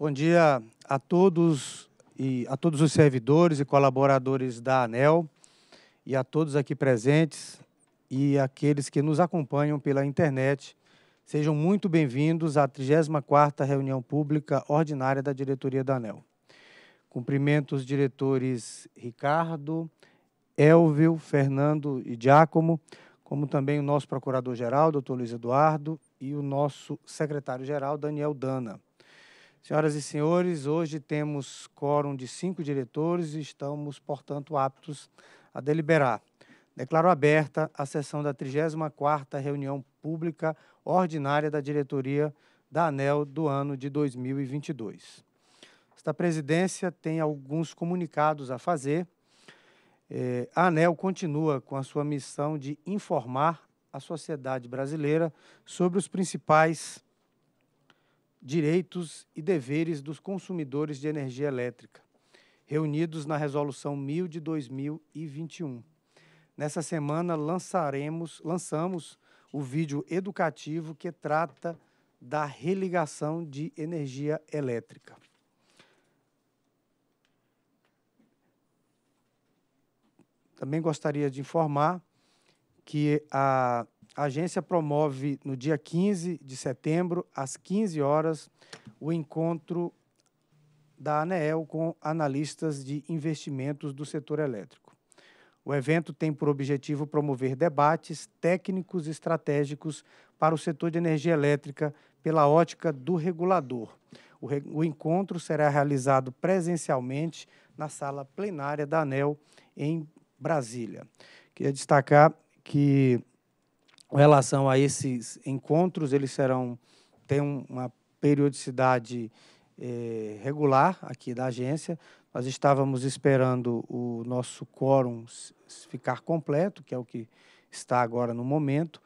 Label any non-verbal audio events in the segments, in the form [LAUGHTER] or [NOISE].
Bom dia a todos e a todos os servidores e colaboradores da ANEL e a todos aqui presentes e aqueles que nos acompanham pela internet. Sejam muito bem-vindos à 34ª reunião pública ordinária da diretoria da ANEL. Cumprimento os diretores Ricardo, Elvio, Fernando e Giacomo, como também o nosso procurador-geral, doutor Luiz Eduardo, e o nosso secretário-geral, Daniel Dana. Senhoras e senhores, hoje temos quórum de cinco diretores e estamos, portanto, aptos a deliberar. Declaro aberta a sessão da 34ª reunião pública ordinária da diretoria da ANEL do ano de 2022. Esta presidência tem alguns comunicados a fazer. Eh, a ANEL continua com a sua missão de informar a sociedade brasileira sobre os principais direitos e deveres dos consumidores de energia elétrica, reunidos na Resolução 1000 de 2021. Nessa semana lançaremos, lançamos o vídeo educativo que trata da religação de energia elétrica. Também gostaria de informar que a a agência promove no dia 15 de setembro, às 15 horas, o encontro da ANEEL com analistas de investimentos do setor elétrico. O evento tem por objetivo promover debates técnicos e estratégicos para o setor de energia elétrica pela ótica do regulador. O, re o encontro será realizado presencialmente na sala plenária da ANEL, em Brasília. Queria destacar que relação a esses encontros, eles serão tem uma periodicidade eh, regular aqui da agência. Nós estávamos esperando o nosso quórum ficar completo, que é o que está agora no momento,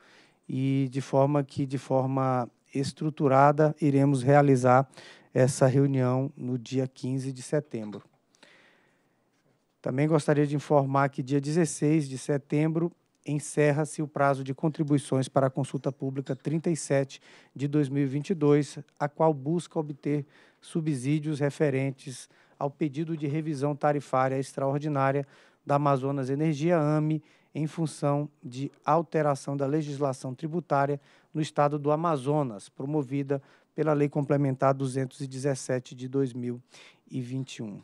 e de forma que, de forma estruturada, iremos realizar essa reunião no dia 15 de setembro. Também gostaria de informar que dia 16 de setembro encerra-se o prazo de contribuições para a consulta pública 37 de 2022, a qual busca obter subsídios referentes ao pedido de revisão tarifária extraordinária da Amazonas Energia AME em função de alteração da legislação tributária no estado do Amazonas, promovida pela Lei Complementar 217 de 2021.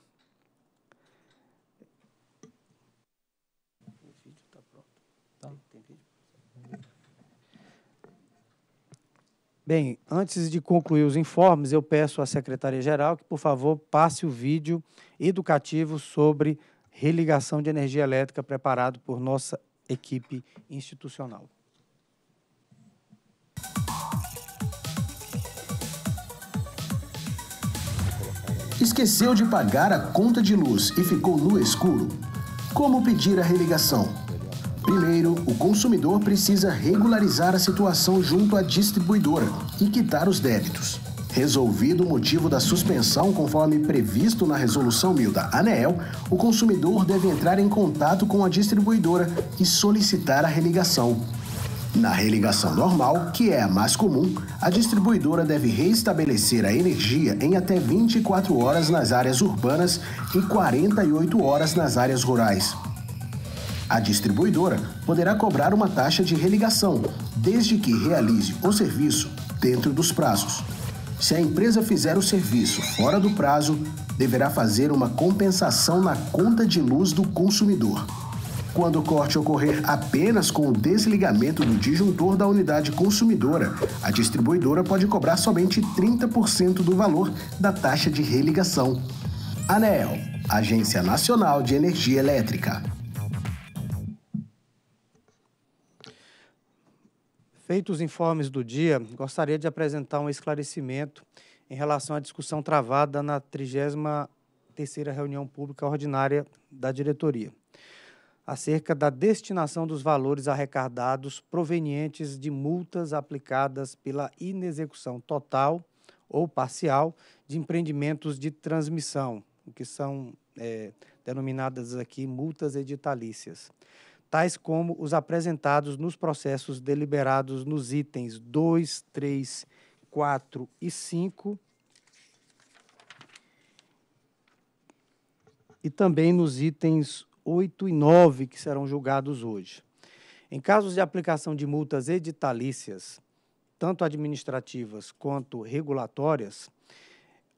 Bem, antes de concluir os informes, eu peço à Secretaria-Geral que, por favor, passe o vídeo educativo sobre religação de energia elétrica preparado por nossa equipe institucional. Esqueceu de pagar a conta de luz e ficou no escuro? Como pedir a religação? Primeiro, o consumidor precisa regularizar a situação junto à distribuidora e quitar os débitos. Resolvido o motivo da suspensão, conforme previsto na Resolução 1000 da ANEEL, o consumidor deve entrar em contato com a distribuidora e solicitar a religação. Na religação normal, que é a mais comum, a distribuidora deve reestabelecer a energia em até 24 horas nas áreas urbanas e 48 horas nas áreas rurais. A distribuidora poderá cobrar uma taxa de religação, desde que realize o serviço dentro dos prazos. Se a empresa fizer o serviço fora do prazo, deverá fazer uma compensação na conta de luz do consumidor. Quando o corte ocorrer apenas com o desligamento do disjuntor da unidade consumidora, a distribuidora pode cobrar somente 30% do valor da taxa de religação. ANEEL Agência Nacional de Energia Elétrica Feitos os informes do dia, gostaria de apresentar um esclarecimento em relação à discussão travada na 33ª reunião pública ordinária da diretoria, acerca da destinação dos valores arrecadados provenientes de multas aplicadas pela inexecução total ou parcial de empreendimentos de transmissão, o que são é, denominadas aqui multas editalícias tais como os apresentados nos processos deliberados nos itens 2, 3, 4 e 5, e também nos itens 8 e 9, que serão julgados hoje. Em casos de aplicação de multas editalícias, tanto administrativas quanto regulatórias,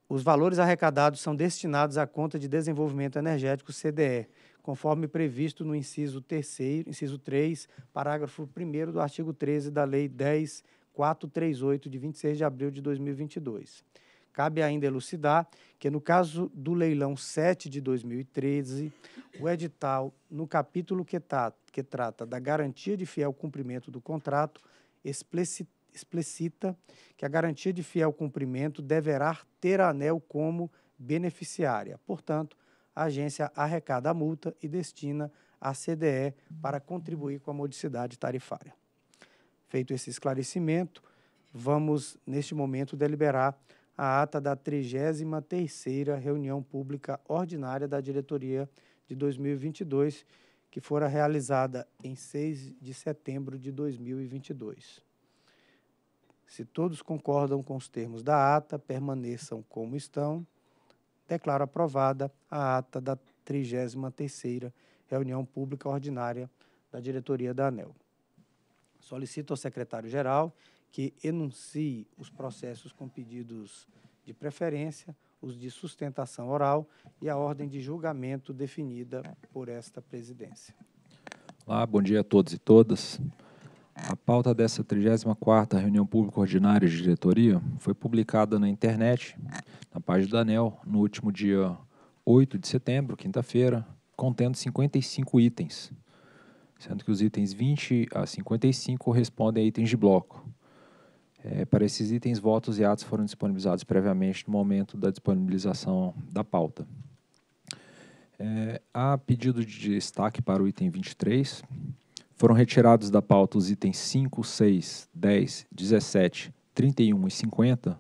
os valores arrecadados são destinados à conta de desenvolvimento energético CDE, conforme previsto no inciso 3, inciso 3, parágrafo 1 do artigo 13 da Lei 10438, de 26 de abril de 2022. Cabe ainda elucidar que, no caso do leilão 7 de 2013, o edital, no capítulo que, tá, que trata da garantia de fiel cumprimento do contrato, explicita que a garantia de fiel cumprimento deverá ter a ANEL como beneficiária. Portanto, a agência arrecada a multa e destina à CDE para contribuir com a modicidade tarifária. Feito esse esclarecimento, vamos, neste momento, deliberar a ata da 33ª reunião pública ordinária da diretoria de 2022, que fora realizada em 6 de setembro de 2022. Se todos concordam com os termos da ata, permaneçam como estão declaro é aprovada a ata da 33ª reunião pública ordinária da diretoria da ANEL. Solicito ao secretário-geral que enuncie os processos com pedidos de preferência, os de sustentação oral e a ordem de julgamento definida por esta presidência. Olá, bom dia a todos e todas. A pauta dessa 34ª reunião pública ordinária de diretoria foi publicada na internet, na página da ANEL, no último dia 8 de setembro, quinta-feira, contendo 55 itens, sendo que os itens 20 a 55 correspondem a itens de bloco. É, para esses itens, votos e atos foram disponibilizados previamente no momento da disponibilização da pauta. É, há pedido de destaque para o item 23, foram retirados da pauta os itens 5, 6, 10, 17, 31 e 50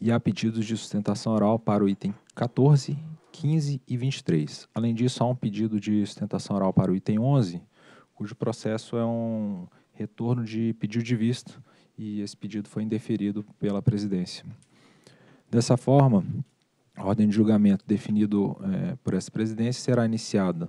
e há pedidos de sustentação oral para o item 14, 15 e 23. Além disso, há um pedido de sustentação oral para o item 11, cujo processo é um retorno de pedido de visto e esse pedido foi indeferido pela presidência. Dessa forma, a ordem de julgamento definido é, por essa presidência será iniciada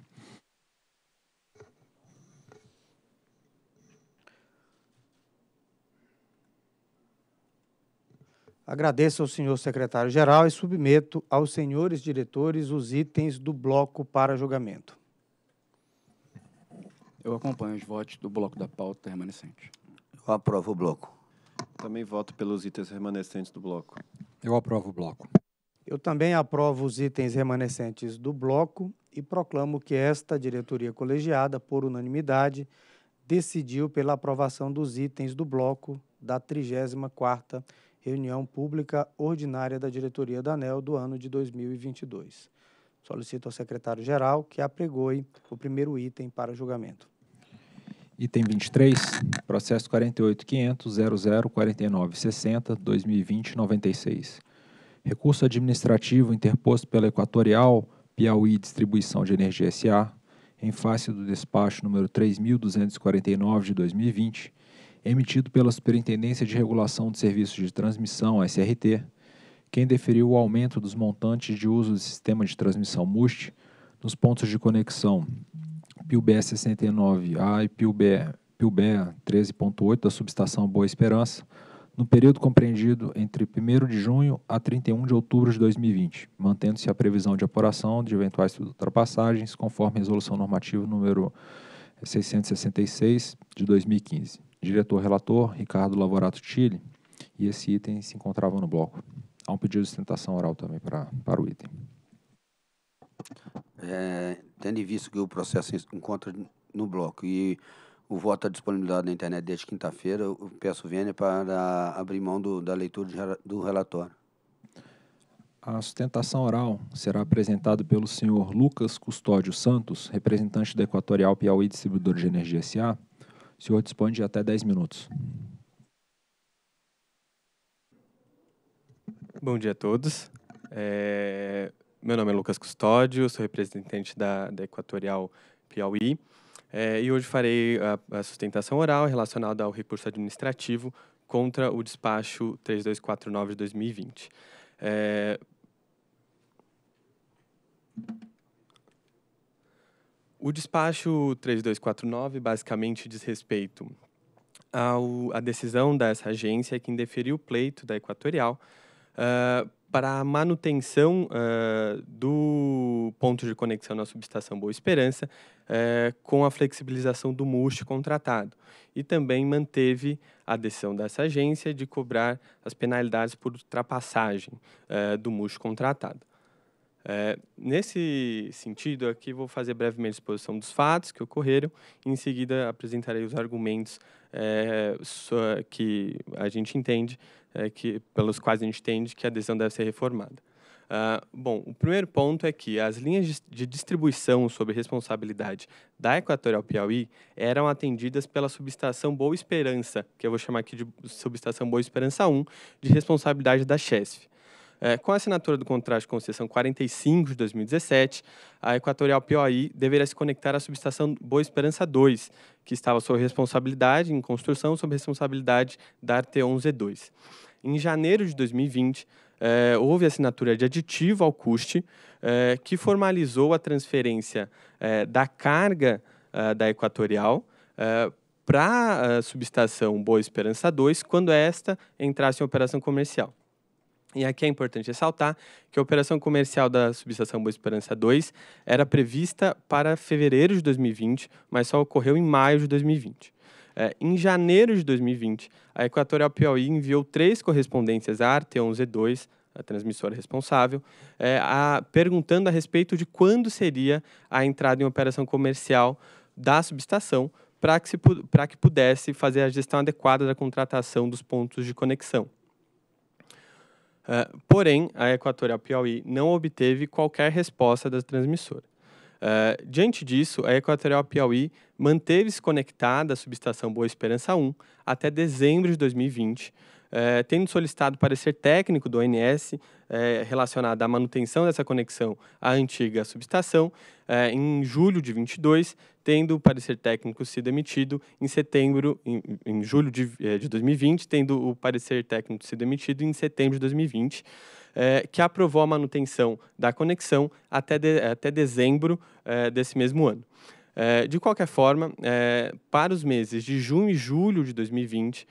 Agradeço ao senhor secretário-geral e submeto aos senhores diretores os itens do bloco para julgamento. Eu acompanho os votos do bloco da pauta remanescente. Eu aprovo o bloco. Também voto pelos itens remanescentes do bloco. Eu aprovo o bloco. Eu também aprovo os itens remanescentes do bloco e proclamo que esta diretoria colegiada, por unanimidade, decidiu pela aprovação dos itens do bloco da 34ª reunião pública ordinária da diretoria da ANEL do ano de 2022. Solicito ao secretário-geral que apregoe o primeiro item para julgamento. Item 23, processo 48.500.0049.60.2020.96. Recurso administrativo interposto pela Equatorial Piauí Distribuição de Energia S.A., em face do despacho número 3.249 de 2020, emitido pela Superintendência de Regulação de Serviços de Transmissão, SRT, quem deferiu o aumento dos montantes de uso do sistema de transmissão MUST nos pontos de conexão PIUBE 69A e PIUBE, PIUBE 13.8 da subestação Boa Esperança, no período compreendido entre 1 de junho a 31 de outubro de 2020, mantendo-se a previsão de apuração de eventuais ultrapassagens, conforme a Resolução Normativa número 666 de 2015 diretor-relator Ricardo Lavorato Chile, e esse item se encontrava no bloco. Há um pedido de sustentação oral também para, para o item. É, tendo em que o processo se encontra no bloco e o voto à disponibilidade na internet desde quinta-feira, eu peço vênia para abrir mão do, da leitura de, do relatório. A sustentação oral será apresentada pelo senhor Lucas Custódio Santos, representante da Equatorial Piauí Distribuidor de Energia S.A., o senhor dispõe de até 10 minutos. Bom dia a todos. É, meu nome é Lucas Custódio, sou representante da, da Equatorial Piauí. É, e hoje farei a, a sustentação oral relacionada ao recurso administrativo contra o despacho 3249 de 2020. É, O despacho 3249 basicamente diz respeito à decisão dessa agência que indeferiu o pleito da Equatorial uh, para a manutenção uh, do ponto de conexão na subestação Boa Esperança uh, com a flexibilização do MUST contratado. E também manteve a decisão dessa agência de cobrar as penalidades por ultrapassagem do MUST contratado. É, nesse sentido, aqui vou fazer brevemente a exposição dos fatos que ocorreram e em seguida apresentarei os argumentos é, que a gente entende, é, que, pelos quais a gente entende que a decisão deve ser reformada. Uh, bom, o primeiro ponto é que as linhas de distribuição sobre responsabilidade da Equatorial Piauí eram atendidas pela subestação Boa Esperança, que eu vou chamar aqui de subestação Boa Esperança 1, de responsabilidade da Chesf. É, com a assinatura do contrato de concessão 45 de 2017, a Equatorial Piauí deverá se conectar à subestação Boa Esperança 2, que estava sob responsabilidade em construção, sob responsabilidade da RT11E2. Em janeiro de 2020, é, houve assinatura de aditivo ao custe, é, que formalizou a transferência é, da carga é, da Equatorial é, para a é, subestação Boa Esperança 2, quando esta entrasse em operação comercial. E aqui é importante ressaltar que a operação comercial da subestação Boa Esperança 2 era prevista para fevereiro de 2020, mas só ocorreu em maio de 2020. É, em janeiro de 2020, a Equatorial Piauí enviou três correspondências à Arteon e 2 a transmissora responsável, é, a, perguntando a respeito de quando seria a entrada em operação comercial da subestação para que, que pudesse fazer a gestão adequada da contratação dos pontos de conexão. Ah, porém, a Equatorial Piauí não obteve qualquer resposta da transmissora. Uh, ah, diante disso, a Equatorial Piauí manteve-se conectada à subestação Boa Esperança 1 até dezembro de 2020, eh, ah, tendo solicitado parecer técnico do ONS relacionado à manutenção dessa conexão à antiga subestação em julho de 22 tendo o parecer técnico sido emitido em setembro, em, em julho de, eh, de 2020, tendo o parecer técnico sido emitido em setembro de 2020. É, eh, que aprovou a manutenção da conexão até, de, até dezembro é, desse mesmo ano. É, de qualquer forma, para os meses de junho e julho de 2020,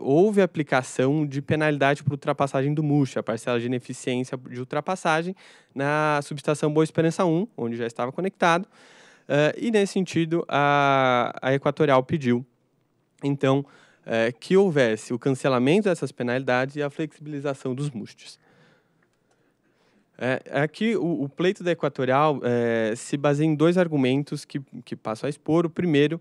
houve aplicação de penalidade por ultrapassagem do MUSH, a parcela de ineficiência de ultrapassagem, na subestação Boa Esperança 1, onde já estava conectado, Uh, e nesse sentido, a, a Equatorial pediu, então, uh, que houvesse o cancelamento dessas penalidades e a flexibilização dos mustes. É, aqui, o, o, pleito da Equatorial é, se baseia em dois argumentos que, que passo a expor. O primeiro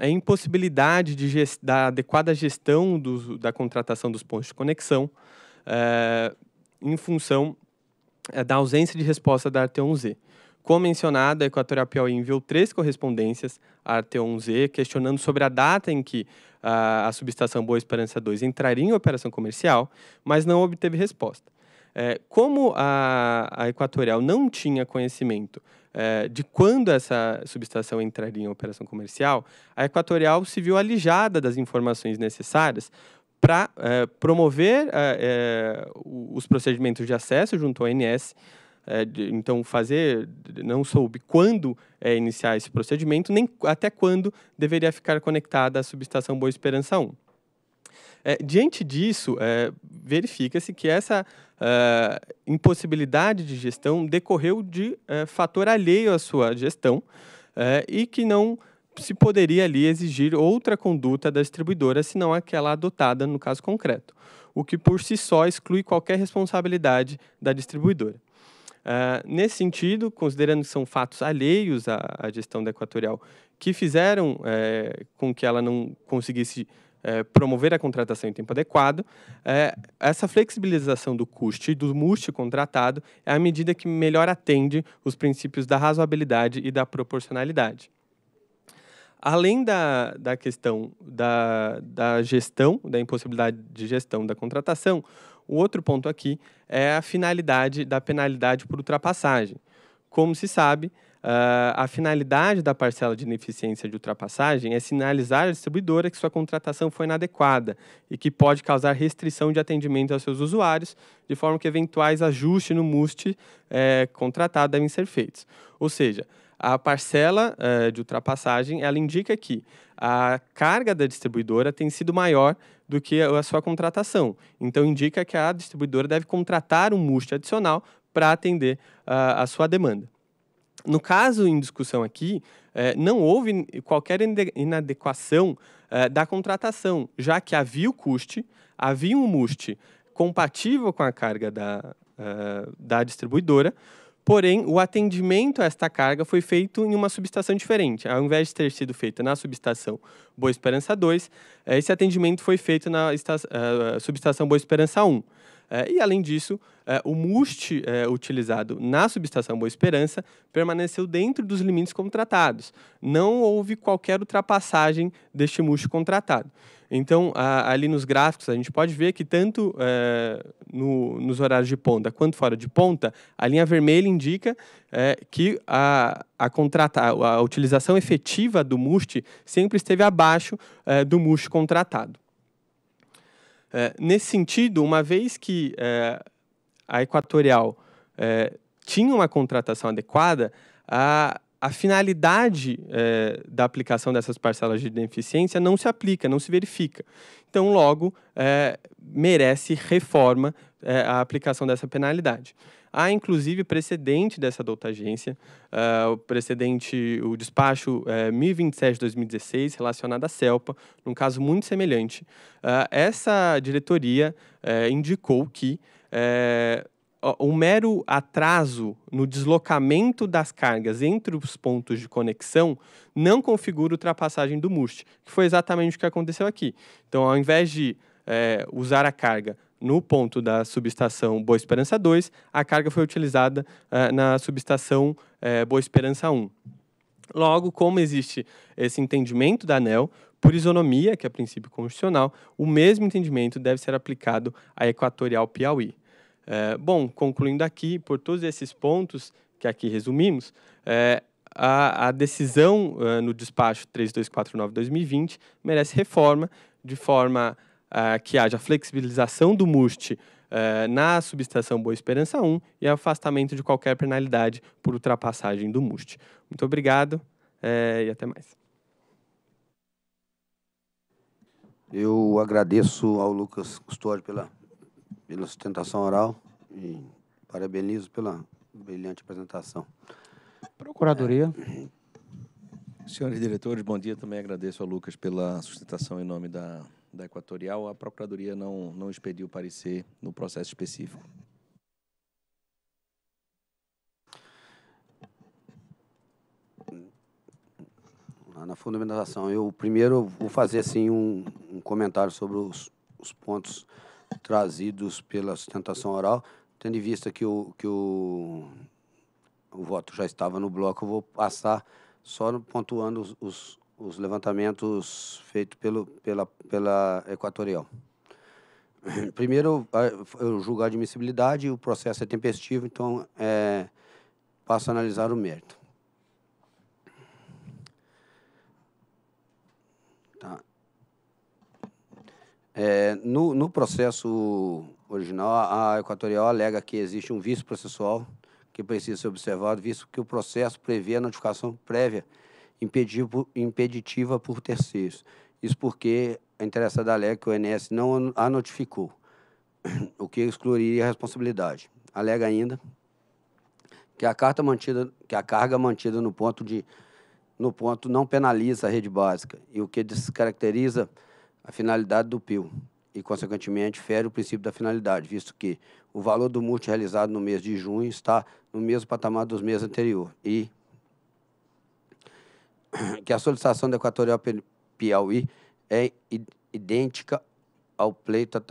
é a impossibilidade de gest, da adequada gestão dos, da contratação dos pontos de conexão é, em função da ausência de resposta da RT1Z. Como mencionado, a Equatorial Piauí enviou três correspondências à Arte1Z questionando sobre a data em que uh, a subestação Boa Esperança 2 entraria em operação comercial, mas não obteve resposta. É, como a, a, Equatorial não tinha conhecimento é, de quando essa subestação entraria em operação comercial, a Equatorial se viu alijada das informações necessárias para é, promover é, é, os procedimentos de acesso junto ao ANS, é, de, então fazer, não soube quando é, iniciar esse procedimento, nem até quando deveria ficar conectada a subestação Boa Esperança 1. É, diante disso, é, verifica-se que essa é, impossibilidade de gestão decorreu de é, fator alheio à sua gestão é, e que não se poderia ali exigir outra conduta da distribuidora senão aquela adotada no caso concreto, o que por si só exclui qualquer responsabilidade da distribuidora. Uh, nesse sentido, considerando que são fatos alheios à, à gestão da Equatorial que fizeram é, com que ela não conseguisse é, promover a contratação em tempo adequado, é, essa flexibilização do custo e do MUST contratado é a medida que melhor atende os princípios da razoabilidade e da proporcionalidade além da, da questão da, da gestão, da impossibilidade de gestão da contratação, o outro ponto aqui é a finalidade da penalidade por ultrapassagem. Como se sabe, ah, a finalidade da parcela de ineficiência de ultrapassagem é sinalizar à distribuidora que sua contratação foi inadequada e que pode causar restrição de atendimento aos seus usuários, de forma que eventuais ajustes no MUST eh, contratado devem ser feitos. Ou seja, a parcela uh, de ultrapassagem ela indica que a carga da distribuidora tem sido maior do que a sua contratação. Então, indica que a distribuidora deve contratar um MUST adicional para atender uh, a sua demanda. No caso em discussão aqui, eh, não houve qualquer inadequação eh, da contratação, já que havia o custe, havia um MUST compatível com a carga da, uh, da distribuidora, Porém, o atendimento a esta carga foi feito em uma subestação diferente. Ao invés de ter sido feito na subestação Boa Esperança 2, eh, esse atendimento foi feito na eh, subestação Boa Esperança 1. Eh, e, além disso, o MUST utilizado na subestação Boa Esperança permaneceu dentro dos limites contratados. Não houve qualquer ultrapassagem deste MUST contratado. Então, a, ali nos gráficos, a gente pode ver que tanto é, no, nos horários de ponta quanto fora de ponta, a linha vermelha indica é, que a, a, contrata, a utilização efetiva do MUST sempre esteve abaixo é, do MUST contratado. nesse sentido, uma vez que a Equatorial tinha uma contratação adequada, a, a finalidade é, da aplicação dessas parcelas de deficiência não se aplica, não se verifica. Então, logo, é, merece reforma é, a aplicação dessa penalidade. Há, inclusive, precedente dessa douta agência, é, o precedente, o despacho 1027-2016, é, relacionado à CELPA, num caso muito semelhante. É, essa diretoria indicou que o mero atraso no deslocamento das cargas entre os pontos de conexão não configura ultrapassagem do MUST, que foi exatamente o que aconteceu aqui. Então, ao invés de é, usar a carga no ponto da subestação Boa Esperança 2, a carga foi utilizada é, na subestação é, Boa Esperança 1. Logo, como existe esse entendimento da ANEL, por isonomia, que é princípio constitucional, o mesmo entendimento deve ser aplicado à Equatorial Piauí. É, bom, concluindo aqui, por todos esses pontos que aqui resumimos, é, a, a, decisão uh, no despacho 3249-2020 merece reforma, de forma uh, que haja flexibilização do MUST uh, é, na subestação Boa Esperança 1 e afastamento de qualquer penalidade por ultrapassagem do MUST. Muito obrigado e até mais. Eu agradeço ao Lucas Custódio pela pela sustentação oral e parabenizo pela brilhante apresentação. Procuradoria. É. Senhores diretores, bom dia. Também agradeço ao Lucas pela sustentação em nome da, da Equatorial. A Procuradoria não, não expediu parecer no processo específico. Na fundamentação, eu primeiro vou fazer assim um, um comentário sobre os, os pontos trazidos pela sustentação oral, tendo em vista que o, que o, o voto já estava no bloco, eu vou passar só no, pontuando os, os, os levantamentos feitos pelo, pela, pela Equatorial. [CLEARS THROAT] Primeiro, eu julgo a admissibilidade, o processo é tempestivo, então é, passo a analisar o mérito. É, no, no, processo original, a Equatorial alega que existe um vício processual que precisa ser observado, visto que o processo prevê a notificação prévia impeditiva por terceiros. Isso porque a é interessada alega que o INS não a notificou, [CLEARS THROAT] o que excluiria a responsabilidade. Alega ainda que a, carta mantida, que a carga mantida no ponto, de, no ponto não penaliza a rede básica, e o que descaracteriza a finalidade do PIL e, consequentemente, fere o princípio da finalidade, visto que o valor do multa realizado no mês de junho está no mesmo patamar dos meses anteriores e que a solicitação da Equatorial Piauí é idêntica ao pleito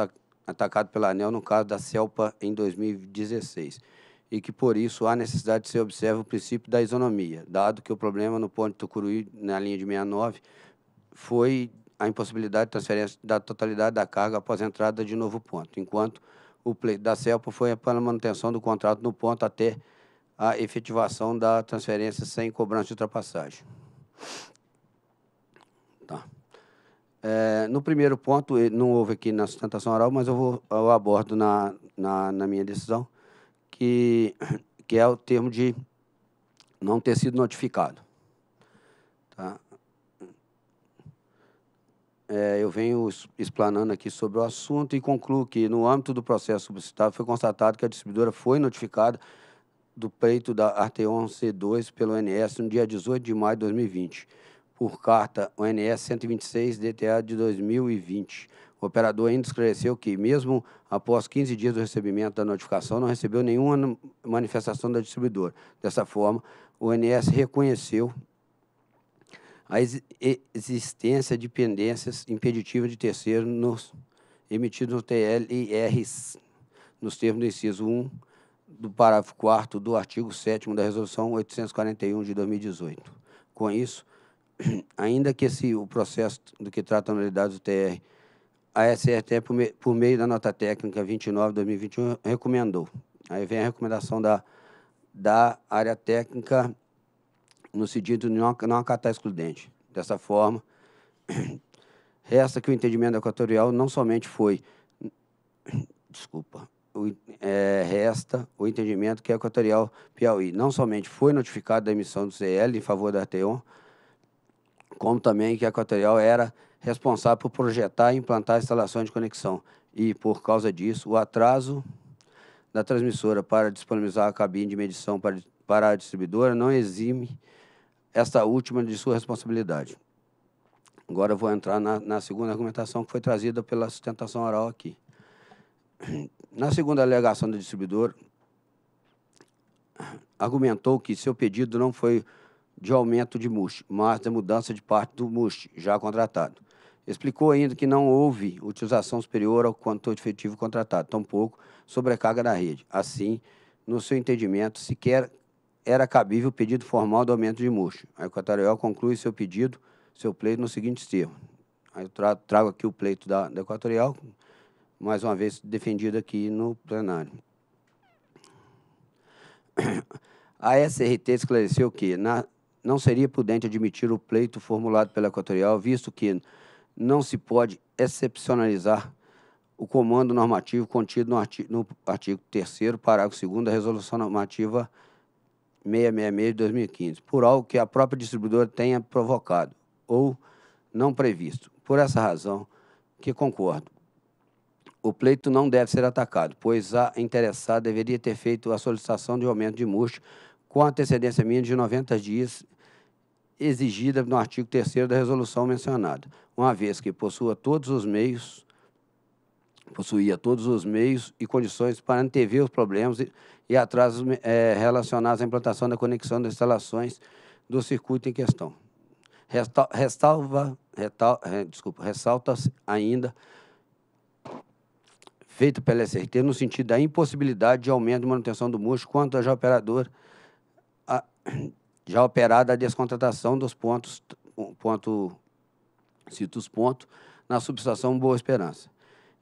atacado pela ANEL no caso da CELPA em 2016 e que, por isso, há necessidade de se observar o princípio da isonomia, dado que o problema no ponto de Tucuruí, na linha de 69, foi a impossibilidade de transferência da totalidade da carga após a entrada de novo ponto, enquanto o pleito da CELPA foi para a manutenção do contrato no ponto até a efetivação da transferência sem cobrança de ultrapassagem. Tá. É, no primeiro ponto, não houve aqui na sustentação oral, mas eu, vou, eu abordo na, na, na minha decisão, que, que é o termo de não ter sido notificado. Tá? é, eu venho explanando aqui sobre o assunto e concluo que, no âmbito do processo publicitário, foi constatado que a distribuidora foi notificada do pleito da Arteon C2 pelo NS no dia 18 de maio de 2020, por carta ONS 126 DTA de 2020. O operador ainda esclareceu que, mesmo após 15 dias do recebimento da notificação, não recebeu nenhuma manifestação da distribuidora. Dessa forma, o ONS reconheceu a existência de pendências impeditivas de terceiro nos, emitido no TLR, nos termos do inciso 1 do parágrafo 4 do artigo 7 da Resolução 841 de 2018. Com isso, [CLEARS THROAT] ainda que esse, o processo do que trata a anualidade do TR, a SRT, por, me, por meio da nota técnica 29-2021, recomendou. Aí vem a recomendação da, da área técnica no sentido de não, não acatar excludente. Dessa forma, resta [CLEARS THROAT] que o entendimento equatorial não somente foi. Desculpa. O, é, resta o entendimento que a Equatorial Piauí não somente foi notificada da emissão do CL em favor da Arteon, como também que a Equatorial era responsável por projetar e implantar a instalação de conexão. E, por causa disso, o atraso da transmissora para disponibilizar a cabine de medição para, para a distribuidora não exime esta última de sua responsabilidade. Agora vou entrar na, na, segunda argumentação que foi trazida pela sustentação oral aqui. Na segunda alegação do distribuidor, argumentou que seu pedido não foi de aumento de MUST, mas de mudança de parte do MUST já contratado. Explicou ainda que não houve utilização superior ao quanto efetivo contratado, tampouco sobrecarga da rede. Assim, no seu entendimento, sequer era cabível o pedido formal do aumento de murcho. A Equatorial conclui seu pedido, seu pleito, no seguinte termo. Aí eu trago aqui o pleito da, da Equatorial, mais uma vez defendido aqui no plenário. A SRT esclareceu que na, não seria prudente admitir o pleito formulado pela Equatorial, visto que não se pode excepcionalizar o comando normativo contido no artigo, no artigo 3 parágrafo 2 da Resolução Normativa 666 de 2015, por algo que a própria distribuidora tenha provocado ou não previsto. Por essa razão, que concordo. O pleito não deve ser atacado, pois a interessada deveria ter feito a solicitação de aumento de multa com antecedência mínima de 90 dias exigida no artigo 3 da resolução mencionada, uma vez que possua todos os meios possuía todos os meios e condições para antever os problemas e, e atrasos é, relacionados à implantação da conexão das instalações do circuito em questão. Resta, restalva, retal, é, desculpa, ressalta ainda feito pela SRT no sentido da impossibilidade de aumento de manutenção do murcho quanto já operador a, [CLEARS THROAT] já operada a descontratação dos pontos ponto cito os pontos na subestação Boa Esperança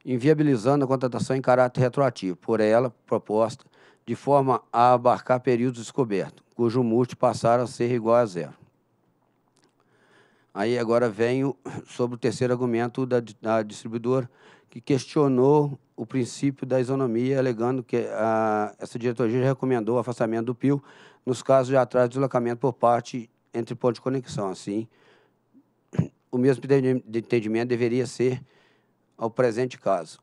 inviabilizando a contratação em caráter retroativo, por ela proposta, de forma a abarcar períodos descobertos, cujo multi passara a ser igual a zero. Aí agora venho sobre o terceiro argumento da, da distribuidora, que questionou o princípio da isonomia, alegando que a, essa diretoria recomendou o afastamento do PIL nos casos de atraso de deslocamento por parte entre pontos de conexão. Assim, o mesmo entendimento deveria ser ao presente caso.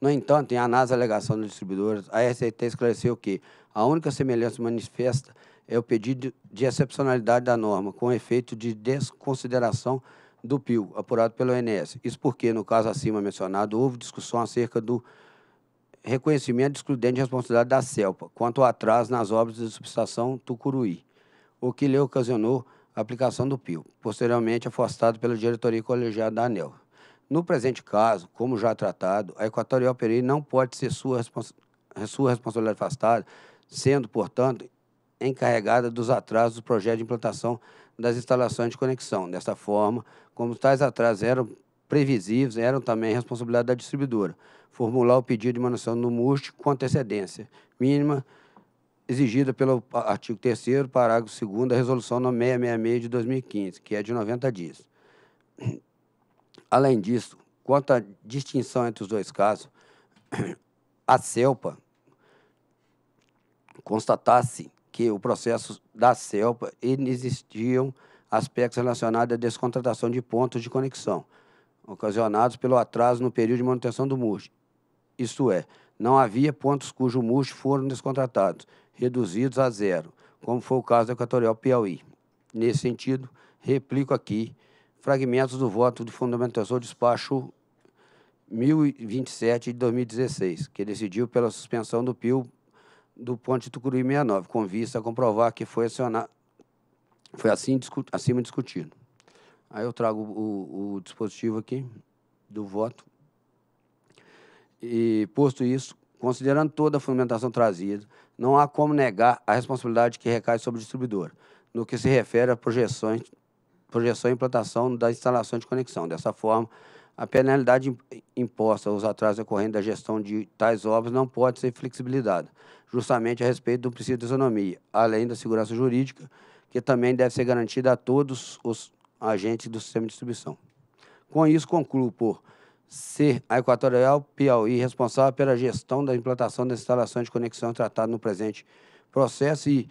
No entanto, em análise à alegação dos distribuidores, a RCT esclareceu que a única semelhança manifesta é o pedido de excepcionalidade da norma, com efeito de desconsideração do PIL, apurado pelo ONS. Isso porque, no caso acima mencionado, houve discussão acerca do reconhecimento excludente de responsabilidade da CELPA, quanto ao atraso nas obras de subestação Tucuruí, o que lhe ocasionou aplicação do PIO, posteriormente afastado pela diretoria colegiada da ANEL. No presente caso, como já tratado, a Equatorial Pereira não pode ser sua, respons sua responsabilidade afastada, sendo, portanto, encarregada dos atrasos do projeto de implantação das instalações de conexão. Desta forma, como tais atrasos eram previsíveis, eram também responsabilidade da distribuidora. Formular o pedido de manutenção no MUST com antecedência mínima exigida pelo artigo 3 parágrafo 2 da Resolução 666 de 2015, que é de 90 dias. [CLEARS THROAT] Além disso, quanto à distinção entre os dois casos, [CLEARS THROAT] a CELPA constatasse que o processo da CELPA inexistiam aspectos relacionados à descontratação de pontos de conexão, ocasionados pelo atraso no período de manutenção do MUSH. Isto é, não havia pontos cujo MUSH foram descontratados, reduzidos a zero, como foi o caso da Equatorial Piauí. Nesse sentido, replico aqui fragmentos do voto de fundamentação despacho 1027 de 2016, que decidiu pela suspensão do PIL do Ponte Tucuruí 69, com vista a comprovar que foi acionado, foi assim acima discutido. Aí eu trago o, o dispositivo aqui do voto. E, posto isso, considerando toda a fundamentação trazida, não há como negar a responsabilidade que recai sobre o distribuidor, no que se refere à projeções, projeção e implantação da instalação de conexão. Dessa forma, a penalidade imposta aos atrasos decorrentes da gestão de tais obras não pode ser flexibilizada, justamente a respeito do princípio de isonomia, além da segurança jurídica, que também deve ser garantida a todos os agentes do sistema de distribuição. Com isso, concluo por C. A Equatorial Piauí, responsável pela gestão da implantação das instalações de conexão tratada no presente processo e,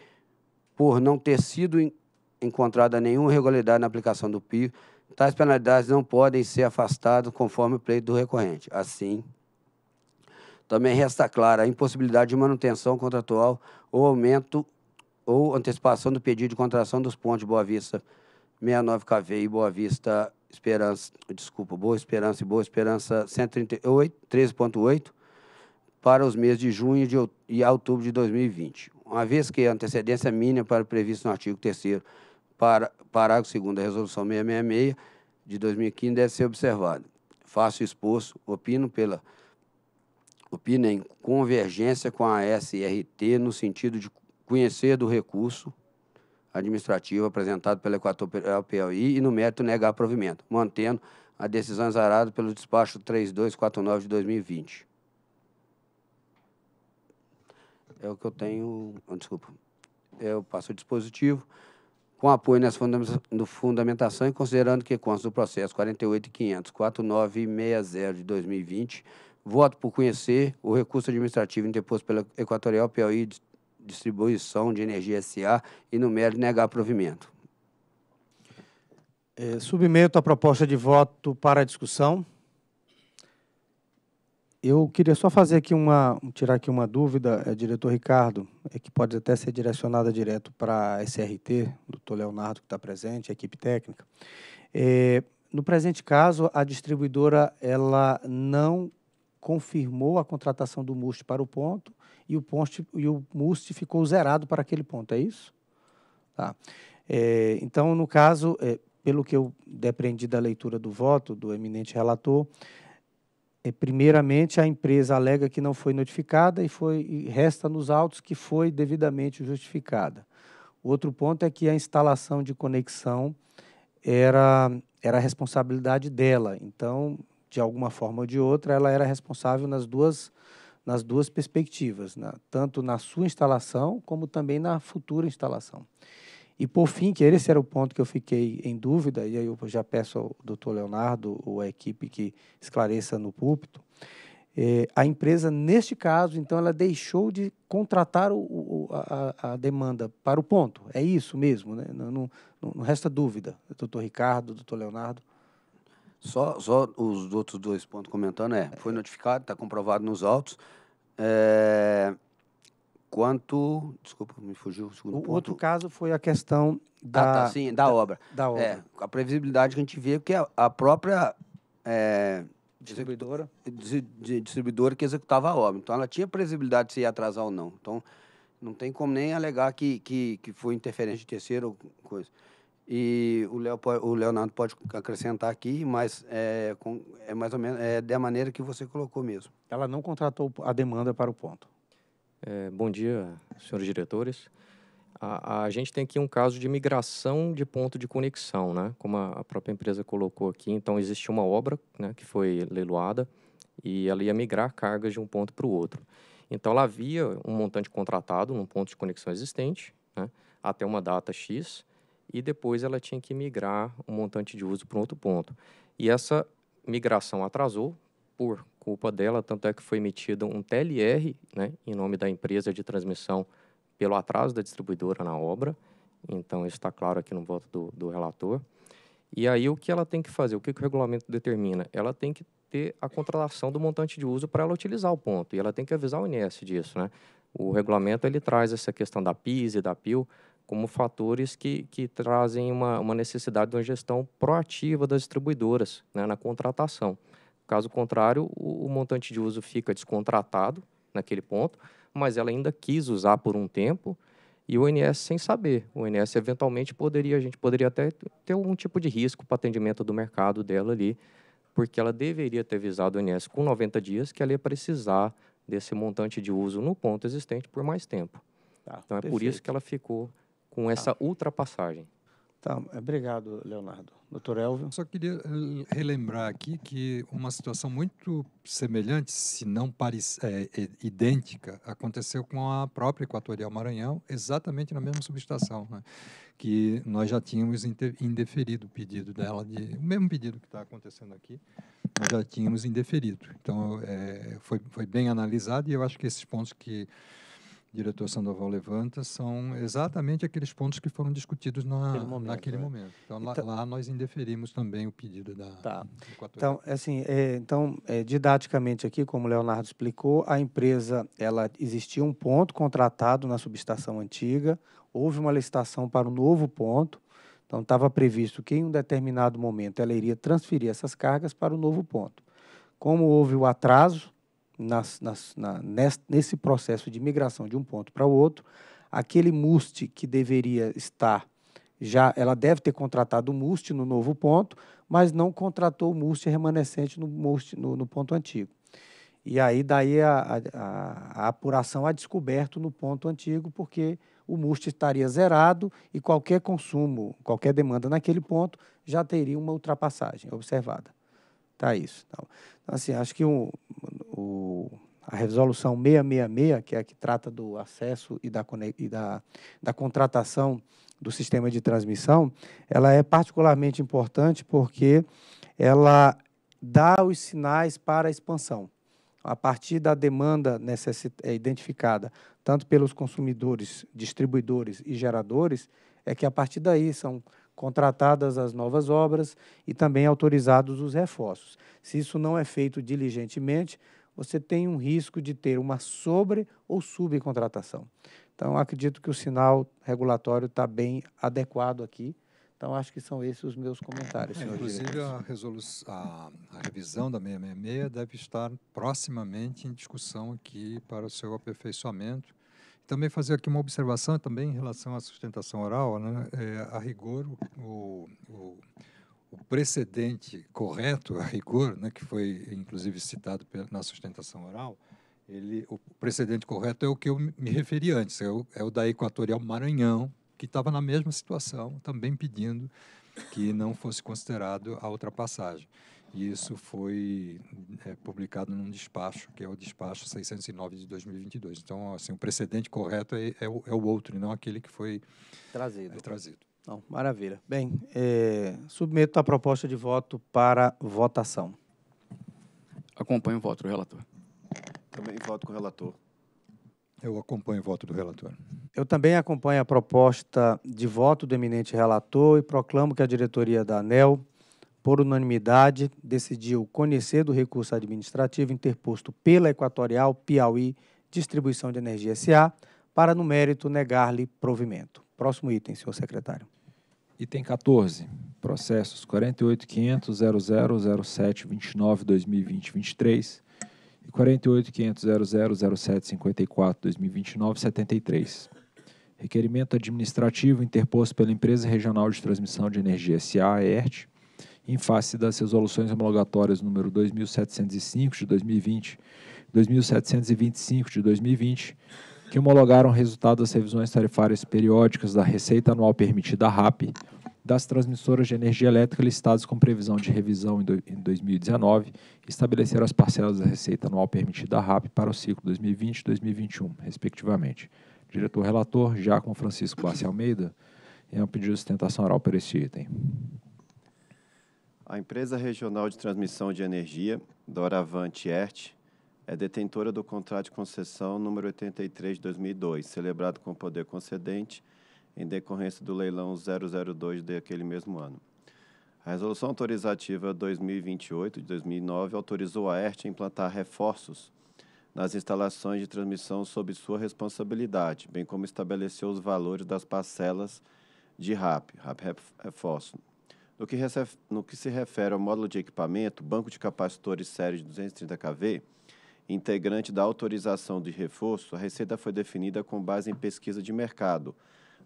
por não ter sido encontrada nenhuma irregularidade na aplicação do PIO, tais penalidades não podem ser afastadas conforme o pleito do recorrente. Assim, também resta clara a impossibilidade de manutenção contratual ou aumento ou antecipação do pedido de contratação dos pontos Boa Vista 69 KV e Boa Vista Esperança, desculpa, Boa Esperança e Boa Esperança 138, 13.8 para os meses de junho de, e outubro de 2020, uma vez que a antecedência mínima para o previsto no artigo 3 para parágrafo 2 da resolução 666 de 2015 deve ser observada. Faço exposto, opino pela opina em convergência com a SRT no sentido de conhecer do recurso administrativo apresentado pela Equatorial é, Piauí e no mérito negar provimento, mantendo a decisão zarada pelo despacho 3249 de 2020. É o que eu tenho... Ah, desculpa. É, eu passo o dispositivo com apoio nessa fundamentação e considerando que consta do processo 48.500.4960 de 2020, voto por conhecer o recurso administrativo interposto pela Equatorial Piauí Distribuição de Energia S.A. e no mérito negar provimento. É, submeto a proposta de voto para discussão. Eu queria só fazer aqui uma, tirar aqui uma dúvida, é, diretor Ricardo, é que pode até ser direcionada direto para a SRT, doutor Leonardo que está presente, a equipe técnica. É, no presente caso, a distribuidora ela não confirmou a contratação do Musti para o ponto e o, Ponte, e o Musti ficou zerado para aquele ponto, é isso? Tá. É, então, no caso, é, pelo que eu depreendi da leitura do voto do eminente relator, é, primeiramente a empresa alega que não foi notificada e, foi, e resta nos autos que foi devidamente justificada. O outro ponto é que a instalação de conexão era, era a responsabilidade dela. Então, de alguma forma ou de outra, ela era responsável nas duas, nas duas perspectivas, né? tanto na sua instalação como também na futura instalação. E, por fim, que esse era o ponto que eu fiquei em dúvida, e aí eu já peço ao doutor Leonardo ou à equipe que esclareça no púlpito, eh, a empresa, neste caso, então, ela deixou de contratar o, o, a, a, demanda para o ponto. É isso mesmo, né? não, não, não resta dúvida, doutor Ricardo, doutor Leonardo. Só, só os outros dois pontos comentando é, foi é. notificado, está comprovado nos autos. É, quanto, desculpa, me fugiu o segundo o ponto. Outro caso foi a questão da, ah, tá, sim, da, da obra. Da obra. É, a previsibilidade que a gente vê é que a, a própria é, distribuidora, distribuidora que executava a obra. Então ela tinha previsibilidade se ia atrasar ou não. Então não tem como nem alegar que que, que foi interferência de terceiro ou coisa. E o, o Leonardo pode acrescentar aqui, mas é, com, é mais ou menos é da maneira que você colocou mesmo. Ela não contratou a demanda para o ponto. É, bom dia, senhores diretores. A, a, gente tem aqui um caso de migração de ponto de conexão, né? Como a, a própria empresa colocou aqui, então existe uma obra né, que foi leiloada e ela ia migrar cargas de um ponto para o outro. Então ela havia um montante contratado num ponto de conexão existente, né, até uma data X, e depois ela tinha que migrar o um montante de uso para outro ponto. E essa migração atrasou por culpa dela, tanto é que foi emitido um TLR né, em nome da empresa de transmissão pelo atraso da distribuidora na obra. Então, isso está claro aqui no voto do, do, relator. E aí, o que ela tem que fazer? O que, que o regulamento determina? Ela tem que ter a contratação do montante de uso para ela utilizar o ponto. E ela tem que avisar o INS disso, né? O regulamento, ele traz essa questão da PIS e da PIL como fatores que, que trazem uma, uma necessidade de uma gestão proativa das distribuidoras né, na contratação. Caso contrário, o, o, montante de uso fica descontratado naquele ponto, mas ela ainda quis usar por um tempo e o INS sem saber. O INS eventualmente poderia, a gente poderia até ter algum tipo de risco para atendimento do mercado dela ali, porque ela deveria ter avisado o INS com 90 dias que ela ia precisar desse montante de uso no ponto existente por mais tempo. Tá, então é perfeito. por isso que ela ficou com tá. essa tá. ultrapassagem. Tá, obrigado, Leonardo. Doutor Elvio? Só queria eh, relembrar aqui que uma situação muito semelhante, se não parec- eh, é, idêntica, aconteceu com a própria Equatorial Maranhão, exatamente na mesma subestação, né? que nós já tínhamos indeferido o pedido dela, de, o mesmo pedido que está acontecendo aqui, nós já tínhamos indeferido. Então, é, foi, foi bem analisado e eu acho que esses pontos que diretor Sandoval levanta são exatamente aqueles pontos que foram discutidos na, naquele momento. Naquele né? momento. Então, então lá, então lá, nós indeferimos também o pedido da. Tá. Então, é assim, é, então é, didaticamente aqui, como o Leonardo explicou, a empresa ela existia um ponto contratado na subestação antiga, houve uma licitação para um novo ponto. Então, estava previsto que em um determinado momento ela iria transferir essas cargas para o novo ponto. Como houve o atraso nas, nas, na, nesse processo de migração de um ponto para o outro, aquele MUST que deveria estar já, ela deve ter contratado o MUST no novo ponto, mas não contratou o MUST remanescente no, MUST, no, no ponto antigo. E aí daí a, a, a, apuração descoberto no ponto antigo, porque o MUST estaria zerado e qualquer consumo, qualquer demanda naquele ponto já teria uma ultrapassagem observada. Tá isso. Então, assim, acho que o, o, a resolução 666, que é a que trata do acesso e da, e da, da contratação do sistema de transmissão, ela é particularmente importante porque ela dá os sinais para a expansão. A partir da demanda é, identificada, tanto pelos consumidores, distribuidores e geradores, é que a partir daí são contratadas as novas obras e também autorizados os reforços. Se isso não é feito diligentemente, você tem um risco de ter uma sobre ou subcontratação. Então, acredito que o sinal regulatório está bem adequado aqui. Então, acho que são esses os meus comentários, é, senhor é, Inclusive, a, a, a, revisão da 666 deve estar proximamente em discussão aqui para o seu aperfeiçoamento também fazer aqui uma observação também em relação à sustentação oral, né? É, a rigor o, o, o, precedente correto a rigor, né, que foi inclusive citado na sustentação oral, ele o precedente correto é o que eu me referi antes, é o, é o da Equatorial Maranhão que estava na mesma situação, também pedindo que não fosse considerado a ultrapassagem. E isso foi é, publicado num despacho, que é o despacho 609 de 2022. Então, assim, o precedente correto é, é, o, é o outro, e não aquele que foi trazido. É, trazido. Não, maravilha. Bem, é, submeto a proposta de voto para votação. Acompanho o voto do relator. Também voto com o relator. Eu acompanho o voto do relator. Eu também acompanho a proposta de voto do eminente relator e proclamo que a diretoria da ANEL por unanimidade, decidiu conhecer do recurso administrativo interposto pela Equatorial Piauí Distribuição de Energia SA para, no mérito, negar-lhe provimento. Próximo item, senhor secretário. Item 14. Processos 48.500.00.07.29.2020.23 e 48.500.00.07.54.2029.73. 73 Requerimento administrativo interposto pela Empresa Regional de Transmissão de Energia SA, ERT, em face das resoluções homologatórias número 2705 de 2020, 2725 de 2020, que homologaram o resultado das revisões tarifárias periódicas da receita anual permitida RAP, das transmissoras de energia elétrica listadas com previsão de revisão em 2019, estabeleceram as parcelas da receita anual permitida RAP para o ciclo 2020 e 2021, respectivamente. Diretor relator, Jacob Francisco Bassi Almeida, é um pedido de sustentação oral para este item. A empresa regional de transmissão de energia, Doravante ERT, é detentora do contrato de concessão número 83 de 2002, celebrado com poder concedente em decorrência do leilão 002 daquele mesmo ano. A Resolução Autorizativa 2028 de 2009 autorizou a ERT a implantar reforços nas instalações de transmissão sob sua responsabilidade, bem como estabeleceu os valores das parcelas de RAP, RAP reforço, no que, no que se refere ao módulo de equipamento, banco de capacitores série de 230 kV, integrante da autorização de reforço, a receita foi definida com base em pesquisa de mercado,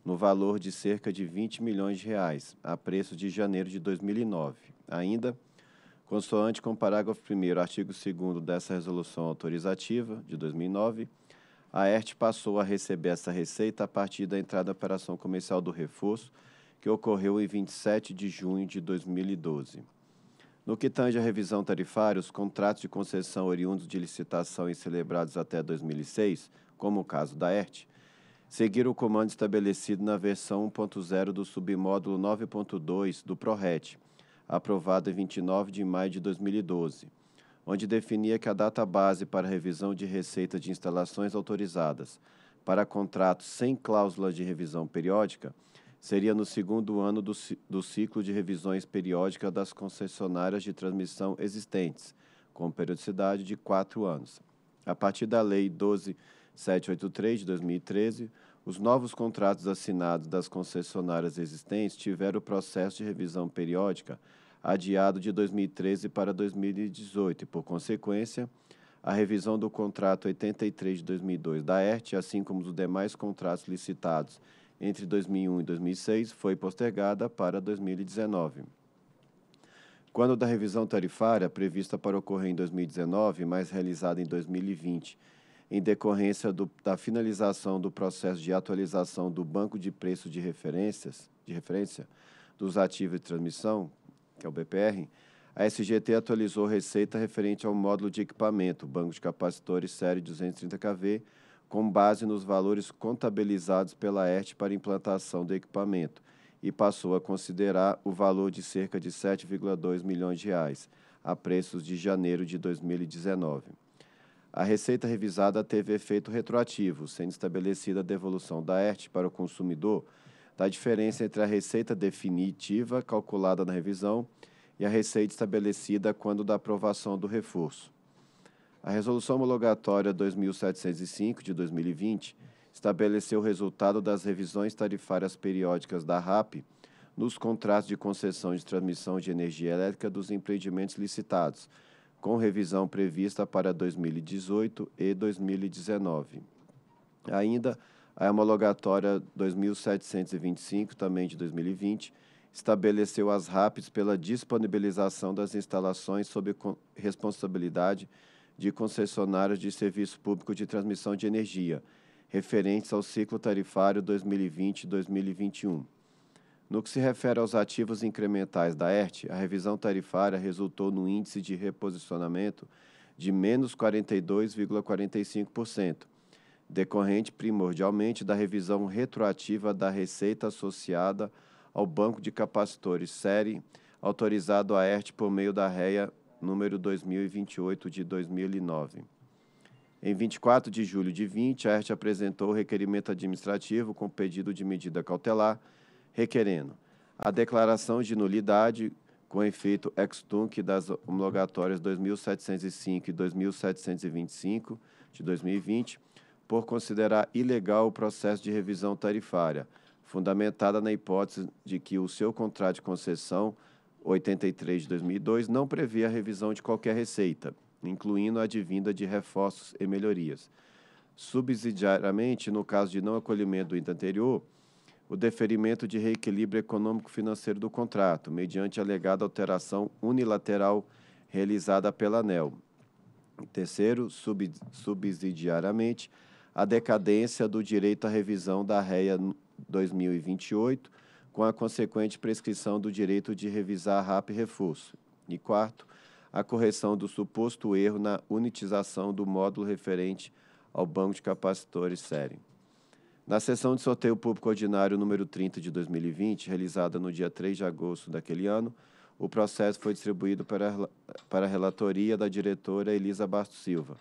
no valor de cerca de 20 milhões de reais, a preço de janeiro de 2009. Ainda, consoante com o parágrafo 1 artigo 2 dessa resolução autorizativa de 2009, a ERT passou a receber essa receita a partir da entrada da operação comercial do reforço, que ocorreu em 27 de junho de 2012. No que tange à revisão tarifária, os contratos de concessão oriundos de licitação e celebrados até 2006, como o caso da ERT, seguiram o comando estabelecido na versão 1.0 do submódulo 9.2 do ProRet, aprovado em 29 de maio de 2012, onde definia que a data base para revisão de receita de instalações autorizadas para contratos sem cláusula de revisão periódica seria no segundo ano do, do ciclo de revisões periódicas das concessionárias de transmissão existentes, com periodicidade de quatro anos. A partir da Lei 12783 de 2013, os novos contratos assinados das concessionárias existentes tiveram o processo de revisão periódica adiado de 2013 para 2018 e, por consequência, a revisão do contrato 83 de 2002 da ERT, assim como os demais contratos licitados entre 2001 e 2006 foi postergada para 2019. Quando da revisão tarifária prevista para ocorrer em 2019, mas realizada em 2020, em decorrência do, da finalização do processo de atualização do banco de preço de referências, de referência dos ativos de transmissão, que é o BPR, a SGT atualizou receita referente ao módulo de equipamento, banco de capacitores série 230 kV, com base nos valores contabilizados pela ERT para implantação do equipamento e passou a considerar o valor de cerca de 7,2 milhões de reais, a preços de janeiro de 2019. A receita revisada teve efeito retroativo, sendo estabelecida a devolução da ERT para o consumidor da diferença entre a receita definitiva calculada na revisão e a receita estabelecida quando da aprovação do reforço. A Resolução Homologatória 2705 de 2020 estabeleceu o resultado das revisões tarifárias periódicas da RAP nos contratos de concessão de transmissão de energia elétrica dos empreendimentos licitados, com revisão prevista para 2018 e 2019. Ainda, a homologatória 2725, também de 2020, estabeleceu as RAPs pela disponibilização das instalações sob responsabilidade de concessionárias de serviço público de transmissão de energia, referentes ao ciclo tarifário 2020-2021. No que se refere aos ativos incrementais da ERT, a revisão tarifária resultou no índice de reposicionamento de menos 42,45%, decorrente primordialmente da revisão retroativa da receita associada ao banco de capacitores série autorizado a ERT por meio da REA número 2028 de 2009. Em 24 de julho de 20, a ERT apresentou o requerimento administrativo com pedido de medida cautelar, requerendo a declaração de nulidade com efeito ex-tunc das homologatórias 2705 e 2725 de 2020, por considerar ilegal o processo de revisão tarifária, fundamentada na hipótese de que o seu contrato de concessão 83 de 2002 não prevê a revisão de qualquer receita, incluindo a advinda de reforços e melhorias. Subsidiariamente, no caso de não acolhimento do item anterior, o deferimento de reequilíbrio econômico-financeiro do contrato, mediante alegada alteração unilateral realizada pela ANEL. Terceiro, sub, subsidiariamente, a decadência do direito à revisão da REA 2028 com a consequente prescrição do direito de revisar RAP reforço. E quarto, a correção do suposto erro na unitização do módulo referente ao banco de capacitores série. Na sessão de sorteio público ordinário número 30 de 2020, realizada no dia 3 de agosto daquele ano, o processo foi distribuído para, para a relatoria da diretora Elisa Bastos Silva.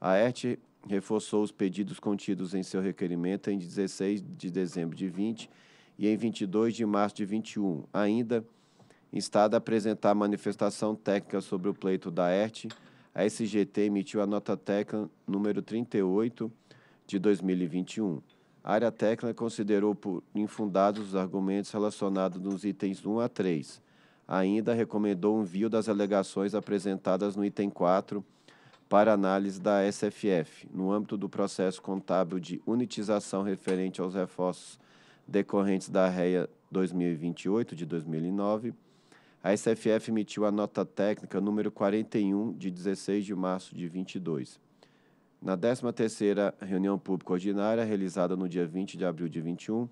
A ERT reforçou os pedidos contidos em seu requerimento em 16 de dezembro de 2020 e em 22 de março de 21. Ainda instada a apresentar manifestação técnica sobre o pleito da ERT, a SGT emitiu a nota técnica número 38 de 2021. A área técnica considerou por infundados os argumentos relacionados nos itens 1 a 3. Ainda recomendou o um envio das alegações apresentadas no item 4 para análise da SFF, no âmbito do processo contábil de unitização referente aos reforços decorrentes da REA 2028 de 2009, a SFF emitiu a nota técnica número 41 de 16 de março de 22. Na 13ª reunião pública ordinária realizada no dia 20 de abril de 21,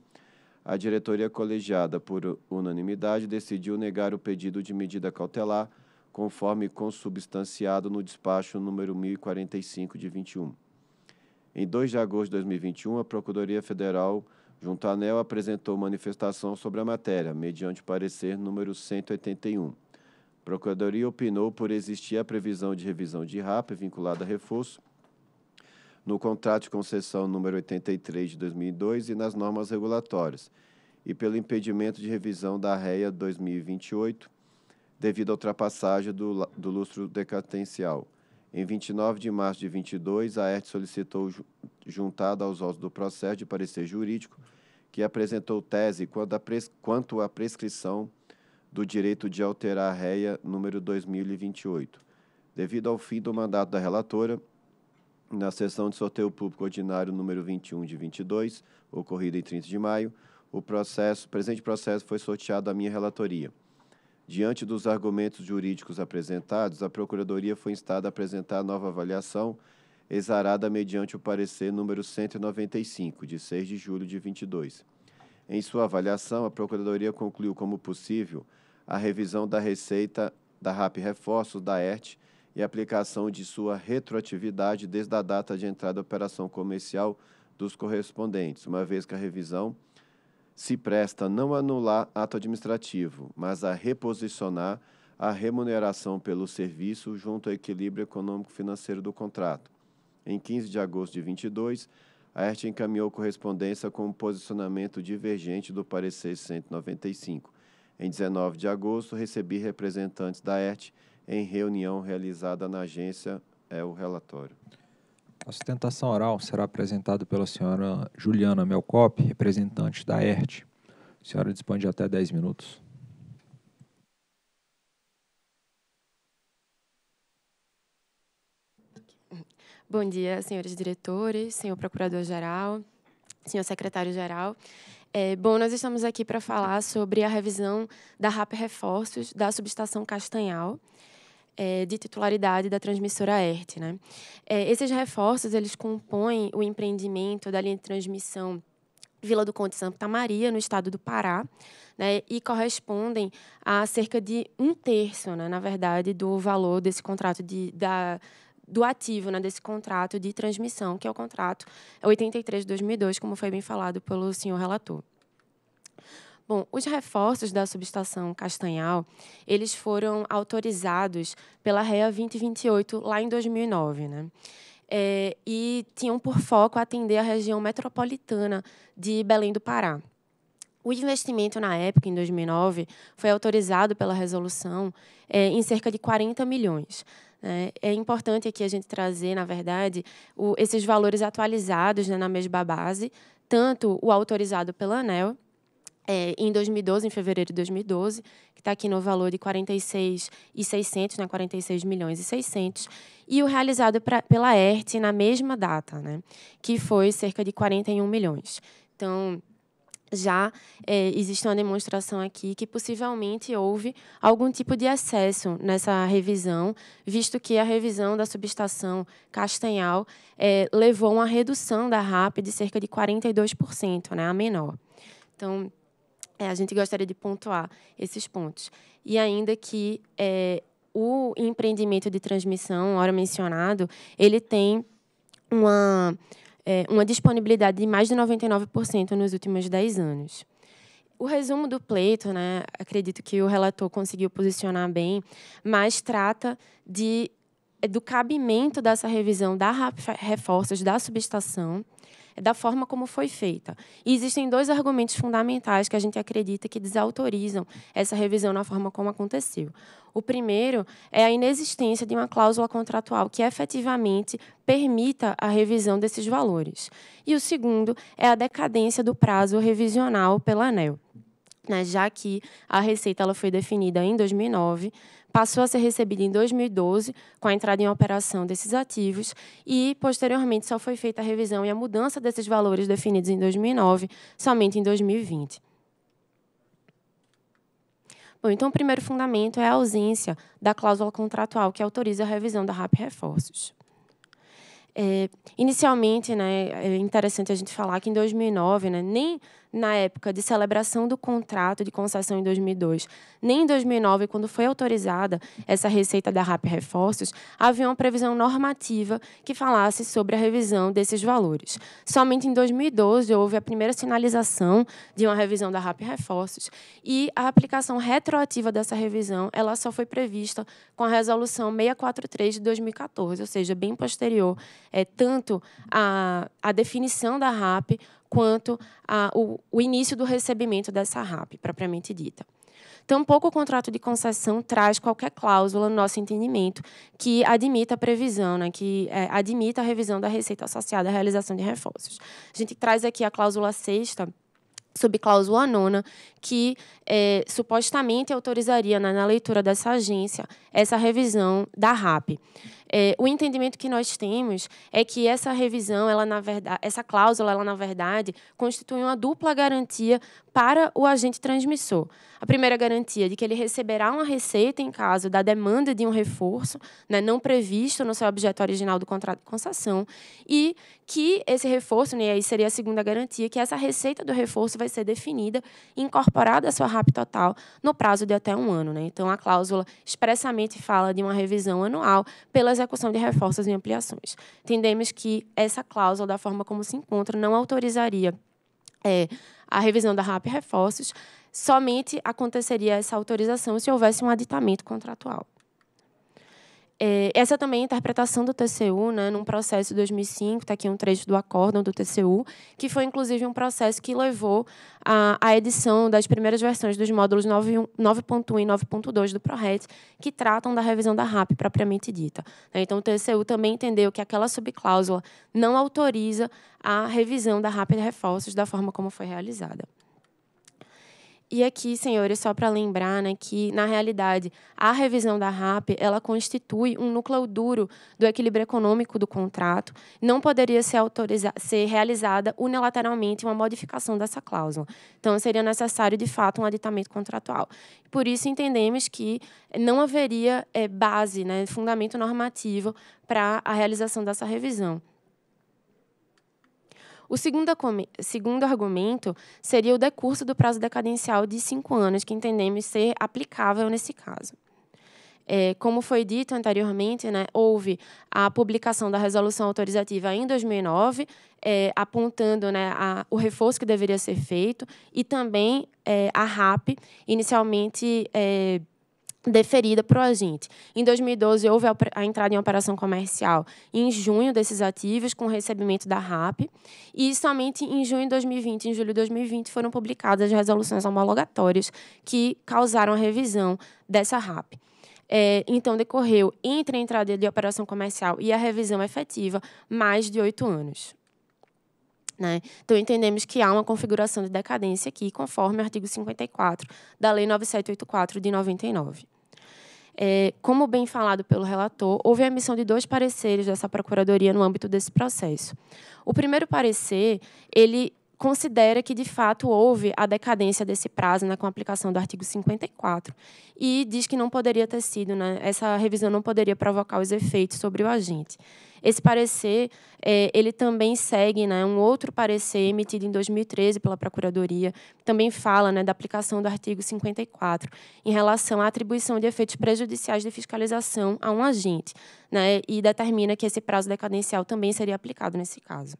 a diretoria colegiada por unanimidade decidiu negar o pedido de medida cautelar conforme consubstanciado no despacho número 1045 de 21. Em 2 de agosto de 2021, a Procuradoria Federal ANEL, apresentou manifestação sobre a matéria, mediante parecer número 181. Procuradoria opinou por existir a previsão de revisão de RAP vinculada a reforço no contrato de concessão número 83 de 2002 e nas normas regulatórias, e pelo impedimento de revisão da REA 2028 devido à ultrapassagem do, do lustro decadencial em 29 de março de 22, a ERT solicitou juntada aos autos do processo de parecer jurídico que apresentou tese quanto à, pres... quanto à prescrição do direito de alterar a REA número 2028. Devido ao fim do mandato da relatora, na sessão de sorteio público ordinário número 21 de 22, ocorrida em 30 de maio, o processo, o presente processo foi sorteado à minha relatoria. Diante dos argumentos jurídicos apresentados, a Procuradoria foi instada a apresentar nova avaliação, exarada mediante o parecer número 195, de 6 de julho de 22. Em sua avaliação, a Procuradoria concluiu como possível a revisão da receita da RAP Reforços da ERT e aplicação de sua retroatividade desde a data de entrada da operação comercial dos correspondentes, uma vez que a revisão se presta a não anular ato administrativo, mas a reposicionar a remuneração pelo serviço junto ao equilíbrio econômico-financeiro do contrato. Em 15 de agosto de 22, a ERT encaminhou correspondência com um posicionamento divergente do parecer 195. Em 19 de agosto, recebi representantes da ERT em reunião realizada na agência. É o relatório. A sustentação oral será apresentada pela senhora Juliana Melcop, representante da ERT. A senhora dispõe de até 10 minutos. Bom dia, senhores diretores, senhor procurador-geral, senhor secretário-geral. É, bom, nós estamos aqui para falar sobre a revisão da RAP Reforços da subestação Castanhal é, de titularidade da transmissora ERT. Né? É, esses reforços eles compõem o empreendimento da linha de transmissão Vila do Conde Santa Maria, no estado do Pará, né, e correspondem a cerca de um terço, né, na verdade, do valor desse contrato de, da, do ativo né, desse contrato de transmissão, que é o contrato 83 de 2002, como foi bem falado pelo senhor relator. Bom, os reforços da subestação Castanhal, eles foram autorizados pela REA 2028 lá em 2009, né? É, e tinham por foco atender a região metropolitana de Belém do Pará. O investimento na época, em 2009, foi autorizado pela resolução é, em cerca de 40 milhões. Né? É importante aqui a gente trazer, na verdade, o, esses valores atualizados né, na mesma base, tanto o autorizado pela ANEL, é, em 2012, em fevereiro de 2012, que está aqui no valor de 46.600 né, 46 milhões e 600, e o realizado pra, pela ERT na mesma data, né, que foi cerca de 41 milhões. Então, já é, existe uma demonstração aqui que possivelmente houve algum tipo de excesso nessa revisão, visto que a revisão da subestação Castanhal é, levou uma redução da RAP de cerca de 42%, né, a menor. Então, é, a gente gostaria de pontuar esses pontos. E ainda que é, o empreendimento de transmissão, hora mencionado, ele tem uma, é, uma disponibilidade de mais de 99% nos últimos 10 anos. O resumo do pleito, né, acredito que o relator conseguiu posicionar bem, mas trata de, é, do cabimento dessa revisão da reforços da subestação é da forma como foi feita. E existem dois argumentos fundamentais que a gente acredita que desautorizam essa revisão na forma como aconteceu. O primeiro é a inexistência de uma cláusula contratual que efetivamente permita a revisão desses valores. E o segundo é a decadência do prazo revisional pela ANEL né, já que a receita ela foi definida em 2009, passou a ser recebida em 2012 com a entrada em operação desses ativos e posteriormente só foi feita a revisão e a mudança desses valores definidos em 2009 somente em 2020. Bom, então o primeiro fundamento é a ausência da cláusula contratual que autoriza a revisão da RAP Reforços. É, inicialmente, né, é interessante a gente falar que em 2009, né, nem na época de celebração do contrato de concessão em 2002, nem em 2009, quando foi autorizada essa receita da RAP Reforços, havia uma previsão normativa que falasse sobre a revisão desses valores. Somente em 2012 houve a primeira sinalização de uma revisão da RAP Reforços e a aplicação retroativa dessa revisão ela só foi prevista com a resolução 643 de 2014, ou seja, bem posterior, é, tanto a, a definição da RAP quanto ao início do recebimento dessa RAP, propriamente dita. Tampouco o contrato de concessão traz qualquer cláusula, no nosso entendimento, que admita a previsão, né, que é, admita a revisão da receita associada à realização de reforços. A gente traz aqui a cláusula sexta, subcláusula nona, que é, supostamente autorizaria, né, na leitura dessa agência, essa revisão da RAP. É, o entendimento que nós temos é que essa revisão, ela na verdade, essa cláusula, ela na verdade constitui uma dupla garantia para o agente transmissor. A primeira garantia de que ele receberá uma receita em caso da demanda de um reforço, né, não previsto no seu objeto original do contrato de concessão, e que esse reforço, né, e aí seria a segunda garantia, que essa receita do reforço vai ser definida e incorporada à sua RAP total no prazo de até um ano. Né? Então, a cláusula expressamente fala de uma revisão anual pela execução de reforços e ampliações. Entendemos que essa cláusula, da forma como se encontra, não autorizaria é, a revisão da RAP Reforços, somente aconteceria essa autorização se houvesse um aditamento contratual. É, essa é também é a interpretação do TCU, né, num processo de 2005, está aqui um trecho do acórdão do TCU, que foi inclusive um processo que levou à, à edição das primeiras versões dos módulos 9.1 e 9.2 do ProRet, que tratam da revisão da RAP propriamente dita. Né. Então, o TCU também entendeu que aquela subcláusula não autoriza a revisão da RAP de reforços da forma como foi realizada. E aqui, senhores, só para lembrar né, que, na realidade, a revisão da RAP ela constitui um núcleo duro do equilíbrio econômico do contrato. Não poderia ser, autoriza ser realizada unilateralmente uma modificação dessa cláusula. Então, seria necessário, de fato, um aditamento contratual. Por isso, entendemos que não haveria é, base, né, fundamento normativo para a realização dessa revisão. O segundo, segundo argumento seria o decurso do prazo decadencial de cinco anos, que entendemos ser aplicável nesse caso. É, como foi dito anteriormente, né, houve a publicação da resolução autorizativa em 2009, é, apontando né, a, o reforço que deveria ser feito, e também é, a RAP, inicialmente é, deferida para o agente. Em 2012, houve a entrada em operação comercial em junho desses ativos, com recebimento da RAP, e somente em junho de 2020, em julho de 2020, foram publicadas as resoluções homologatórias que causaram a revisão dessa RAP. É, então, decorreu entre a entrada de operação comercial e a revisão efetiva mais de oito anos. Né? Então, entendemos que há uma configuração de decadência aqui, conforme o artigo 54 da Lei 9784 de 99. É, como bem falado pelo relator, houve a emissão de dois pareceres dessa procuradoria no âmbito desse processo. O primeiro parecer ele considera que de fato houve a decadência desse prazo né, com a aplicação do artigo 54 e diz que não poderia ter sido, né, essa revisão não poderia provocar os efeitos sobre o agente. Esse parecer é, ele também segue né, um outro parecer emitido em 2013 pela Procuradoria, também fala né, da aplicação do artigo 54 em relação à atribuição de efeitos prejudiciais de fiscalização a um agente, né, e determina que esse prazo decadencial também seria aplicado nesse caso.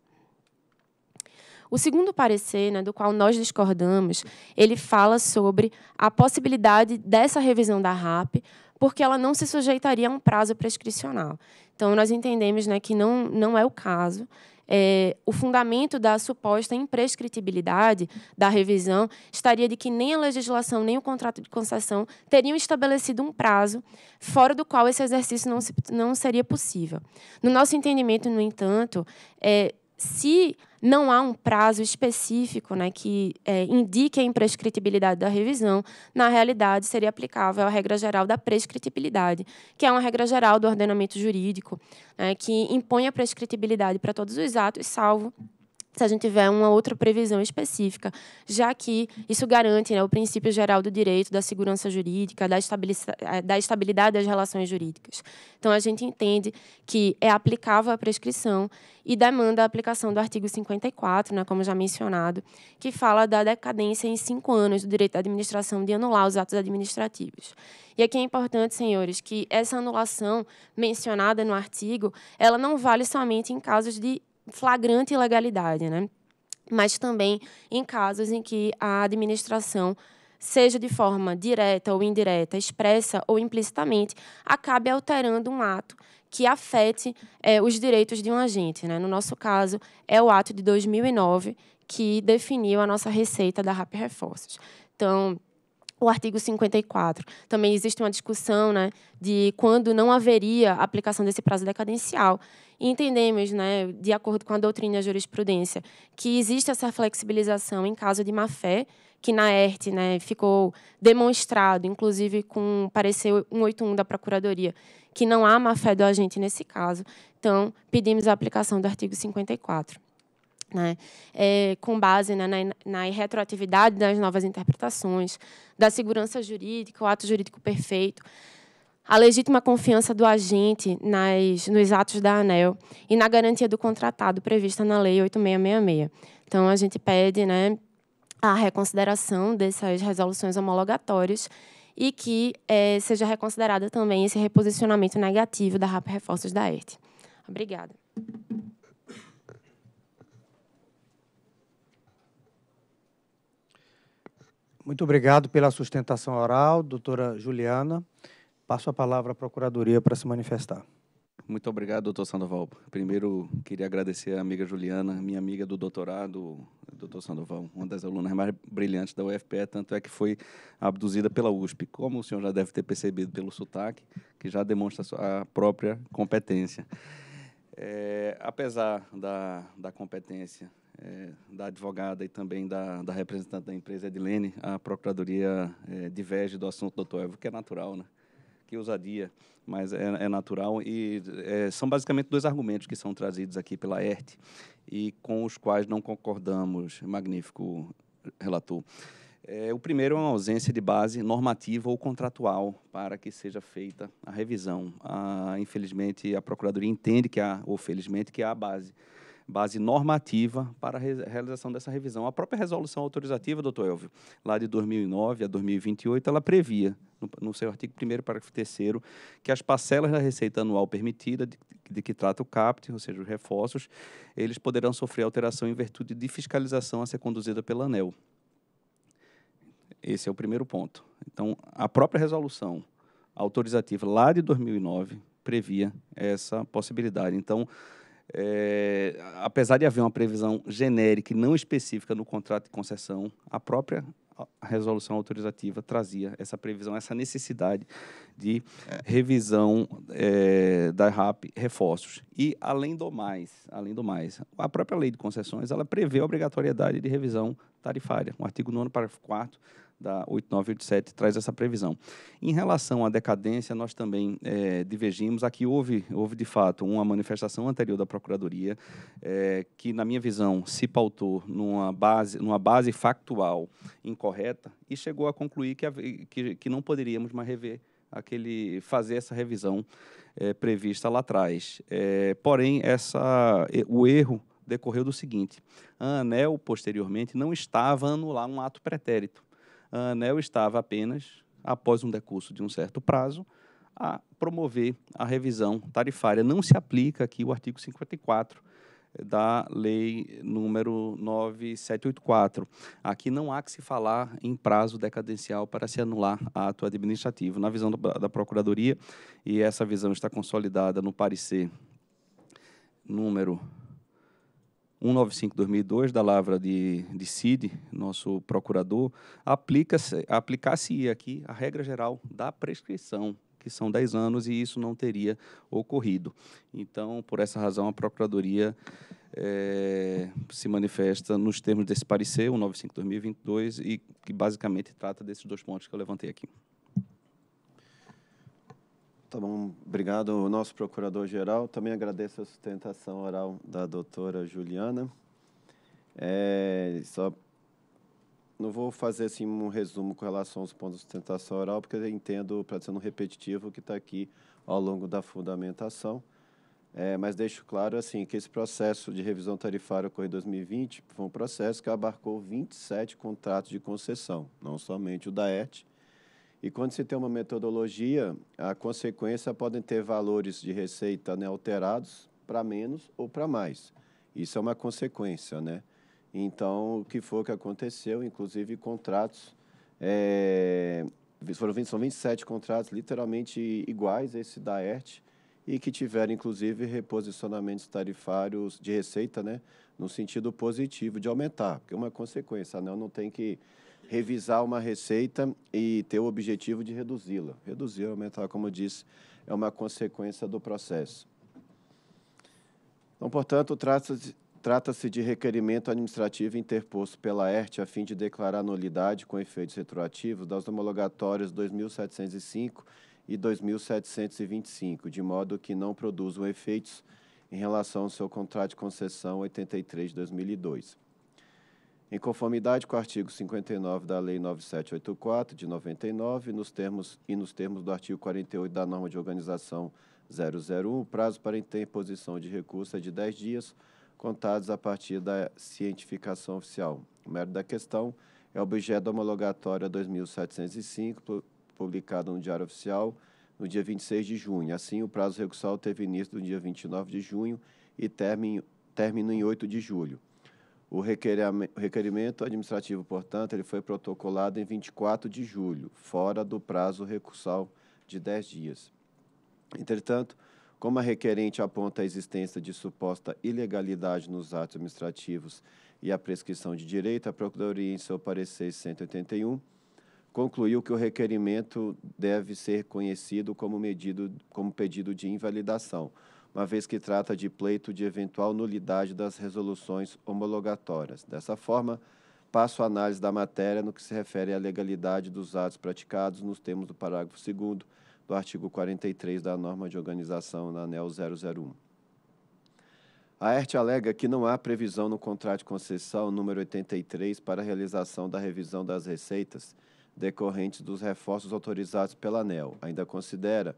O segundo parecer, né, do qual nós discordamos, ele fala sobre a possibilidade dessa revisão da RAP, porque ela não se sujeitaria a um prazo prescricional. Então, nós entendemos né, que não, não é o caso. É, o fundamento da suposta imprescritibilidade da revisão estaria de que nem a legislação nem o contrato de concessão teriam estabelecido um prazo fora do qual esse exercício não, se, não seria possível. No nosso entendimento, no entanto, é, se não há um prazo específico né, que é, indique a imprescritibilidade da revisão, na realidade seria aplicável à regra geral da prescritibilidade, que é uma regra geral do ordenamento jurídico, né, que impõe a prescritibilidade para todos os atos, salvo se a gente tiver uma outra previsão específica, já que isso garante né, o princípio geral do direito, da segurança jurídica, da, eh, da estabilidade das relações jurídicas. Então, a gente entende que é aplicável a prescrição e demanda a aplicação do artigo 54, né, como já mencionado, que fala da decadência em cinco anos do direito da administração de anular os atos administrativos. E aqui é importante, senhores, que essa anulação mencionada no artigo, ela não vale somente em casos de flagrante ilegalidade, né? mas também em casos em que a administração seja de forma direta ou indireta, expressa ou implicitamente, acabe alterando um ato que afete é, os direitos de um agente. Né? No nosso caso, é o ato de 2009 que definiu a nossa receita da RAP Reforços. Então, o artigo 54. Também existe uma discussão né, de quando não haveria aplicação desse prazo decadencial. E entendemos, né, de acordo com a doutrina e a jurisprudência, que existe essa flexibilização em caso de má-fé, que na ERT né, ficou demonstrado, inclusive com o parecer 181 da Procuradoria, que não há má-fé do agente nesse caso. Então, pedimos a aplicação do artigo 54. Né, é, com base né, na, na retroatividade das novas interpretações, da segurança jurídica, o ato jurídico perfeito, a legítima confiança do agente nas, nos atos da ANEL e na garantia do contratado prevista na Lei 8666. Então, a gente pede né, a reconsideração dessas resoluções homologatórias e que eh, seja reconsiderada também esse reposicionamento negativo da RAP Reforços da ERT. Obrigada. Muito obrigado pela sustentação oral, doutora Juliana. Passo a palavra à Procuradoria para se manifestar. Muito obrigado, doutor Sandoval. Primeiro, queria agradecer a amiga Juliana, minha amiga do doutorado, doutor Sandoval, uma das alunas mais brilhantes da UFPE, tanto é que foi abduzida pela USP, como o senhor já deve ter percebido pelo sotaque, que já demonstra a própria competência. É, apesar da, da competência é, da advogada e também da, da representante da empresa Edilene, a Procuradoria é, diverge do assunto, doutor Evo, que é natural, né? que ousadia, mas é, é natural. E é, são basicamente dois argumentos que são trazidos aqui pela ERT e com os quais não concordamos, magnífico relator. É, o primeiro é uma ausência de base normativa ou contratual para que seja feita a revisão. Ah, infelizmente, a Procuradoria entende que há, ou felizmente, que há base base normativa para a realização dessa revisão. A própria resolução autorizativa, doutor Elvio, lá de 2009 a 2028, ela previa, no, no seu artigo 1 parágrafo 3 que as parcelas da receita anual permitida, de, de que trata o CAPT, ou seja, os reforços, eles poderão sofrer alteração em virtude de fiscalização a ser conduzida pela ANEL. Esse é o primeiro ponto. Então, a própria resolução autorizativa lá de 2009 previa essa possibilidade. Então, é, apesar de haver uma previsão genérica e não específica no contrato de concessão, a própria resolução autorizativa trazia essa previsão, essa necessidade de é. revisão é, da RAP reforços. E além do mais, além do mais, a própria lei de concessões, ela prevê a obrigatoriedade de revisão tarifária. O artigo 9 parágrafo 4 da 8987 traz essa previsão. Em relação à decadência, nós também é, divergimos. Aqui houve, houve, de fato, uma manifestação anterior da Procuradoria, é, que, na minha visão, se pautou numa base, numa base factual incorreta e chegou a concluir que, que, que não poderíamos mais rever aquele fazer essa revisão é, prevista lá atrás. porém, essa, o erro decorreu do seguinte: a ANEL, posteriormente, não estava a anular um ato pretérito a ah, ANEL estava apenas, após um decurso de um certo prazo, a promover a revisão tarifária. Não se aplica aqui o artigo 54 eh, da lei número 9784. Aqui não há que se falar em prazo decadencial para se anular ato administrativo. Na visão da Procuradoria, e essa visão está consolidada no parecer número 195-2002 da lavra de, de CID, nosso procurador, aplica-se, aplicasse aqui a regra geral da prescrição, que são 10 anos, e isso não teria ocorrido. Então, por essa razão, a Procuradoria é, se manifesta nos termos desse parecer, 195-2022, e que basicamente trata desses dois pontos que eu levantei aqui. Tá bom, obrigado o nosso procurador-geral. Também agradeço a sustentação oral da doutora Juliana. É, só não vou fazer assim um resumo com relação aos pontos de sustentação oral, porque eu entendo, para ser um repetitivo, que está aqui ao longo da fundamentação. É, mas deixo claro assim que esse processo de revisão tarifária ocorrido em 2020 foi um processo que abarcou 27 contratos de concessão, não somente o da ET, e quando se tem uma metodologia, a consequência podem ter valores de receita né, alterados para menos ou para mais. Isso é uma consequência, né? Então, o que foi que aconteceu, inclusive contratos, é, foram 20, são 27 contratos literalmente iguais esse da ERT e que tiveram, inclusive, reposicionamentos tarifários de receita, né? No sentido positivo de aumentar, porque é uma consequência, a né? ANEL não tem que revisar uma receita e ter o objetivo de reduzi-la. Reduzir, aumentar, como eu disse, é uma consequência do processo. Então, portanto, trata-se de requerimento administrativo interposto pela ERT a fim de declarar nulidade com efeitos retroativos das homologatórias 2705 e 2725, de modo que não produzam efeitos em relação ao seu contrato de concessão 83 de 2002. Em conformidade com o artigo 59 da Lei 9784 de 99 nos termos, e nos termos do artigo 48 da norma de organização 001, o prazo para interposição de recurso é de 10 dias, contados a partir da cientificação oficial. O mérito da questão é objeto da homologatória 2705, publicada no Diário Oficial no dia 26 de junho. Assim, o prazo recursal teve início no dia 29 de junho e término, término em 8 de julho. O requerimento administrativo, portanto, ele foi protocolado em 24 de julho, fora do prazo recursal de 10 dias. Entretanto, como a requerente aponta a existência de suposta ilegalidade nos atos administrativos e a prescrição de direito, a Procuradoria, em seu parecer 181, concluiu que o requerimento deve ser conhecido como, medido, como pedido de invalidação, uma vez que trata de pleito de eventual nulidade das resoluções homologatórias. Dessa forma, passo a análise da matéria no que se refere à legalidade dos atos praticados nos termos do parágrafo 2 do artigo 43 da norma de organização na ANEL 001. A ERT alega que não há previsão no contrato de concessão número 83 para a realização da revisão das receitas decorrentes dos reforços autorizados pela ANEL. Ainda considera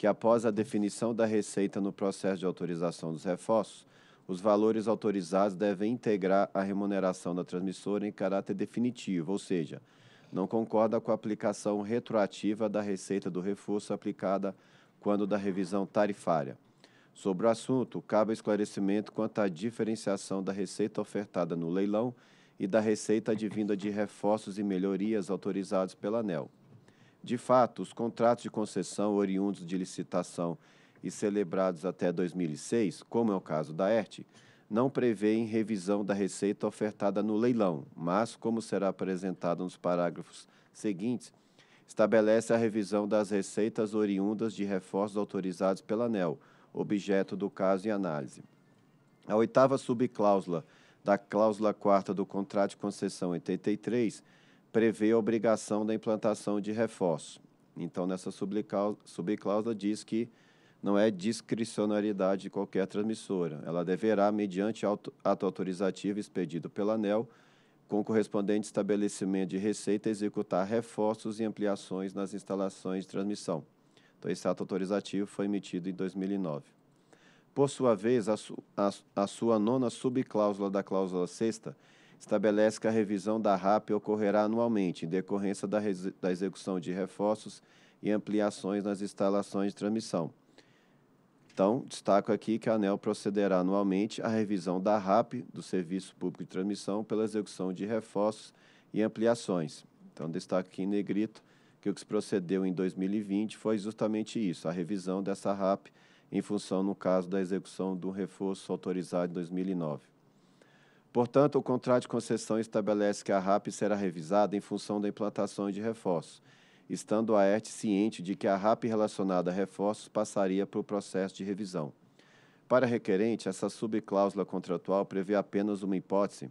que, após a definição da receita no processo de autorização dos reforços, os valores autorizados devem integrar a remuneração da transmissora em caráter definitivo, ou seja, não concorda com a aplicação retroativa da receita do reforço aplicada quando da revisão tarifária. Sobre o assunto, cabe esclarecimento quanto à diferenciação da receita ofertada no leilão e da receita advinda de reforços e melhorias autorizados pela ANEL. De fato, os contratos de concessão oriundos de licitação e celebrados até 2006, como é o caso da ERT, não prevêem revisão da receita ofertada no leilão, mas, como será apresentado nos parágrafos seguintes, estabelece a revisão das receitas oriundas de reforços autorizados pela ANEL, objeto do caso em análise. A oitava subcláusula da cláusula quarta do contrato de concessão 83 prevê a obrigação da implantação de reforço. Então, nessa subcláusula diz que não é discricionariedade de qualquer transmissora. Ela deverá, mediante ato, autorizativo expedido pela ANEL, com correspondente estabelecimento de receita, executar reforços e ampliações nas instalações de transmissão. Então, esse ato autorizativo foi emitido em 2009. Por sua vez, a, su, a, a sua nona subcláusula da cláusula sexta estabelece que a revisão da RAP ocorrerá anualmente, em decorrência da, da execução de reforços e ampliações nas instalações de transmissão. Então, destaco aqui que a ANEL procederá anualmente à revisão da RAP, do Serviço Público de Transmissão, pela execução de reforços e ampliações. Então, destaco aqui em negrito que o que se procedeu em 2020 foi justamente isso, a revisão dessa RAP em função, no caso, da execução do reforço autorizado em 2009. Portanto, o contrato de concessão estabelece que a RAP será revisada em função da implantação de reforços, estando a ERT ciente de que a RAP relacionada a reforços passaria para o processo de revisão. Para requerente, essa subcláusula contratual prevê apenas uma hipótese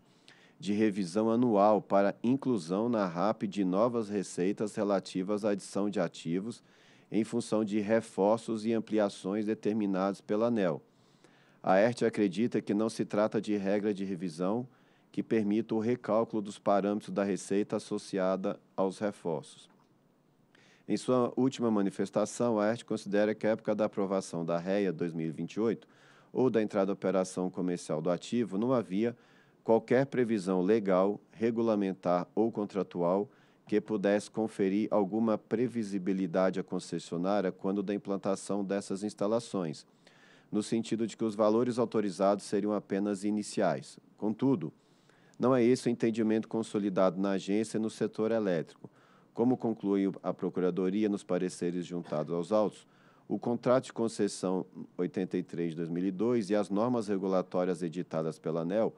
de revisão anual para inclusão na RAP de novas receitas relativas à adição de ativos em função de reforços e ampliações determinados pela ANEL, a ERT acredita que não se trata de regra de revisão que permita o recálculo dos parâmetros da receita associada aos reforços. Em sua última manifestação, a ERT considera que a época da aprovação da REA 2028 ou da entrada operação comercial do ativo não havia qualquer previsão legal, regulamentar ou contratual que pudesse conferir alguma previsibilidade à concessionária quando da implantação dessas instalações no sentido de que os valores autorizados seriam apenas iniciais. Contudo, não é esse o entendimento consolidado na agência e no setor elétrico. Como conclui a Procuradoria nos pareceres juntados aos autos, o contrato de concessão 83 de 2002 e as normas regulatórias editadas pela ANEL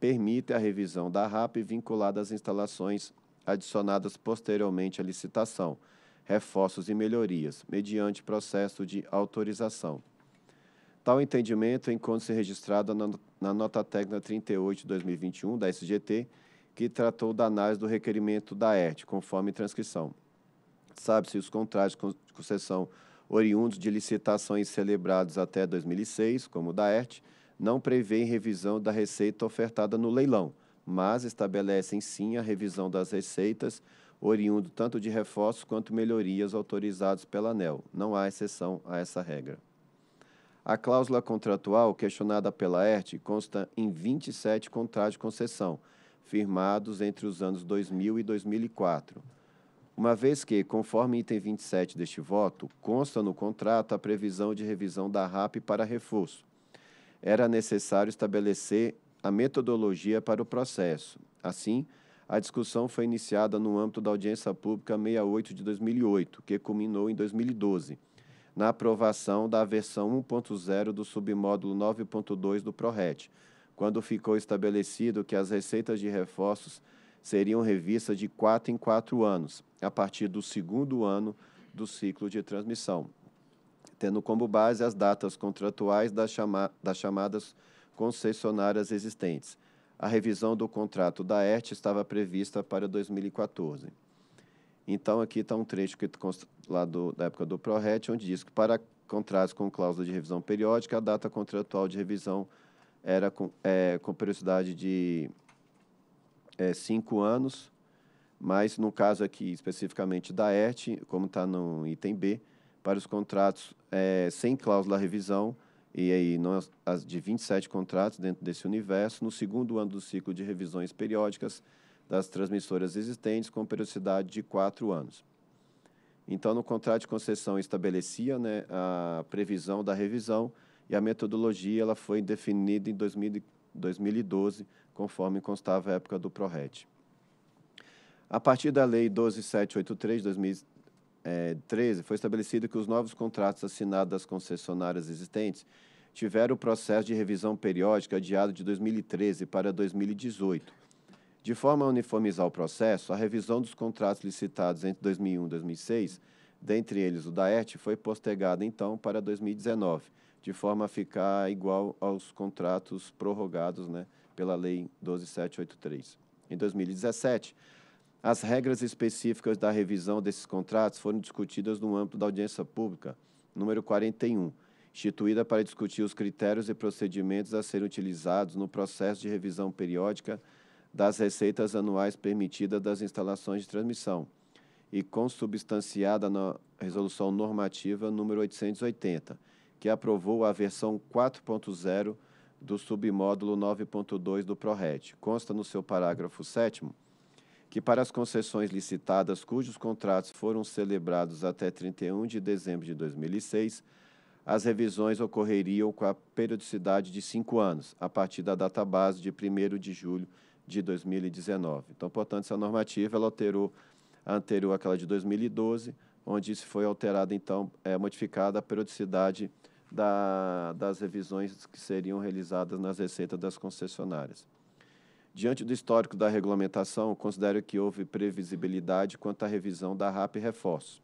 permitem a revisão da RAP vinculada às instalações adicionadas posteriormente à licitação, reforços e melhorias, mediante processo de autorização. Tal entendimento encontra-se registrado na, na nota técnica 38 de 2021 da SGT, que tratou da análise do requerimento da ERT, conforme transcrição. Sabe-se os contratos de concessão oriundos de licitações celebrados até 2006, como o da ERT, não prevêem revisão da receita ofertada no leilão, mas estabelecem sim a revisão das receitas oriundo tanto de reforços quanto melhorias autorizados pela ANEL. Não há exceção a essa regra. A cláusula contratual questionada pela ERT consta em 27 contratos de concessão, firmados entre os anos 2000 e 2004. Uma vez que, conforme item 27 deste voto, consta no contrato a previsão de revisão da RAP para reforço. Era necessário estabelecer a metodologia para o processo. Assim, a discussão foi iniciada no âmbito da audiência pública 68 de 2008, que culminou em 2012 na aprovação da versão 1.0 do submódulo 9.2 do ProRet, quando ficou estabelecido que as receitas de reforços seriam revistas de 4 em 4 anos, a partir do segundo ano do ciclo de transmissão, tendo como base as datas contratuais das, chama das chamadas concessionárias existentes. A revisão do contrato da ERT estava prevista para 2014. Então, aqui está um trecho que está lá do, da época do ProRet, onde diz que para contratos com cláusula de revisão periódica, a data contratual de revisão era com, é, com periodicidade de é, cinco anos, mas no caso aqui especificamente da ERT, como está no item B, para os contratos é, sem cláusula revisão, e aí nós, as de 27 contratos dentro desse universo, no segundo ano do ciclo de revisões periódicas, das transmissoras existentes com periodicidade de quatro anos. Então, no contrato de concessão estabelecia né, a previsão da revisão e a metodologia ela foi definida em 2012, conforme constava a época do ProRet. A partir da Lei 12783 de 2013, foi estabelecido que os novos contratos assinados das concessionárias existentes tiveram o processo de revisão periódica adiado de 2013 para 2018 de forma a uniformizar o processo, a revisão dos contratos licitados entre 2001 e 2006, dentre eles o da ERT, foi postergada então para 2019, de forma a ficar igual aos contratos prorrogados né, pela Lei 12783. Em 2017, as regras específicas da revisão desses contratos foram discutidas no âmbito da audiência pública número 41, instituída para discutir os critérios e procedimentos a serem utilizados no processo de revisão periódica das receitas anuais permitidas das instalações de transmissão e consubstanciada na Resolução Normativa número 880, que aprovou a versão 4.0 do submódulo 9.2 do PRORET. Consta no seu parágrafo 7 que para as concessões licitadas cujos contratos foram celebrados até 31 de dezembro de 2006, as revisões ocorreriam com a periodicidade de cinco anos, a partir da data base de 1 de julho de 2019. Então, portanto, essa normativa ela alterou a anterior àquela de 2012, onde isso foi alterada, então, é modificada a periodicidade da, das revisões que seriam realizadas nas receitas das concessionárias. Diante do histórico da regulamentação, considero que houve previsibilidade quanto à revisão da RAP Reforço.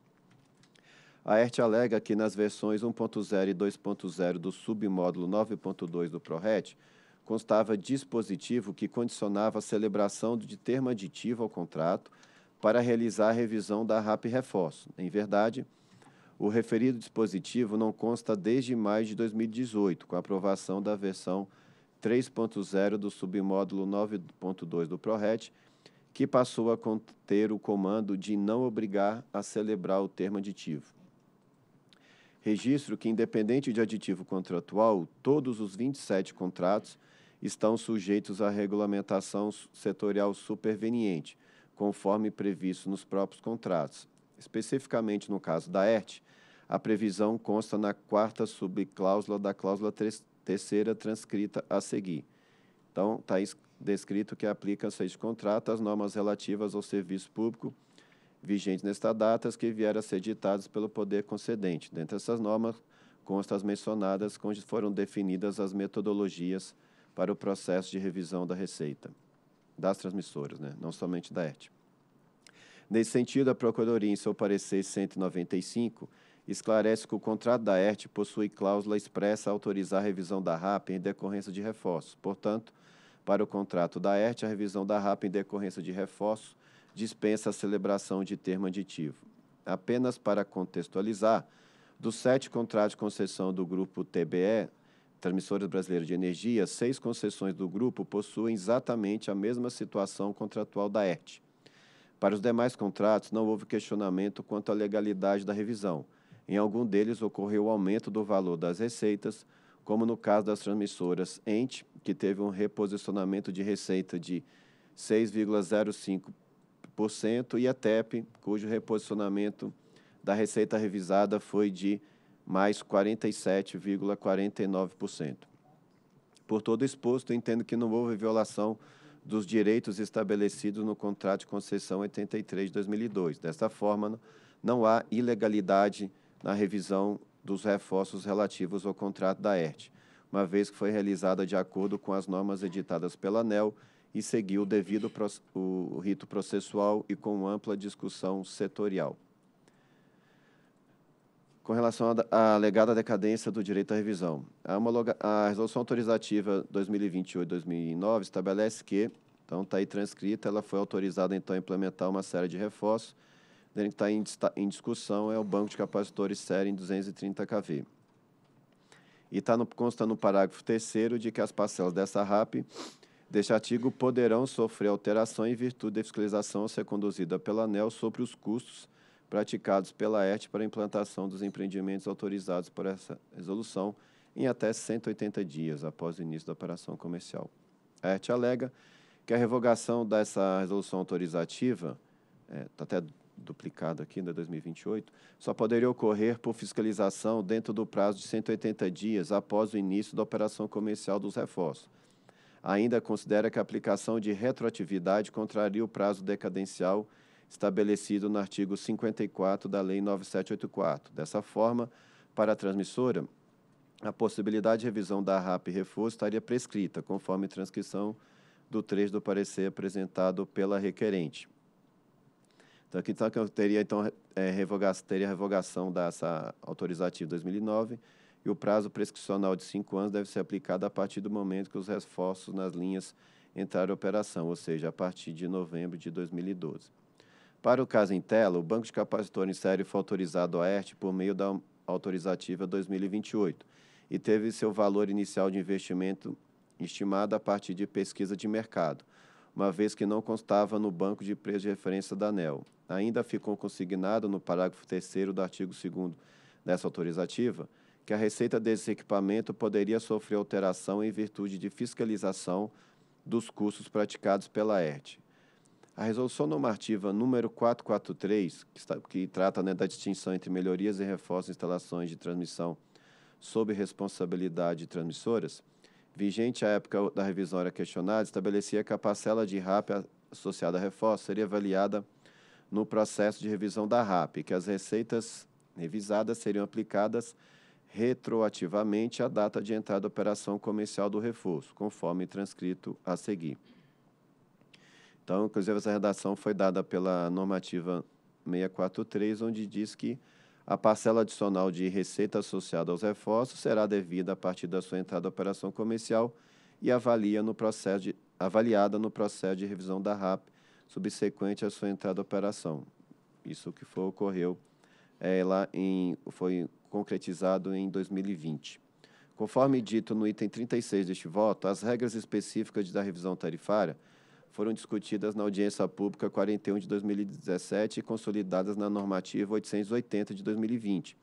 A ERT alega que nas versões 1.0 e 2.0 do submódulo 9.2 do PRORET, constava dispositivo que condicionava a celebração de termo aditivo ao contrato para realizar a revisão da RAP Reforço. Em verdade, o referido dispositivo não consta desde maio de 2018, com a aprovação da versão 3.0 do submódulo 9.2 do ProRet, que passou a conter o comando de não obrigar a celebrar o termo aditivo. Registro que, independente de aditivo contratual, todos os 27 contratos estão sujeitos à regulamentação setorial superveniente, conforme previsto nos próprios contratos. Especificamente no caso da ERT, a previsão consta na quarta subcláusula da cláusula terceira transcrita a seguir. Então, está descrito que aplica-se este contrato as normas relativas ao serviço público vigentes nesta data, que vieram a ser ditadas pelo poder concedente. Dentre essas normas, constam as mencionadas, onde foram definidas as metodologias para o processo de revisão da receita das transmissoras, né? não somente da ERT. Nesse sentido, a Procuradoria, em seu parecer 195, esclarece que o contrato da ERT possui cláusula expressa a autorizar a revisão da RAP em decorrência de reforços. Portanto, para o contrato da ERT, a revisão da RAP em decorrência de reforço dispensa a celebração de termo aditivo. Apenas para contextualizar, dos sete contratos de concessão do grupo TBE, Transmissores Brasileiros de Energia, seis concessões do grupo possuem exatamente a mesma situação contratual da ERT. Para os demais contratos, não houve questionamento quanto à legalidade da revisão. Em algum deles ocorreu o aumento do valor das receitas, como no caso das transmissoras ENT, que teve um reposicionamento de receita de 6,05%, e a TEP, cujo reposicionamento da receita revisada foi de mais 47,49%. Por todo exposto, entendo que não houve violação dos direitos estabelecidos no contrato de concessão 83 de 2002. Desta forma, não há ilegalidade na revisão dos reforços relativos ao contrato da ERT, uma vez que foi realizada de acordo com as normas editadas pela ANEL e seguiu devido o rito processual e com ampla discussão setorial com relação à alegada decadência do direito à revisão. A, a resolução autorizativa 2028-2009 estabelece que, então está aí transcrita, ela foi autorizada então a implementar uma série de reforços, que está em, em discussão é o banco de capacitores série em 230 kV. E está no, consta no parágrafo terceiro de que as parcelas dessa RAP deste artigo poderão sofrer alteração em virtude da fiscalização a ser conduzida pela ANEL sobre os custos praticados pela ERT para implantação dos empreendimentos autorizados por essa resolução em até 180 dias após o início da operação comercial. A ERT alega que a revogação dessa resolução autorizativa, está é, tá até duplicado aqui, né, da 2028, só poderia ocorrer por fiscalização dentro do prazo de 180 dias após o início da operação comercial dos reforços. Ainda considera que a aplicação de retroatividade contraria o prazo decadencial estabelecido no artigo 54 da Lei 9784. Dessa forma, para a transmissora, a possibilidade de revisão da RAP reforço estaria prescrita, conforme transcrição do 3 do parecer apresentado pela requerente. Então, aqui então, eu teria, então, é, revoga teria revogação dessa autorizativa de 2009 e o prazo prescricional de cinco anos deve ser aplicado a partir do momento que os reforços nas linhas entraram em operação, ou seja, a partir de novembro de 2012. Para o caso Intela, o banco de capacitores em série foi autorizado à ERT por meio da autorizativa 2028 e teve seu valor inicial de investimento estimado a partir de pesquisa de mercado, uma vez que não constava no banco de preço de referência da ANEL. Ainda ficou consignado no parágrafo 3 do artigo 2 dessa autorizativa que a receita desse equipamento poderia sofrer alteração em virtude de fiscalização dos custos praticados pela ERT. A resolução normativa número 443, que, está, que trata né, da distinção entre melhorias e reforços em instalações de transmissão sob responsabilidade de transmissoras, vigente à época da revisão era questionada, estabelecia que a parcela de RAP associada a reforço seria avaliada no processo de revisão da RAP, que as receitas revisadas seriam aplicadas retroativamente à data de entrada da operação comercial do reforço, conforme transcrito a seguir. Então, inclusive, essa redação foi dada pela normativa 643, onde diz que a parcela adicional de receita associada aos reforços será devida a partir da sua entrada à operação comercial e avalia no processo de, avaliada no processo de revisão da RAP subsequente à sua entrada à operação. Isso que foi, ocorreu é, lá em, foi concretizado em 2020. Conforme dito no item 36 deste voto, as regras específicas da revisão tarifária foram discutidas na audiência pública 41 de 2017 e consolidadas na normativa 880 de 2020,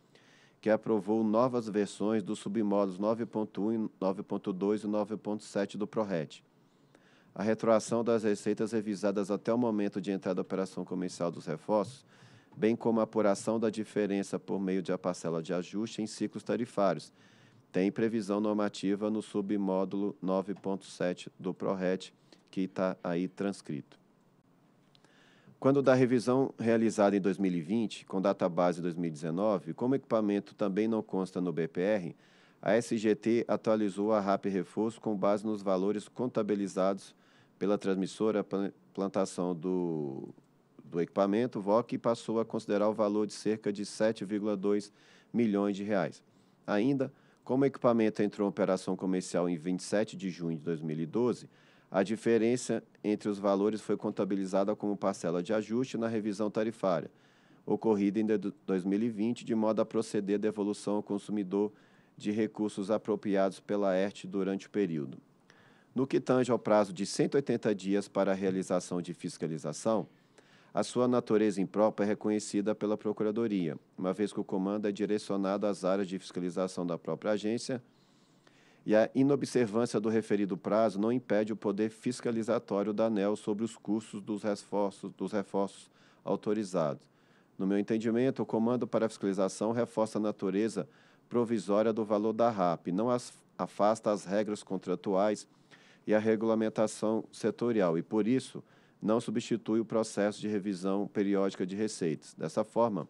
que aprovou novas versões dos submódulos 9.1, 9.2 e 9.7 do PRORET. A retroação das receitas revisadas até o momento de entrada da operação comercial dos reforços, bem como a apuração da diferença por meio de a parcela de ajuste em ciclos tarifários, tem previsão normativa no submódulo 9.7 do PRORET, que está aí transcrito. Quando da revisão realizada em 2020, com data base 2019, como o equipamento também não consta no BPR, a SGT atualizou a RAP Reforço com base nos valores contabilizados pela transmissora plantação do, do equipamento VOC e passou a considerar o valor de cerca de 7,2 milhões de reais. Ainda, como o equipamento entrou em operação comercial em 27 de junho de 2012, a diferença entre os valores foi contabilizada como parcela de ajuste na revisão tarifária, ocorrida em 2020, de modo a proceder à devolução ao consumidor de recursos apropriados pela ERT durante o período. No que tange ao prazo de 180 dias para a realização de fiscalização, a sua natureza imprópria é reconhecida pela Procuradoria, uma vez que o comando é direcionado às áreas de fiscalização da própria agência e a inobservância do referido prazo não impede o poder fiscalizatório da ANEL sobre os custos dos reforços, dos reforços autorizados. No meu entendimento, o Comando para a Fiscalização reforça a natureza provisória do valor da RAP, não as, afasta as regras contratuais e a regulamentação setorial e, por isso, não substitui o processo de revisão periódica de receitas. Dessa forma,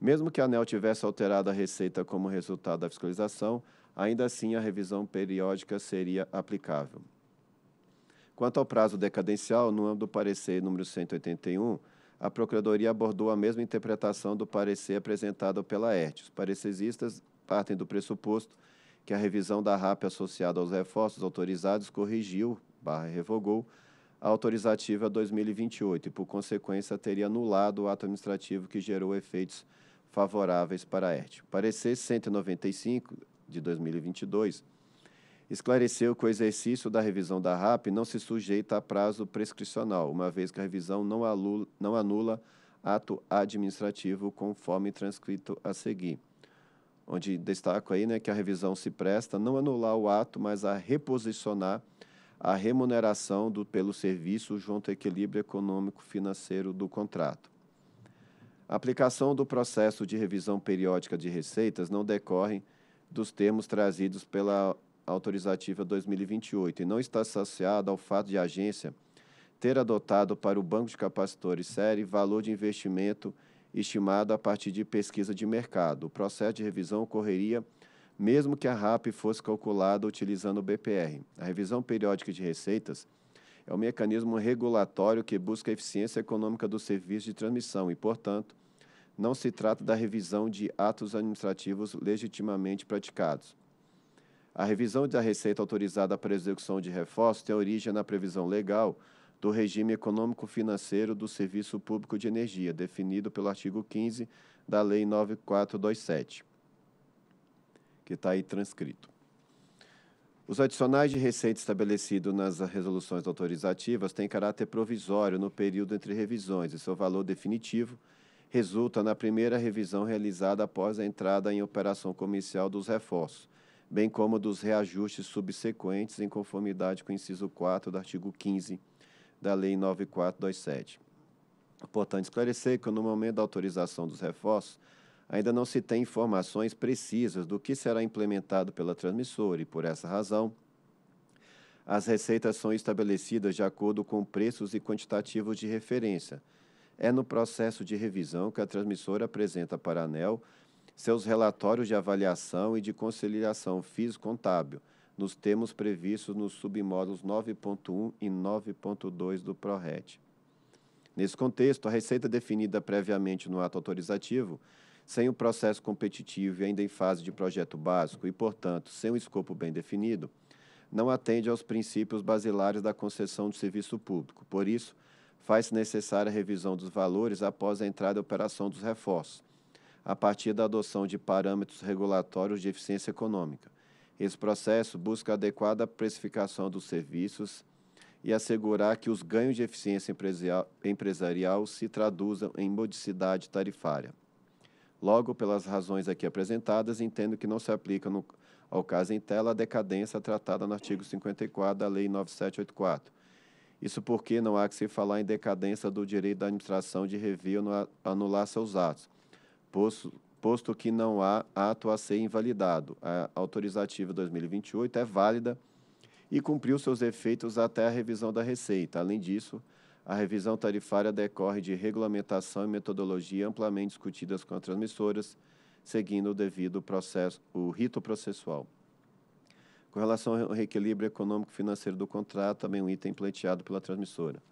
mesmo que a ANEL tivesse alterado a receita como resultado da fiscalização, ainda assim a revisão periódica seria aplicável. Quanto ao prazo decadencial, no âmbito do parecer número 181, a Procuradoria abordou a mesma interpretação do parecer apresentado pela ERT. Os parecesistas partem do pressuposto que a revisão da RAP associada aos reforços autorizados corrigiu, barra revogou, a autorizativa 2028 e, por consequência, teria anulado o ato administrativo que gerou efeitos favoráveis para a ERT. Parecer 195 de 2022, esclareceu que o exercício da revisão da RAP não se sujeita a prazo prescricional, uma vez que a revisão não, alula, não anula ato administrativo conforme transcrito a seguir. Onde destaco aí né, que a revisão se presta não anular o ato, mas a reposicionar a remuneração do, pelo serviço junto ao equilíbrio econômico-financeiro do contrato. A aplicação do processo de revisão periódica de receitas não decorre dos termos trazidos pela autorizativa 2028 e não está associada ao fato de a agência ter adotado para o banco de capacitores série valor de investimento estimado a partir de pesquisa de mercado. O processo de revisão ocorreria mesmo que a RAP fosse calculada utilizando o BPR. A revisão periódica de receitas é um mecanismo regulatório que busca a eficiência econômica do serviço de transmissão e, portanto, não se trata da revisão de atos administrativos legitimamente praticados. A revisão da receita autorizada para execução de reforço tem origem na previsão legal do regime econômico-financeiro do Serviço Público de Energia, definido pelo artigo 15 da Lei 9427, que está aí transcrito. Os adicionais de receita estabelecidos nas resoluções autorizativas têm caráter provisório no período entre revisões e seu é valor definitivo – resulta na primeira revisão realizada após a entrada em operação comercial dos reforços, bem como dos reajustes subsequentes em conformidade com o inciso 4 do artigo 15 da Lei 9427. Importante esclarecer que, no momento da autorização dos reforços, ainda não se tem informações precisas do que será implementado pela transmissora e, por essa razão, as receitas são estabelecidas de acordo com preços e quantitativos de referência, é no processo de revisão que a transmissora apresenta para a ANEL seus relatórios de avaliação e de conciliação fiscontábil, contábil nos termos previstos nos submódulos 9.1 e 9.2 do PRORET. Nesse contexto, a receita definida previamente no ato autorizativo, sem o processo competitivo e ainda em fase de projeto básico e, portanto, sem um escopo bem definido, não atende aos princípios basilares da concessão de serviço público. Por isso, faz-se necessária a revisão dos valores após a entrada em operação dos reforços, a partir da adoção de parâmetros regulatórios de eficiência econômica. Esse processo busca adequada a precificação dos serviços e assegurar que os ganhos de eficiência empresarial se traduzam em modicidade tarifária. Logo, pelas razões aqui apresentadas, entendo que não se aplica no, ao caso em tela a decadência tratada no artigo 54 da Lei 9784, isso porque não há que se falar em decadência do direito da administração de rever ou anular seus atos, posto, posto que não há ato a ser invalidado. A autorizativa 2028 é válida e cumpriu seus efeitos até a revisão da Receita. Além disso, a revisão tarifária decorre de regulamentação e metodologia amplamente discutidas com as transmissoras, seguindo o devido processo, o rito processual. Com relação ao reequilíbrio econômico-financeiro do contrato, também um item pleiteado pela transmissora.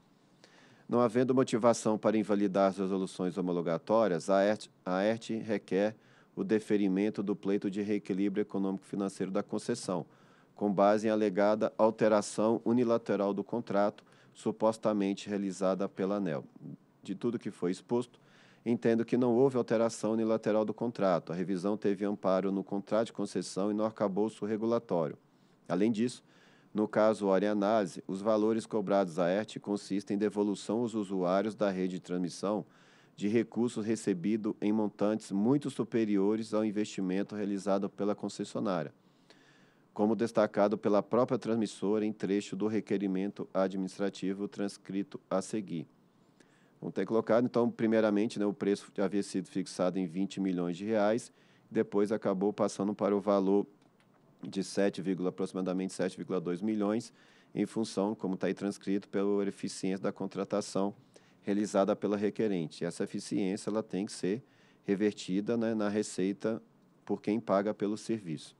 Não havendo motivação para invalidar as resoluções homologatórias, a ERT, a ERT requer o deferimento do pleito de reequilíbrio econômico-financeiro da concessão, com base em alegada alteração unilateral do contrato supostamente realizada pela ANEL. De tudo que foi exposto, entendo que não houve alteração unilateral do contrato. A revisão teve amparo no contrato de concessão e no arcabouço regulatório. Além disso, no caso Orianase, os valores cobrados à ERT consistem em devolução aos usuários da rede de transmissão de recursos recebidos em montantes muito superiores ao investimento realizado pela concessionária, como destacado pela própria transmissora em trecho do requerimento administrativo transcrito a seguir. Vamos ter colocado, então, primeiramente, né, o preço havia sido fixado em 20 milhões de reais, depois acabou passando para o valor de 7, aproximadamente 7,2 milhões, em função, como está aí transcrito, pela eficiência da contratação realizada pela requerente. Essa eficiência ela tem que ser revertida né, na receita por quem paga pelo serviço.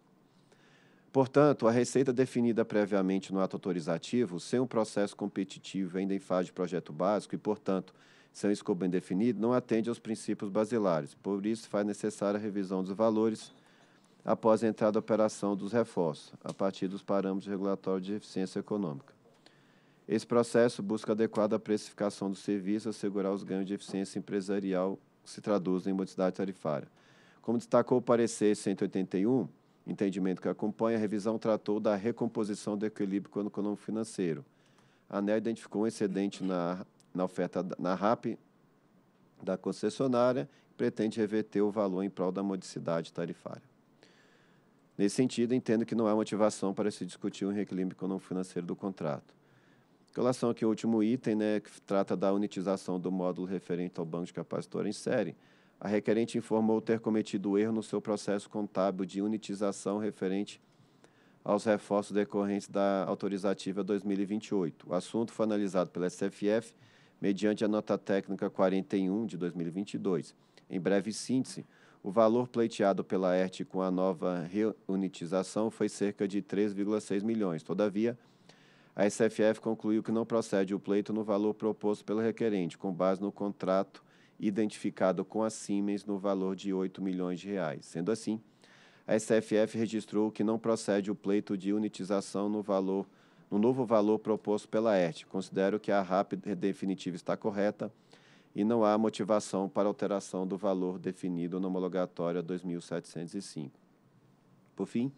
Portanto, a receita definida previamente no ato autorizativo, sem um processo competitivo ainda em fase de projeto básico e, portanto, sem um escopo bem definido, não atende aos princípios basilares. Por isso, faz necessária a revisão dos valores após a entrada da operação dos reforços, a partir dos parâmetros regulatórios de eficiência econômica. Esse processo busca adequada a precificação do serviço, assegurar os ganhos de eficiência empresarial que se traduzem em modicidade tarifária. Como destacou o parecer 181, entendimento que acompanha, a revisão tratou da recomposição do equilíbrio econômico financeiro. A ANEL identificou um excedente na, na oferta na RAP da concessionária e pretende reverter o valor em prol da modicidade tarifária. Nesse sentido, entendo que não há motivação para se discutir um reequilíbrio econômico-financeiro do contrato. Em relação aqui ao último item, né, que trata da unitização do módulo referente ao banco de capacitor em série, a requerente informou ter cometido erro no seu processo contábil de unitização referente aos reforços decorrentes da autorizativa 2028. O assunto foi analisado pela SFF mediante a nota técnica 41 de 2022. Em breve síntese, o valor pleiteado pela ERT com a nova reunitização foi cerca de 3,6 milhões. Todavia, a SFF concluiu que não procede o pleito no valor proposto pelo requerente, com base no contrato identificado com a Siemens no valor de 8 milhões de reais. Sendo assim, a SFF registrou que não procede o pleito de unitização no valor no novo valor proposto pela ERT. Considero que a RAP definitiva está correta e não há motivação para alteração do valor definido no homologatório 2705. Por fim,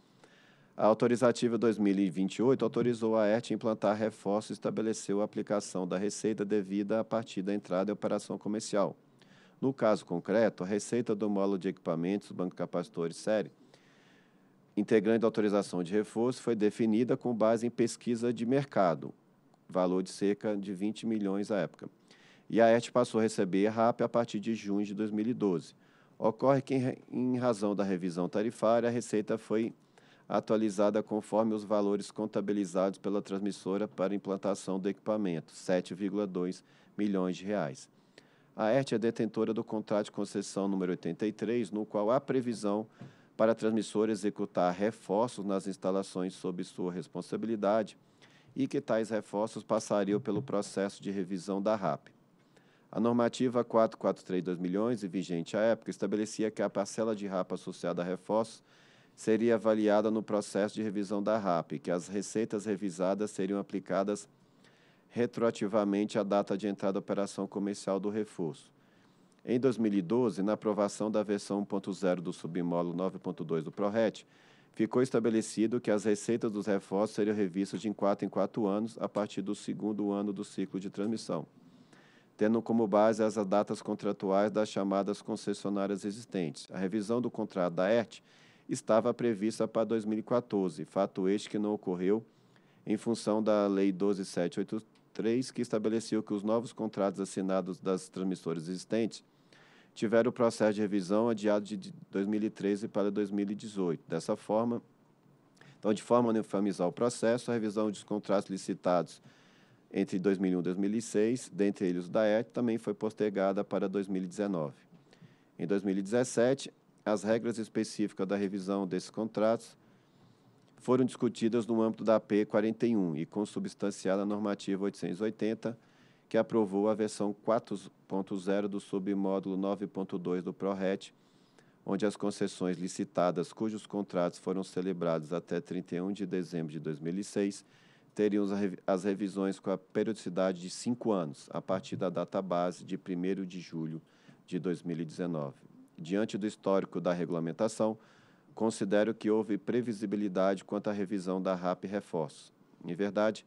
a autorizativa 2028 autorizou a ERT implantar reforço e estabeleceu a aplicação da receita devida a partir da entrada e operação comercial. No caso concreto, a receita do módulo de equipamentos Banco Capacitores Série, integrante da autorização de reforço, foi definida com base em pesquisa de mercado, valor de cerca de 20 milhões à época e a ERT passou a receber RAP a partir de junho de 2012. Ocorre que, em razão da revisão tarifária, a receita foi atualizada conforme os valores contabilizados pela transmissora para implantação do equipamento, 7,2 milhões de reais. A ERT é detentora do contrato de concessão número 83, no qual há previsão para a transmissora executar reforços nas instalações sob sua responsabilidade e que tais reforços passariam pelo processo de revisão da RAP. A normativa 4.432 milhões e vigente à época estabelecia que a parcela de RAP associada a reforços seria avaliada no processo de revisão da RAP, que as receitas revisadas seriam aplicadas retroativamente à data de entrada da operação comercial do reforço. Em 2012, na aprovação da versão 1.0 do Submolo 9.2 do ProRet, ficou estabelecido que as receitas dos reforços seriam revistas de 4 em 4 anos a partir do segundo ano do ciclo de transmissão tendo como base as datas contratuais das chamadas concessionárias existentes. A revisão do contrato da ERT estava prevista para 2014, fato este que não ocorreu em função da Lei 12783, que estabeleceu que os novos contratos assinados das transmissoras existentes tiveram o processo de revisão adiado de 2013 para 2018. Dessa forma, então, de forma a uniformizar o processo, a revisão dos contratos licitados entre 2001 e 2006, dentre eles o DAET, também foi postergada para 2019. Em 2017, as regras específicas da revisão desses contratos foram discutidas no âmbito da AP 41 e consubstanciada a normativa 880, que aprovou a versão 4.0 do submódulo 9.2 do PRORET, onde as concessões licitadas cujos contratos foram celebrados até 31 de dezembro de 2006 teriam as revisões com a periodicidade de cinco anos, a partir da data base de 1 de julho de 2019. Diante do histórico da regulamentação, considero que houve previsibilidade quanto à revisão da RAP Reforço. Em verdade,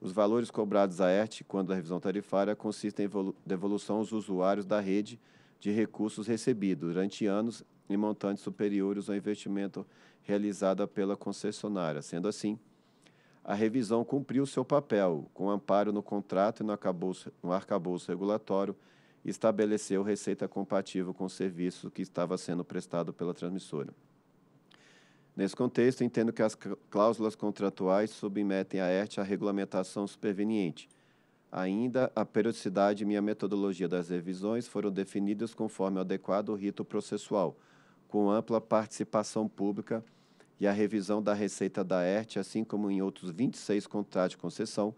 os valores cobrados à ERT quando da revisão tarifária consistem em devolução aos usuários da rede de recursos recebidos durante anos em montantes superiores ao investimento realizado pela concessionária. Sendo assim, a revisão cumpriu seu papel, com amparo no contrato e no, arcabouço, no arcabouço regulatório, estabeleceu receita compatível com o serviço que estava sendo prestado pela transmissora. Nesse contexto, entendo que as cláusulas contratuais submetem a ERT à regulamentação superveniente. Ainda, a periodicidade e minha metodologia das revisões foram definidas conforme o adequado rito processual, com ampla participação pública e a revisão da receita da ERT, assim como em outros 26 contratos de concessão,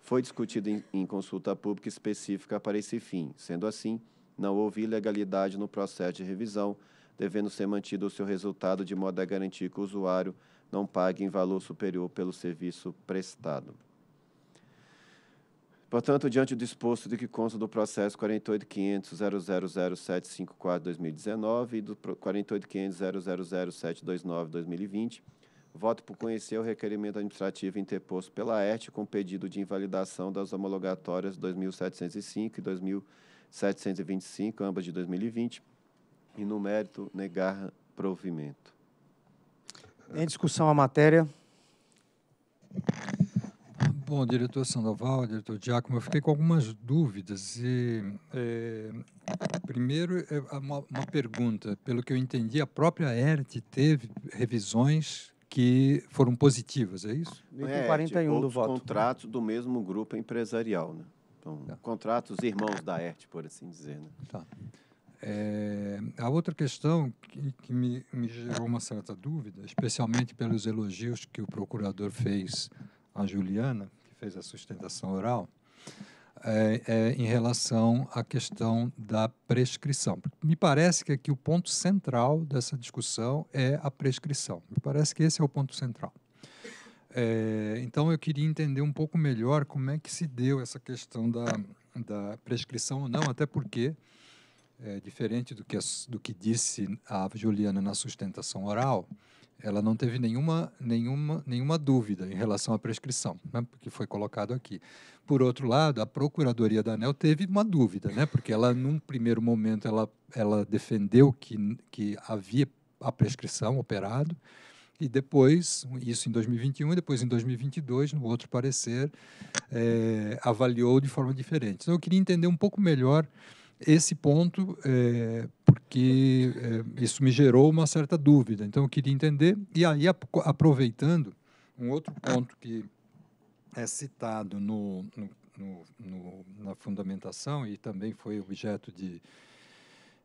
foi discutida em, em, consulta pública específica para esse fim. Sendo assim, não houve ilegalidade no processo de revisão, devendo ser mantido o seu resultado de modo a garantir que o usuário não pague em valor superior pelo serviço prestado. Portanto, diante do disposto de que consta do processo 48.500.0000754-2019 e do 48.500.0000729-2020, voto por conhecer o requerimento administrativo interposto pela ERT com pedido de invalidação das homologatórias 2.705 e 2.725, ambas de 2020, e no mérito negar provimento. Em discussão a matéria. Bom, diretor Sandoval, diretor Giacomo, eu fiquei com algumas dúvidas. E, eh, é, primeiro, uma, uma pergunta. Pelo que eu entendi, a própria ERT teve revisões que foram positivas, é isso? É, 41 tipo, do voto. Né? contratos do mesmo grupo empresarial, né? Então, tá. contratos irmãos da ERT, por assim dizer, né? Tá. É, a outra questão que, que me, me, gerou uma certa dúvida, especialmente pelos elogios que o procurador fez à Juliana, fez a sustentação oral, é, é, em relação à questão da prescrição. Me parece que aqui o ponto central dessa discussão é a prescrição. Me parece que esse é o ponto central. É, então, eu queria entender um pouco melhor como é que se deu essa questão da, da prescrição ou não, até porque, é, diferente do que, do que disse a Juliana na sustentação oral, ela não teve nenhuma, nenhuma, nenhuma dúvida em relação à prescrição, né, que foi colocado aqui. Por outro lado, a Procuradoria da ANEL teve uma dúvida, né, porque ela, num primeiro momento, ela, ela defendeu que, que havia a prescrição operado, e depois, isso em 2021, e depois em 2022, no outro parecer, é, avaliou de forma diferente. Então, eu queria entender um pouco melhor esse ponto, é, porque é, isso me gerou uma certa dúvida. Então, eu queria entender. E aí, aproveitando, um outro ponto que é citado no, no, no, na fundamentação e também foi objeto de,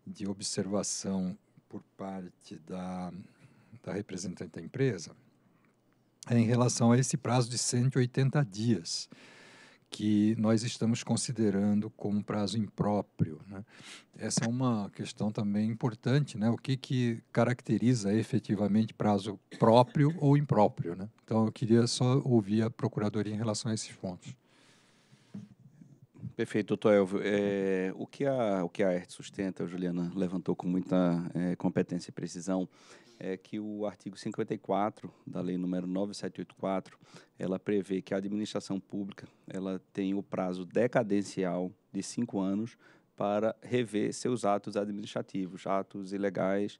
de observação por parte da, da representante da empresa, é em relação a esse prazo de 180 dias que nós estamos considerando como prazo impróprio. Né? Essa é uma questão também importante, né? o que, que caracteriza efetivamente prazo próprio ou impróprio. Né? Então, eu queria só ouvir a Procuradoria em relação a esses pontos. Perfeito, doutor Elvio. É, o, que a, o que a ERT sustenta, a Juliana levantou com muita é, competência e precisão, é que o artigo 54 da lei número 9784, ela prevê que a administração pública, ela tem o prazo decadencial de cinco anos para rever seus atos administrativos, atos ilegais,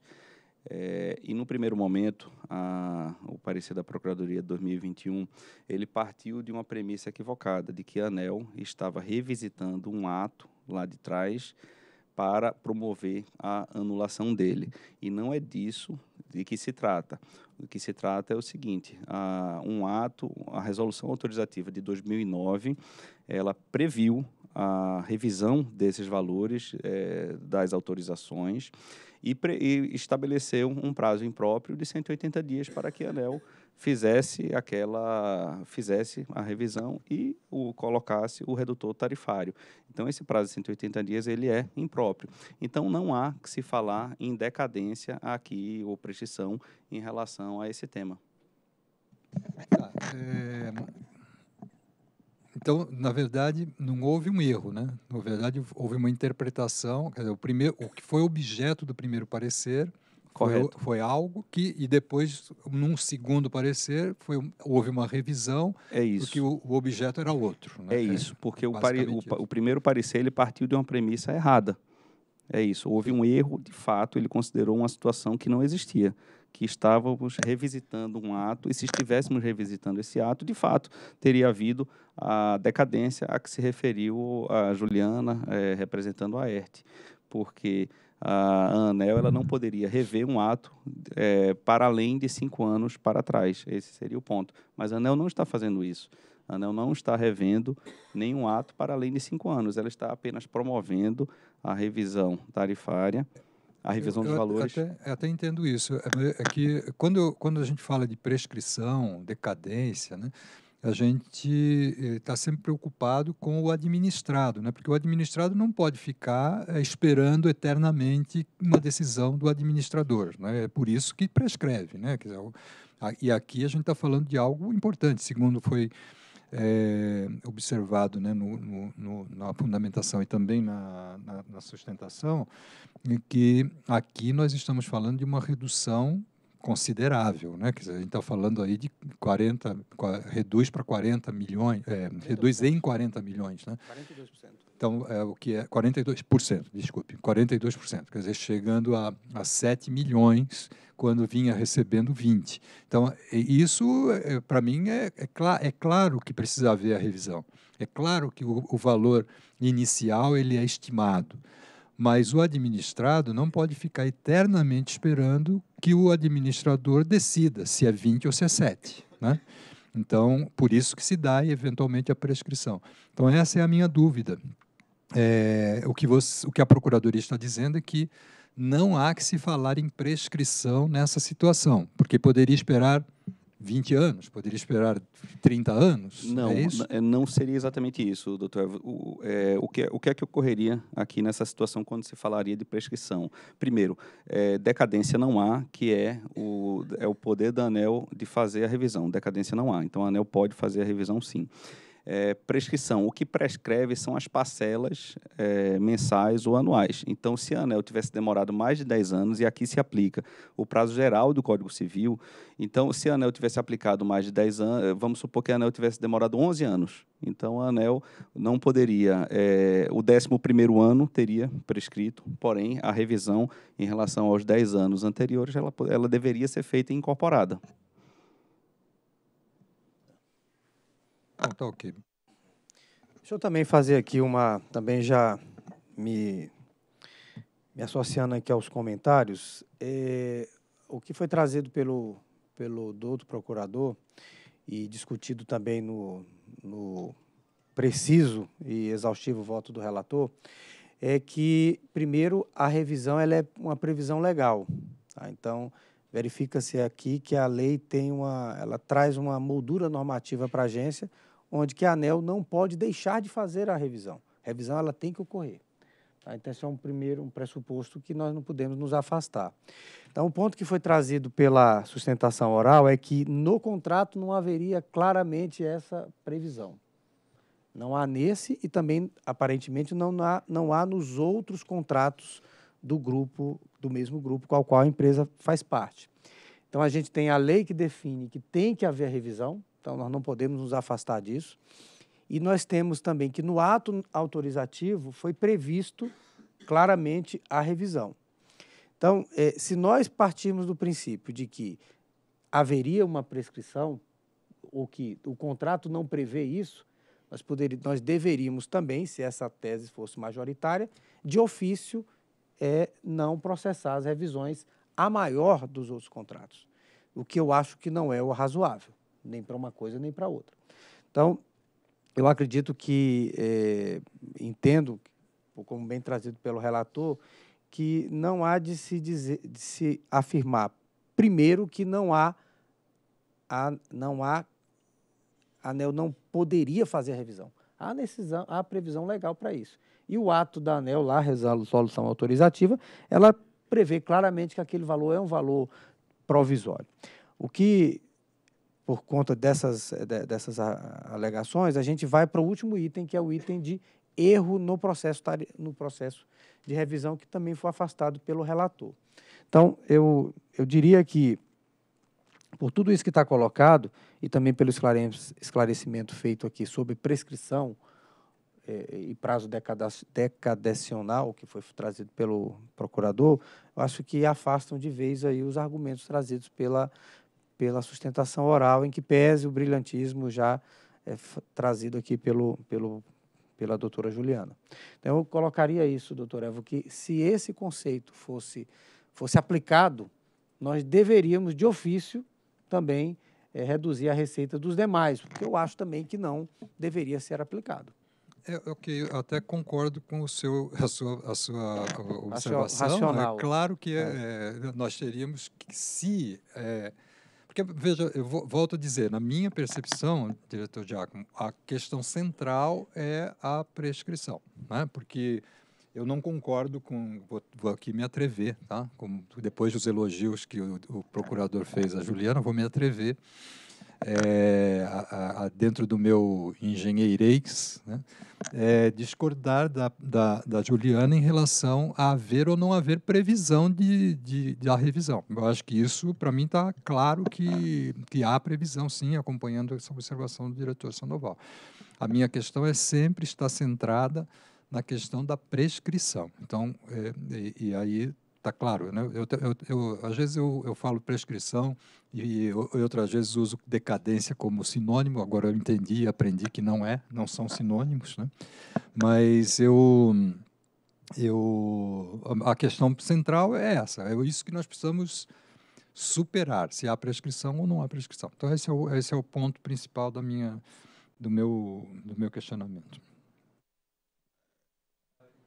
é, e no primeiro momento, a, o parecer da Procuradoria de 2021, ele partiu de uma premissa equivocada, de que a ANEL estava revisitando um ato lá de trás para promover a anulação dele. E não é disso de que se trata? o que se trata é o seguinte: a, um ato, a resolução autorizativa de 2009, ela previu a revisão desses valores é, das autorizações e, pre, e estabeleceu um prazo impróprio de 180 dias para que a ANEL fizesse aquela fizesse a revisão e o colocasse o redutor tarifário. Então esse prazo de 180 dias ele é impróprio. Então não há que se falar em decadência aqui ou prescrição em relação a esse tema. É, então, na verdade, não houve um erro, né? Na verdade, houve uma interpretação, dizer, o primeiro, o que foi objeto do primeiro parecer Correto. Foi, foi, algo que, e depois, num segundo parecer, foi, houve uma revisão, é isso. porque o, o objeto era outro. Né? É isso, porque é, o, pare, o, isso. o, primeiro parecer ele partiu de uma premissa errada. É isso, houve um erro, de fato, ele considerou uma situação que não existia, que estávamos revisitando um ato, e se estivéssemos revisitando esse ato, de fato, teria havido a decadência a que se referiu a Juliana, é, representando a ERT, porque a ANEL ela não poderia rever um ato é, para além de cinco anos para trás. Esse seria o ponto. Mas a ANEL não está fazendo isso. A ANEL não está revendo nenhum ato para além de cinco anos. Ela está apenas promovendo a revisão tarifária, a revisão eu, dos valores. Até, até, entendo isso. É que quando, quando a gente fala de prescrição, decadência, né, a gente está eh, sempre preocupado com o administrado, né? porque o administrado não pode ficar eh, esperando eternamente uma decisão do administrador. Né? É por isso que prescreve. Né? E aqui a gente está falando de algo importante, segundo foi é, observado né, no, no, no, na fundamentação e também na, na, na sustentação, é que aqui nós estamos falando de uma redução considerável, né? Quer dizer, a gente está falando aí de 40, reduz para 40 milhões, é, reduz em 40 milhões, né? 42%. Então, é o que é 42%, desculpe, 42%, quer dizer, chegando a, a 7 milhões quando vinha recebendo 20. Então, isso, é, para mim, é, é, é, claro que precisa haver a revisão. É claro que o, o valor inicial ele é estimado. Mas o administrado não pode ficar eternamente esperando que o administrador decida se é 20 ou se é 7. Né? Então, por isso que se dá eventualmente a prescrição. Então, essa é a minha dúvida. É, o, que você, o que a Procuradoria está dizendo é que não há que se falar em prescrição nessa situação, porque poderia esperar 20 anos, poderia esperar 30 anos? É não, é não seria exatamente isso, doutor. O, é, o, que, é, o que é que ocorreria aqui nessa situação quando se falaria de prescrição? Primeiro, é, decadência não há, que é o, é o poder da ANEL de fazer a revisão. Decadência não há, então a ANEL pode fazer a revisão sim. É, prescrição. O que prescreve são as parcelas é, mensais ou anuais. Então, se a ANEL tivesse demorado mais de 10 anos, e aqui se aplica o prazo geral do Código Civil, então, se a ANEL tivesse aplicado mais de 10 anos, eh, vamos supor que a ANEL tivesse demorado 11 anos. Então, a ANEL não poderia, é, o 11 ano teria prescrito, porém, a revisão em relação aos 10 anos anteriores, ela, ela deveria ser feita e incorporada. Então tá ok. Deixa eu também fazer aqui uma, também já me, me associando aqui aos comentários, é, o que foi trazido pelo, pelo doutor procurador e discutido também no, no preciso e exaustivo voto do relator, é que, primeiro, a revisão ela é uma previsão legal. Tá? Então, verifica-se aqui que a lei tem uma, ela traz uma moldura normativa para a agência, onde que a ANEL não pode deixar de fazer a revisão. A revisão ela tem que ocorrer. Tá? Então, esse é um primeiro um pressuposto que nós não podemos nos afastar. Então, o ponto que foi trazido pela sustentação oral é que no contrato não haveria claramente essa previsão. Não há nesse e também, aparentemente, não há, não há nos outros contratos do grupo, do mesmo grupo com o qual a empresa faz parte. Então, a gente tem a lei que define que tem que haver a revisão, então, nós não podemos nos afastar disso. E nós temos também que no ato autorizativo foi previsto claramente a revisão. Então, eh, se nós partirmos do princípio de que haveria uma prescrição, ou que o contrato não prevê isso, nós, poder, nós deveríamos também, se essa tese fosse majoritária, de ofício é não processar as revisões a maior dos outros contratos, o que eu acho que não é o razoável nem para uma coisa nem para outra. Então, eu acredito que, é, entendo, como bem trazido pelo relator, que não há de se, dizer, de se afirmar, primeiro, que não há, a, não há, a ANEL não poderia fazer a revisão. Há, decisão, há previsão legal para isso. E o ato da ANEL, lá, resolução autorizativa, ela prevê claramente que aquele valor é um valor provisório. O que por conta dessas, dessas alegações, a gente vai para o último item, que é o item de erro no processo, no processo de revisão, que também foi afastado pelo relator. Então, eu, eu diria que, por tudo isso que está colocado, e também pelo esclarecimento feito aqui sobre prescrição eh, e prazo decadecional, que foi trazido pelo procurador, eu acho que afastam de vez aí os argumentos trazidos pela, pela sustentação oral, em que pese o brilhantismo já é, trazido aqui pelo, pelo, pela doutora Juliana. Então, eu colocaria isso, doutor Evo, que se esse conceito fosse, fosse aplicado, nós deveríamos, de ofício, também é, reduzir a receita dos demais, porque eu acho também que não deveria ser aplicado. É, ok, eu até concordo com o seu, [LAUGHS] a sua, a sua observação. Né? Racional. É claro que é, eh, nós teríamos que, se porque, veja, eu vou, volto a dizer, na minha percepção, diretor Giacomo, a questão central é a prescrição, né? porque eu não concordo com, vou, vou aqui me atrever, tá? Com, depois dos elogios que o, o procurador fez a Juliana, vou me atrever é, a, a, dentro do meu engenheireis né, é, discordar da, da, da, Juliana em relação a haver ou não haver previsão de, de, da revisão. Eu acho que isso, para mim, está claro que, que há previsão, sim, acompanhando essa observação do diretor Sandoval. A minha questão é sempre estar centrada na questão da prescrição. Então, é, e, e aí Está claro? Né? Eu, eu, eu, às vezes eu, eu falo prescrição e, outras vezes uso decadência como sinônimo. Agora eu entendi e aprendi que não é, não são sinônimos. Né? Mas eu, eu, a questão central é essa. É isso que nós precisamos superar, se há prescrição ou não há prescrição. Então esse é o, esse é o ponto principal da minha, do, meu, do meu questionamento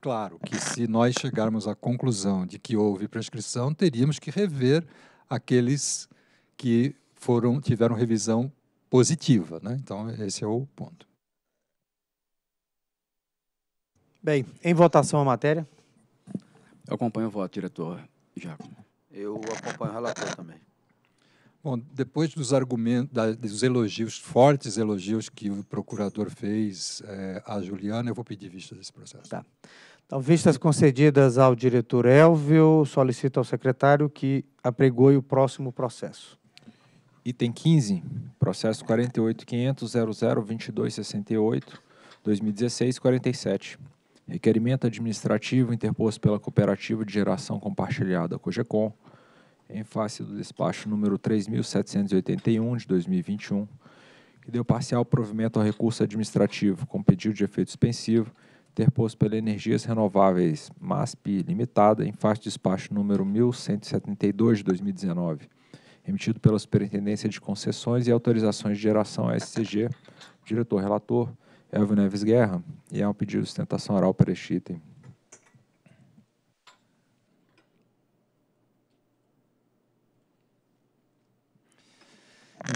claro que se nós chegarmos à conclusão de que houve prescrição, teríamos que rever aqueles que foram tiveram revisão positiva, né? Então esse é o ponto. Bem, em votação a matéria. Eu acompanho o voto, diretor Jacob. Eu acompanho o relator também. Bom, depois dos argumentos, da, dos elogios, fortes elogios que o procurador fez é, Juliana, eu vou pedir vista desse processo. Tá. Então, vistas concedidas ao diretor Elvio, solicito ao secretário que apregoe o próximo processo. Item 15, processo 48.500.002268.2016.47. 2016 47 Requerimento administrativo interposto pela Cooperativa de Geração Compartilhada, COGECOM, em face do despacho número 3.781 de 2021, que deu parcial provimento ao recurso administrativo com pedido de efeito suspensivo interposto pela Energias Renováveis MASP Limitada, em face despacho número 1172 de 2019, emitido pela Superintendência de Concessões e Autorizações de Geração SCG, diretor relator Elvio Neves Guerra, e é um pedido de sustentação oral para este item.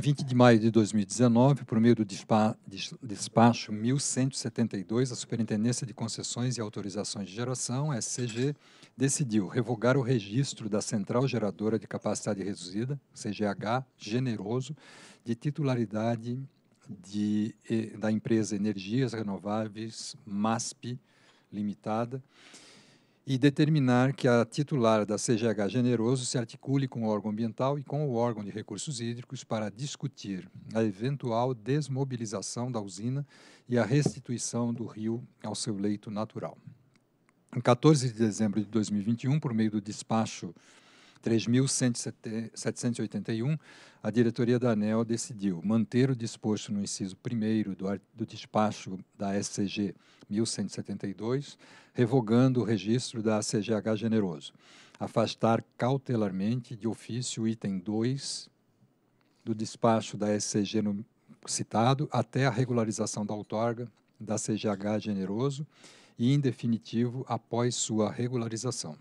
20 de maio de 2019, por meio do despacho 1172, a Superintendência de Concessões e Autorizações de Geração, SCG, decidiu revogar o registro da Central Geradora de Capacidade Reduzida, CGH, generoso, de titularidade de, da empresa Energias Renováveis MASP Limitada, e determinar que a titular da CGH Generoso se articule com o órgão ambiental e com o órgão de recursos hídricos para discutir a eventual desmobilização da usina e a restituição do rio ao seu leito natural. Em 14 de dezembro de 2021, por meio do despacho 3.781, a diretoria da ANEL decidiu manter o disposto no inciso 1 do, do despacho da SCG 1172 revogando o registro da CGH Generoso. Afastar cautelarmente de ofício o item 2 do despacho da SCG no citado até a regularização da outorga da CGH Generoso e, em definitivo, após sua regularização.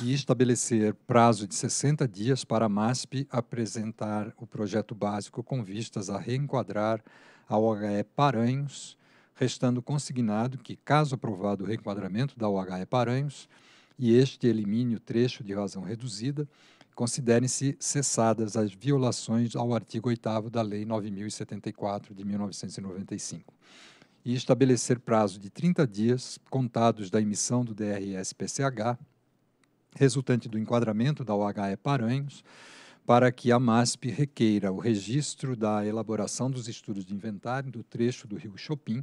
E estabelecer prazo de 60 dias para a MASP apresentar o projeto básico com vistas a reenquadrar a OHE Paranhos restando consignado que, caso aprovado o reenquadramento da OHE Paranhos e este elimine o trecho de razão reduzida, considerem-se cessadas as violações ao artigo 8 da Lei 9074 de 1995 e estabelecer prazo de 30 dias contados da emissão do DRS-PCH resultante do enquadramento da OHE Paranhos para que a MASP requeira o registro da elaboração dos estudos de inventário do trecho do rio Chopin,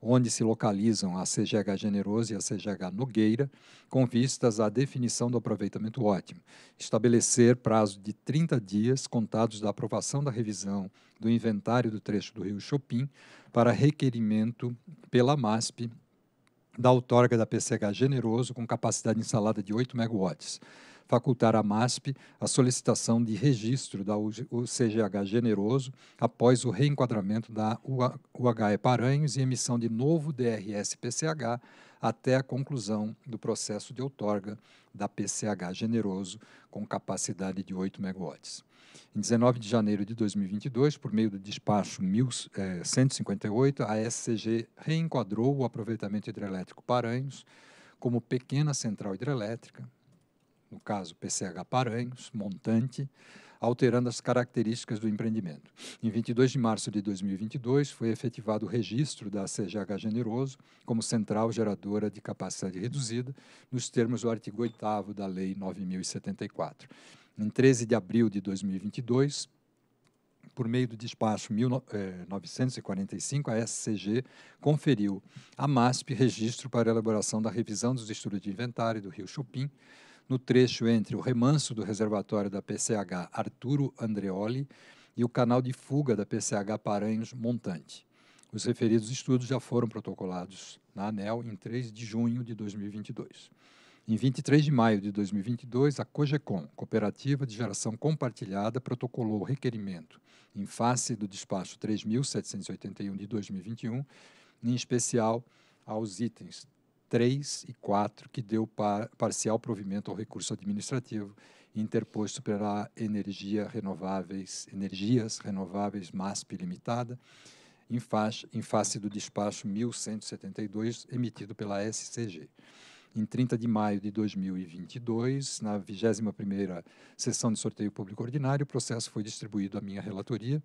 onde se localizam a CGH Generoso e a CGH Nogueira, com vistas à definição do aproveitamento ótimo. Estabelecer prazo de 30 dias contados da aprovação da revisão do inventário do trecho do Rio Chopin para requerimento pela MASP da outorga da PCH Generoso com capacidade instalada de 8 megawatts facultar à MASP a solicitação de registro da UCGH Generoso após o reenquadramento da UHE Paranhos e emissão de novo DRS-PCH até a conclusão do processo de outorga da PCH Generoso com capacidade de 8 megawatts. Em 19 de janeiro de 2022, por meio do despacho 1158, eh, a SCG reenquadrou o aproveitamento hidrelétrico Paranhos como pequena central hidrelétrica, no caso PCH Paranhos, montante, alterando as características do empreendimento. Em 22 de março de 2022, foi efetivado o registro da CGH Generoso como central geradora de capacidade reduzida, nos termos do artigo 8 da Lei 9074. Em 13 de abril de 2022, por meio do despacho 1945, eh, a SCG conferiu à MASP registro para elaboração da revisão dos estudos de inventário do Rio Chupim, no trecho entre o remanso do reservatório da PCH Arturo Andreoli e o canal de fuga da PCH Paranhos Montante. Os referidos estudos já foram protocolados na ANEL em 3 de junho de 2022. Em 23 de maio de 2022, a COGECOM, Cooperativa de Geração Compartilhada, protocolou o requerimento em face do despacho 3.781 de 2021, em especial aos itens 3 e 4, que deu par, parcial provimento ao recurso administrativo interposto pela Energia Renováveis, Energias Renováveis MASP Limitada, em em face do despacho 1172 emitido pela SCG em 30 de maio de 2022, na 21ª sessão de sorteio público ordinário, o processo foi distribuído à minha relatoria.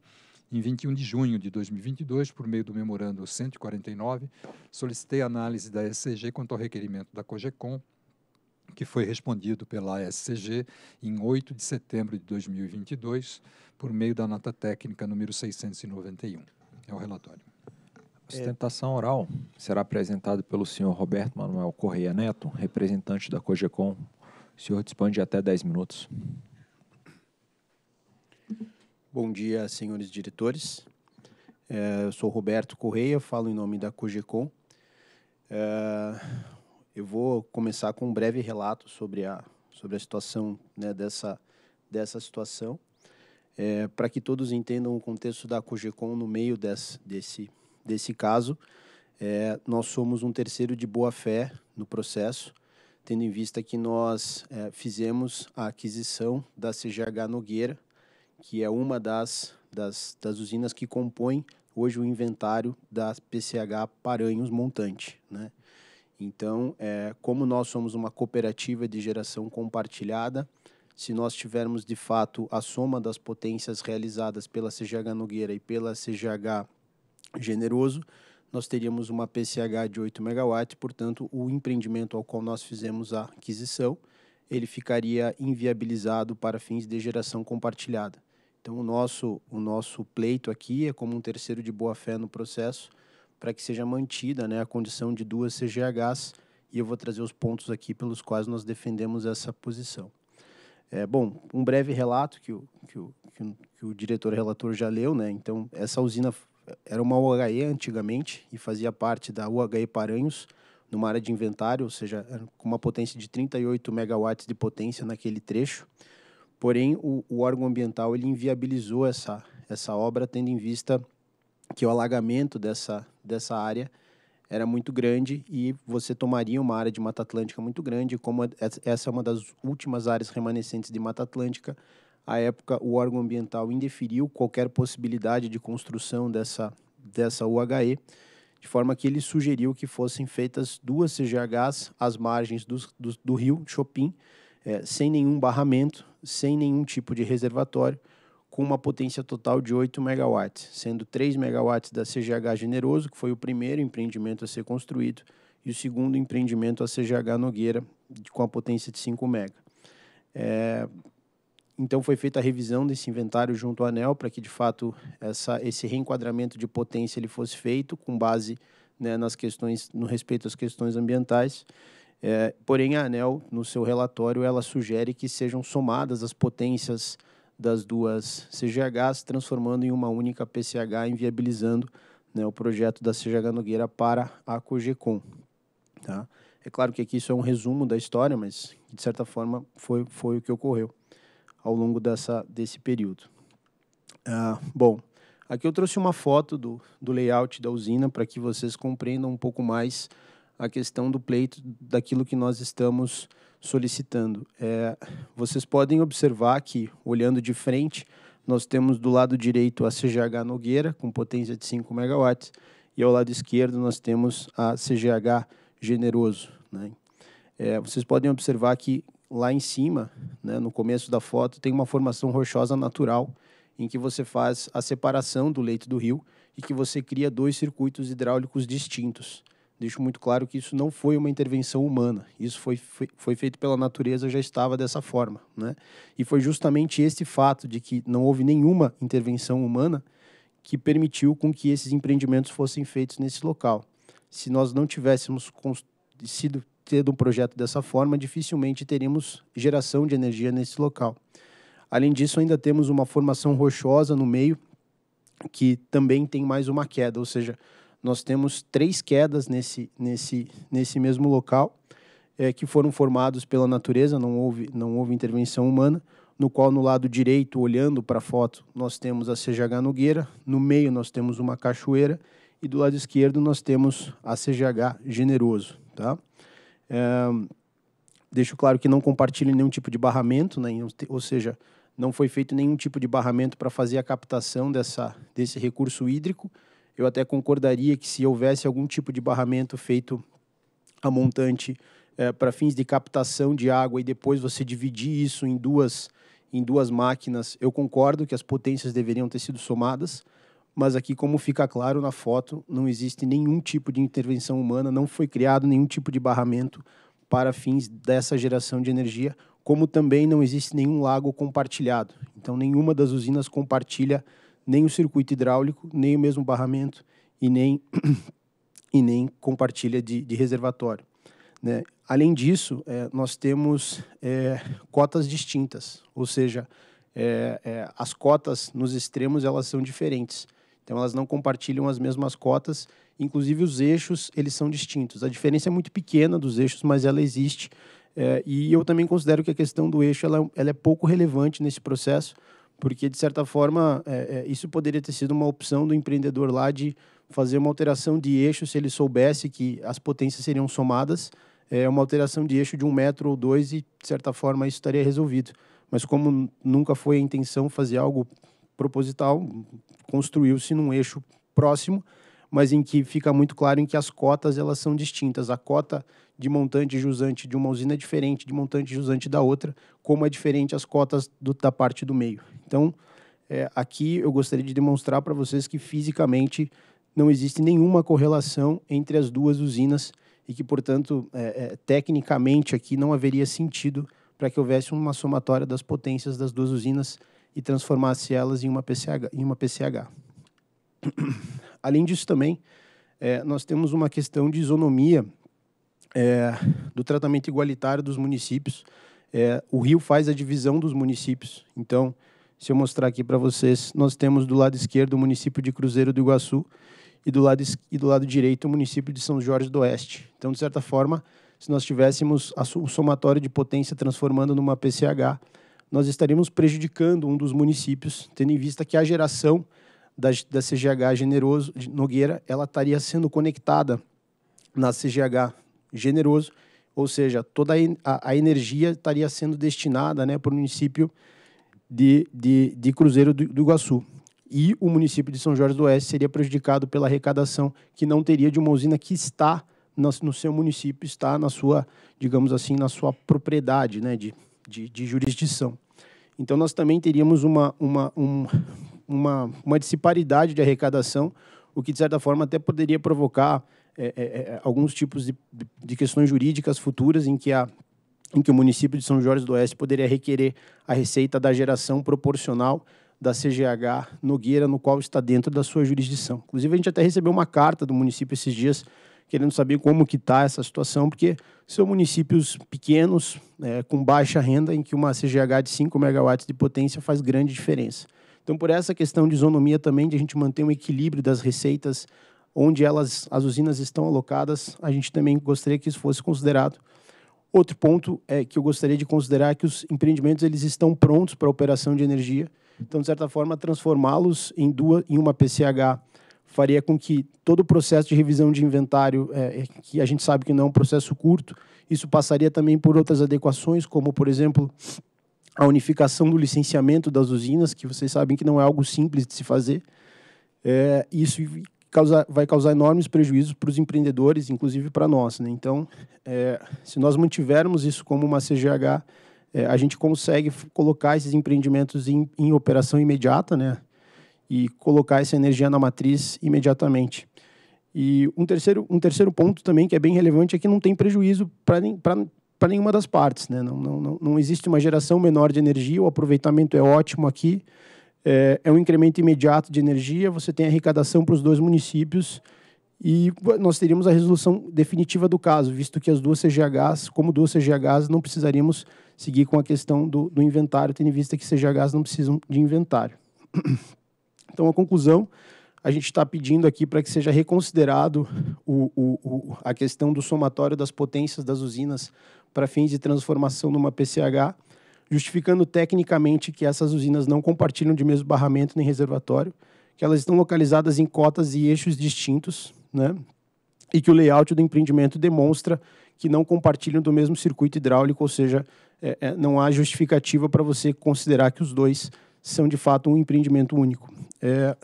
Em 21 de junho de 2022, por meio do memorando 149, solicitei análise da SCG quanto ao requerimento da COGECOM, que foi respondido pela SCG em 8 de setembro de 2022, por meio da nota técnica número 691. É o relatório. É. Sustentação oral será apresentada pelo senhor Roberto Manuel Correia Neto, representante da COGECOM. O senhor dispõe de até 10 minutos. Bom dia, senhores diretores. É, eu sou Roberto Correia, falo em nome da COGECOM. É, eu vou começar com um breve relato sobre a, sobre a situação né, dessa, dessa situação, para que todos entendam o contexto da COGECOM no meio desse, desse desse caso, é, nós somos um terceiro de boa-fé no processo, tendo em vista que nós é, fizemos a aquisição da CGH Nogueira, que é uma das, das, das usinas que compõem hoje o inventário da PCH Paranhos Montante. Né? Então, é, como nós somos uma cooperativa de geração compartilhada, se nós tivermos de fato a soma das potências realizadas pela CGH Nogueira e pela CGH generoso, nós teríamos uma PCH de 8 MW, portanto, o empreendimento ao qual nós fizemos a aquisição, ele ficaria inviabilizado para fins de geração compartilhada. Então, o nosso, o nosso pleito aqui é como um terceiro de boa-fé no processo, para que seja mantida né, a condição de duas CGHs, e eu vou trazer os pontos aqui pelos quais nós defendemos essa posição. É, bom, um breve relato que o, que o, que o, que o diretor relator já leu, né? Então, essa usina era uma UHE antigamente e fazia parte da UHE Paranhos, numa área de inventário, ou seja, com uma potência de 38 megawatts de potência naquele trecho. Porém, o, o, órgão ambiental ele inviabilizou essa, essa obra, tendo em vista que o alagamento dessa, dessa área era muito grande e você tomaria uma área de Mata Atlântica muito grande, como é, essa é uma das últimas áreas remanescentes de Mata Atlântica, à época, o órgão ambiental indeferiu qualquer possibilidade de construção dessa, dessa UHE, de forma que ele sugeriu que fossem feitas duas CGHs às margens do, do, do rio Chopin, é, sem nenhum barramento, sem nenhum tipo de reservatório, com uma potência total de 8 megawatts, sendo 3 megawatts da CGH Generoso, que foi o primeiro empreendimento a ser construído, e o segundo empreendimento a CGH Nogueira, com a potência de 5 mega. É, então foi feita a revisão desse inventário junto ao anel para que de fato essa, esse reenquadramento de potência ele fosse feito com base né, nas questões no respeito às questões ambientais. É, porém, a ANEL, no seu relatório, ela sugere que sejam somadas as potências das duas CGHs, transformando em uma única PCH, inviabilizando né, o projeto da CGH Nogueira para a COGECOM. Tá? É claro que aqui isso é um resumo da história, mas de certa forma foi, foi o que ocorreu ao longo dessa, desse período. Ah, bom, aqui eu trouxe uma foto do, do layout da usina para que vocês compreendam um pouco mais a questão do pleito daquilo que nós estamos solicitando. É, vocês podem observar que, olhando de frente, nós temos do lado direito a CGH Nogueira, com potência de 5 megawatts e ao lado esquerdo nós temos a CGH Generoso. Né? É, vocês podem observar que lá em cima, né, no começo da foto, tem uma formação rochosa natural, em que você faz a separação do leito do rio e que você cria dois circuitos hidráulicos distintos. Deixo muito claro que isso não foi uma intervenção humana, isso foi, foi, foi feito pela natureza, já estava dessa forma. Né? E foi justamente esse fato de que não houve nenhuma intervenção humana que permitiu com que esses empreendimentos fossem feitos nesse local. Se nós não tivéssemos sido tendo um projeto dessa forma, dificilmente teríamos geração de energia nesse local. Além disso, ainda temos uma formação rochosa no meio, que também tem mais uma queda, ou seja, nós temos três quedas nesse, nesse, nesse mesmo local, é, que foram formados pela natureza, não houve, não houve intervenção humana, no qual no lado direito, olhando para a foto, nós temos a CGH Nogueira, no meio nós temos uma cachoeira e do lado esquerdo nós temos a CGH Generoso, tá? É, deixo claro que não compartilho nenhum tipo de barramento, né? ou seja, não foi feito nenhum tipo de barramento para fazer a captação dessa, desse recurso hídrico. Eu até concordaria que se houvesse algum tipo de barramento feito a montante é, eh, para fins de captação de água e depois você dividir isso em duas, em duas máquinas, eu concordo que as potências deveriam ter sido somadas mas aqui, como fica claro na foto, não existe nenhum tipo de intervenção humana, não foi criado nenhum tipo de barramento para fins dessa geração de energia, como também não existe nenhum lago compartilhado. Então, nenhuma das usinas compartilha nem o circuito hidráulico, nem o mesmo barramento e nem, [CLEARS THROAT] e nem compartilha de, de reservatório. Né? Além disso, é, nós temos é, cotas distintas, ou seja, é, é as cotas nos extremos elas são diferentes. Então elas não compartilham as mesmas cotas, inclusive os eixos eles são distintos. A diferença é muito pequena dos eixos, mas ela existe. É, e eu também considero que a questão do eixo ela, é ela é pouco relevante nesse processo, porque de certa forma é, é, isso poderia ter sido uma opção do empreendedor lá de fazer uma alteração de eixo se ele soubesse que as potências seriam somadas, é uma alteração de eixo de um metro ou dois e de certa forma isso estaria resolvido. Mas como nunca foi a intenção fazer algo proposital, construiu-se num eixo próximo, mas em que fica muito claro em que as cotas elas são distintas. A cota de montante jusante de uma usina é diferente de montante jusante da outra, como é diferente as cotas do, da parte do meio. Então, é, aqui eu gostaria de demonstrar para vocês que fisicamente não existe nenhuma correlação entre as duas usinas e que, portanto, é, é, tecnicamente aqui não haveria sentido para que houvesse uma somatória das potências das duas usinas e transformasse elas em uma PCH. Em uma PCH. [CLEARS THROAT] Além disso, também, é, nós temos uma questão de isonomia é, do tratamento igualitário dos municípios. É, o Rio faz a divisão dos municípios. Então, se eu mostrar aqui para vocês, nós temos do lado esquerdo o município de Cruzeiro do Iguaçu e do lado, e do lado direito o município de São Jorge do Oeste. Então, de certa forma, se nós tivéssemos o somatório de potência transformando numa PCH, nós estariamos prejudicando um dos municípios, tendo em vista que a geração da, da CGH Generoso Nogueira ela estaria sendo conectada na CGH Generoso, ou seja, toda a, a energia estaria sendo destinada né, para o município de, de, de Cruzeiro do, do Iguaçu e o município de São Jorge do Oeste seria prejudicado pela arrecadação que não teria de uma usina que está no seu município, está na sua, digamos assim, na sua propriedade, né, de de, de jurisdição. Então, nós também teríamos uma, uma, um, uma, uma disparidade de arrecadação, o que, de certa forma, até poderia provocar é, é, é, alguns tipos de, de questões jurídicas futuras em que a em que o município de São Jorge do Oeste poderia requerer a receita da geração proporcional da CGH Nogueira, no qual está dentro da sua jurisdição. Inclusive, a gente até recebeu uma carta do município esses dias querendo saber como que está essa situação, porque são municípios pequenos, é, com baixa renda, em que uma CGH de 5 megawatts de potência faz grande diferença. Então, por essa questão de isonomia também, de a gente manter um equilíbrio das receitas onde elas, as usinas estão alocadas, a gente também gostaria que isso fosse considerado. Outro ponto é que eu gostaria de considerar é que os empreendimentos eles estão prontos para a operação de energia. Então, de certa forma, transformá-los em, duas, em uma PCH faria com que todo o processo de revisão de inventário, é, é, que a gente sabe que não é um processo curto, isso passaria também por outras adequações, como, por exemplo, a unificação do licenciamento das usinas, que vocês sabem que não é algo simples de se fazer. É, isso causa, vai causar enormes prejuízos para os empreendedores, inclusive para nós. Né? Então, é, se nós mantivermos isso como uma CGH, é, a gente consegue colocar esses empreendimentos em, em operação imediata, né? e colocar essa energia na matriz imediatamente. E um terceiro, um terceiro ponto também que é bem relevante é que não tem prejuízo para nenhuma das partes. Né? Não, não, não, não existe uma geração menor de energia, o aproveitamento é ótimo aqui, é, é um incremento imediato de energia, você tem arrecadação para os dois municípios e nós teríamos a resolução definitiva do caso, visto que as duas CGHs, como duas CGHs, não precisaríamos seguir com a questão do, do inventário, tendo em vista que CGHs não precisam de inventário. Então, a conclusão, a gente está pedindo aqui para que seja reconsiderado o, o, o, a questão do somatório das potências das usinas para fins de transformação numa PCH, justificando tecnicamente que essas usinas não compartilham de mesmo barramento nem reservatório, que elas estão localizadas em cotas e eixos distintos, né? e que o layout do empreendimento demonstra que não compartilham do mesmo circuito hidráulico, ou seja, é, é, não há justificativa para você considerar que os dois são de fato um empreendimento único. É,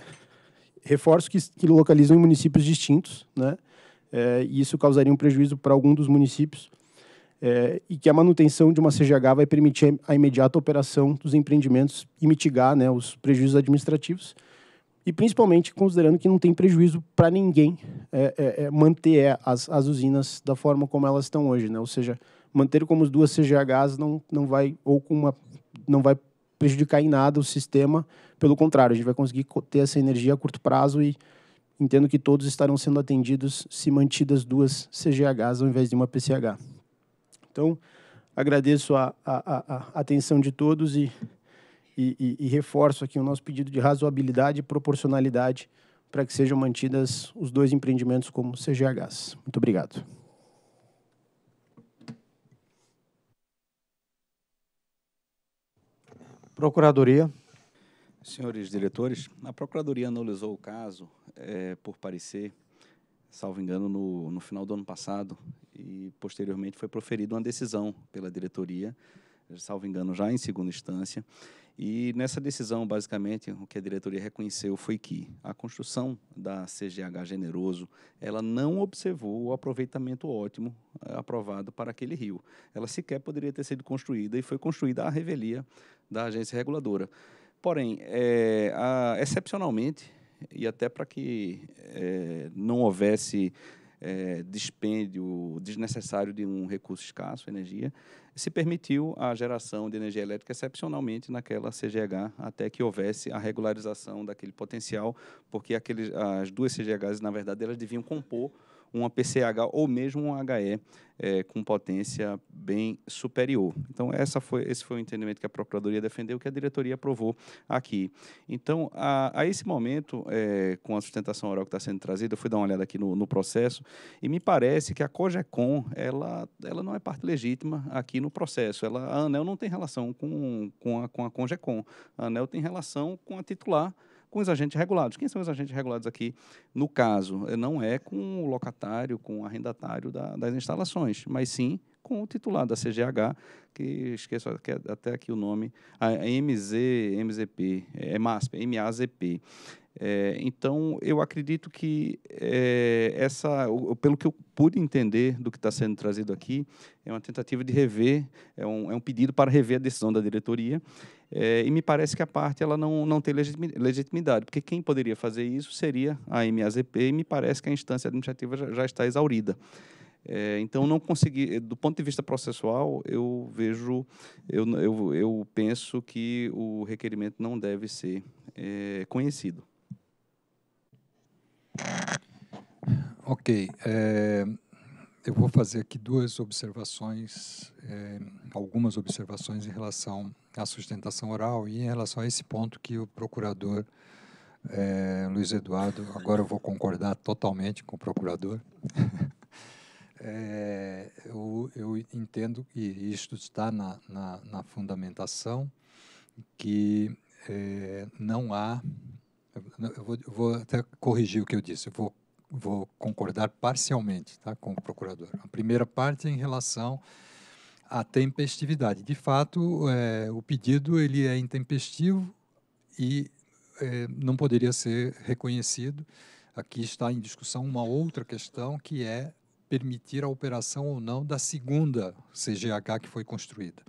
reforço que, que localizam em municípios distintos, né? É, e isso causaria um prejuízo para algum dos municípios, é, e que a manutenção de uma CGH vai permitir a imediata operação dos empreendimentos e mitigar né, os prejuízos administrativos, e principalmente considerando que não tem prejuízo para ninguém é, é, é manter é, as, as usinas da forma como elas estão hoje, né? ou seja, manter como duas CGHs não, não vai, ou com uma, não vai prejudicar em nada o sistema. Pelo contrário, a gente vai conseguir ter essa energia a curto prazo e entendo que todos estarão sendo atendidos se mantidas duas CGHs ao invés de uma PCH. Então, agradeço a, a, a atenção de todos e, e, e, reforço aqui o nosso pedido de razoabilidade e proporcionalidade para que sejam mantidas os dois empreendimentos como CGHs. Muito obrigado. Procuradoria. Senhores diretores, a Procuradoria analisou o caso é, por parecer, salvo engano, no, no final do ano passado e, posteriormente, foi proferida uma decisão pela diretoria, salvo engano, já em segunda instância, e nessa decisão, basicamente, o que a diretoria reconheceu foi que a construção da CGH Generoso, ela não observou o aproveitamento ótimo eh, aprovado para aquele rio. Ela sequer poderia ter sido construída e foi construída à revelia da agência reguladora. Porém, é, a, excepcionalmente, e até para que é, não houvesse é, dispêndio desnecessário de um recurso escasso, energia, se permitiu a geração de energia elétrica excepcionalmente naquela CGH até que houvesse a regularização daquele potencial, porque aqueles, as duas CGHs, na verdade, elas deviam compor uma PCH ou mesmo um HE é, com potência bem superior. Então, essa foi, esse foi o entendimento que a Procuradoria defendeu, que a diretoria aprovou aqui. Então, a, a esse momento, é, com a sustentação oral que está sendo trazida, eu fui dar uma olhada aqui no, no, processo e me parece que a COGECOM ela, ela não é parte legítima aqui no processo. Ela, a ANEL não tem relação com, com, a, com a CONGECOM. A ANEL tem relação com a titular com os agentes regulados. Quem são os agentes regulados aqui? No caso, eh, não é com o locatário, com o arrendatário da, das instalações, mas sim com o titular da CGH, que esqueço até aqui o nome, a MZ, MZP, é, é MASP, MAZP. É, então, eu acredito que é, essa, pelo que eu pude entender do que está sendo trazido aqui, é uma tentativa de rever, é um, é um pedido para rever a decisão da diretoria é, e me parece que a parte ela não, não tem legitimidade, porque quem poderia fazer isso seria a MAZP, e me parece que a instância administrativa já, já está exaurida. É, então, não consegui, do ponto de vista processual, eu vejo, eu, eu, eu penso que o requerimento não deve ser é, conhecido. Ok. É, eu vou fazer aqui duas observações, é, algumas observações em relação a sustentação oral e em relação a esse ponto que o procurador é, Luiz Eduardo, agora eu vou concordar totalmente com o procurador. é, [LAUGHS] eu, eu, entendo que isto está na, na, na fundamentação, que é, não há. Eu vou, eu vou, até corrigir o que eu disse, eu vou, vou concordar parcialmente tá, com o procurador. A primeira parte é em relação a tempestividade. De fato, é, o pedido ele é intempestivo e é, não poderia ser reconhecido. Aqui está em discussão uma outra questão que é permitir a operação ou não da segunda CGH que foi construída.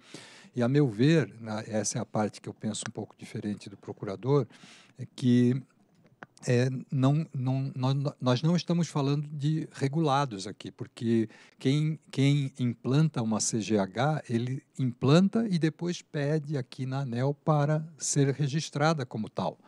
E, a meu ver, essa é a parte que eu penso um pouco diferente do procurador, é que é, não, não, nós, não estamos falando de regulados aqui, porque quem, quem implanta uma CGH, ele implanta e depois pede aqui na ANEL para ser registrada como tal.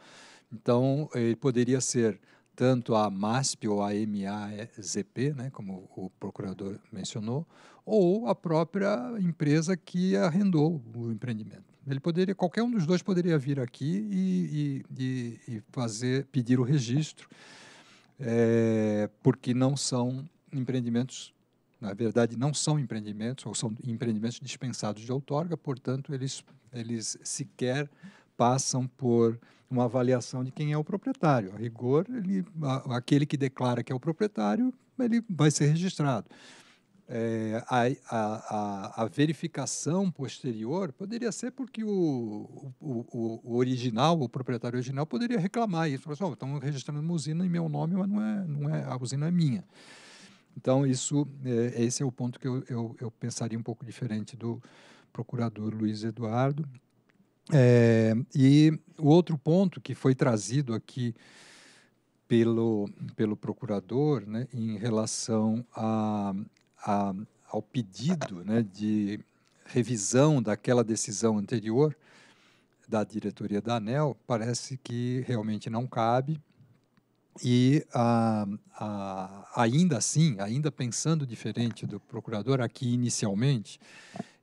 Então, ele poderia ser tanto a MASP ou a MAZP, né, como o procurador mencionou, ou a própria empresa que arrendou o empreendimento. Ele poderia, qualquer um dos dois poderia vir aqui e, e, e fazer, pedir o registro, é, porque não são empreendimentos, na verdade, não são empreendimentos, ou são empreendimentos dispensados de outorga, portanto, eles, eles sequer passam por uma avaliação de quem é o proprietário. A rigor, ele, a, aquele que declara que é o proprietário, ele vai ser registrado é, a, a, a, verificação posterior poderia ser porque o, o, o, original, o proprietário original, poderia reclamar isso. Falar, oh, estão registrando uma usina em meu nome, mas não é, não é, a usina é minha. Então, isso, é, esse é o ponto que eu, eu, eu, pensaria um pouco diferente do procurador Luiz Eduardo. É, e o outro ponto que foi trazido aqui pelo, pelo procurador né, em relação a, a, ao pedido né, de revisão daquela decisão anterior da diretoria da ANEL, parece que realmente não cabe. E a, a, ainda assim, ainda pensando diferente do procurador aqui inicialmente,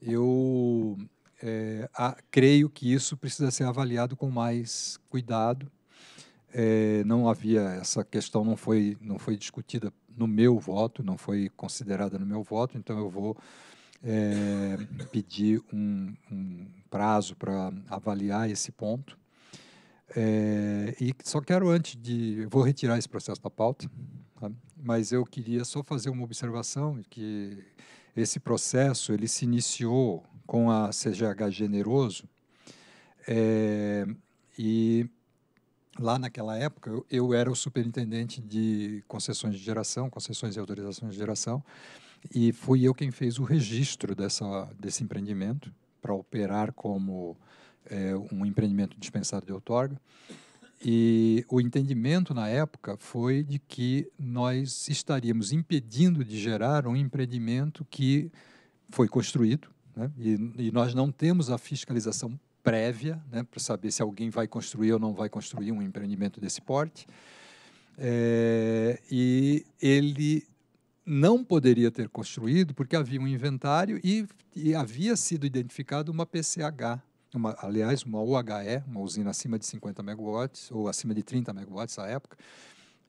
eu é, a, creio que isso precisa ser avaliado com mais cuidado. É, não havia essa questão não foi não foi discutida no meu voto, não foi considerada no meu voto, então eu vou é, [LAUGHS] pedir um, um prazo para avaliar esse ponto. É, e só quero antes de. Vou retirar esse processo da pauta, tá? mas eu queria só fazer uma observação que esse processo ele se iniciou com a CGH Generoso é, e lá naquela época, eu, eu, era o superintendente de concessões de geração, concessões e autorizações de geração, e fui eu quem fez o registro dessa, desse empreendimento para operar como é, um empreendimento dispensado de outorga. E o entendimento na época foi de que nós estaríamos impedindo de gerar um empreendimento que foi construído, né? e, e nós não temos a fiscalização prévia, né, para saber se alguém vai construir ou não vai construir um empreendimento desse porte. É, e ele não poderia ter construído porque havia um inventário e, e havia sido identificado uma PCH, uma, aliás, uma UHE, uma usina acima de 50 megawatts ou acima de 30 megawatts à época,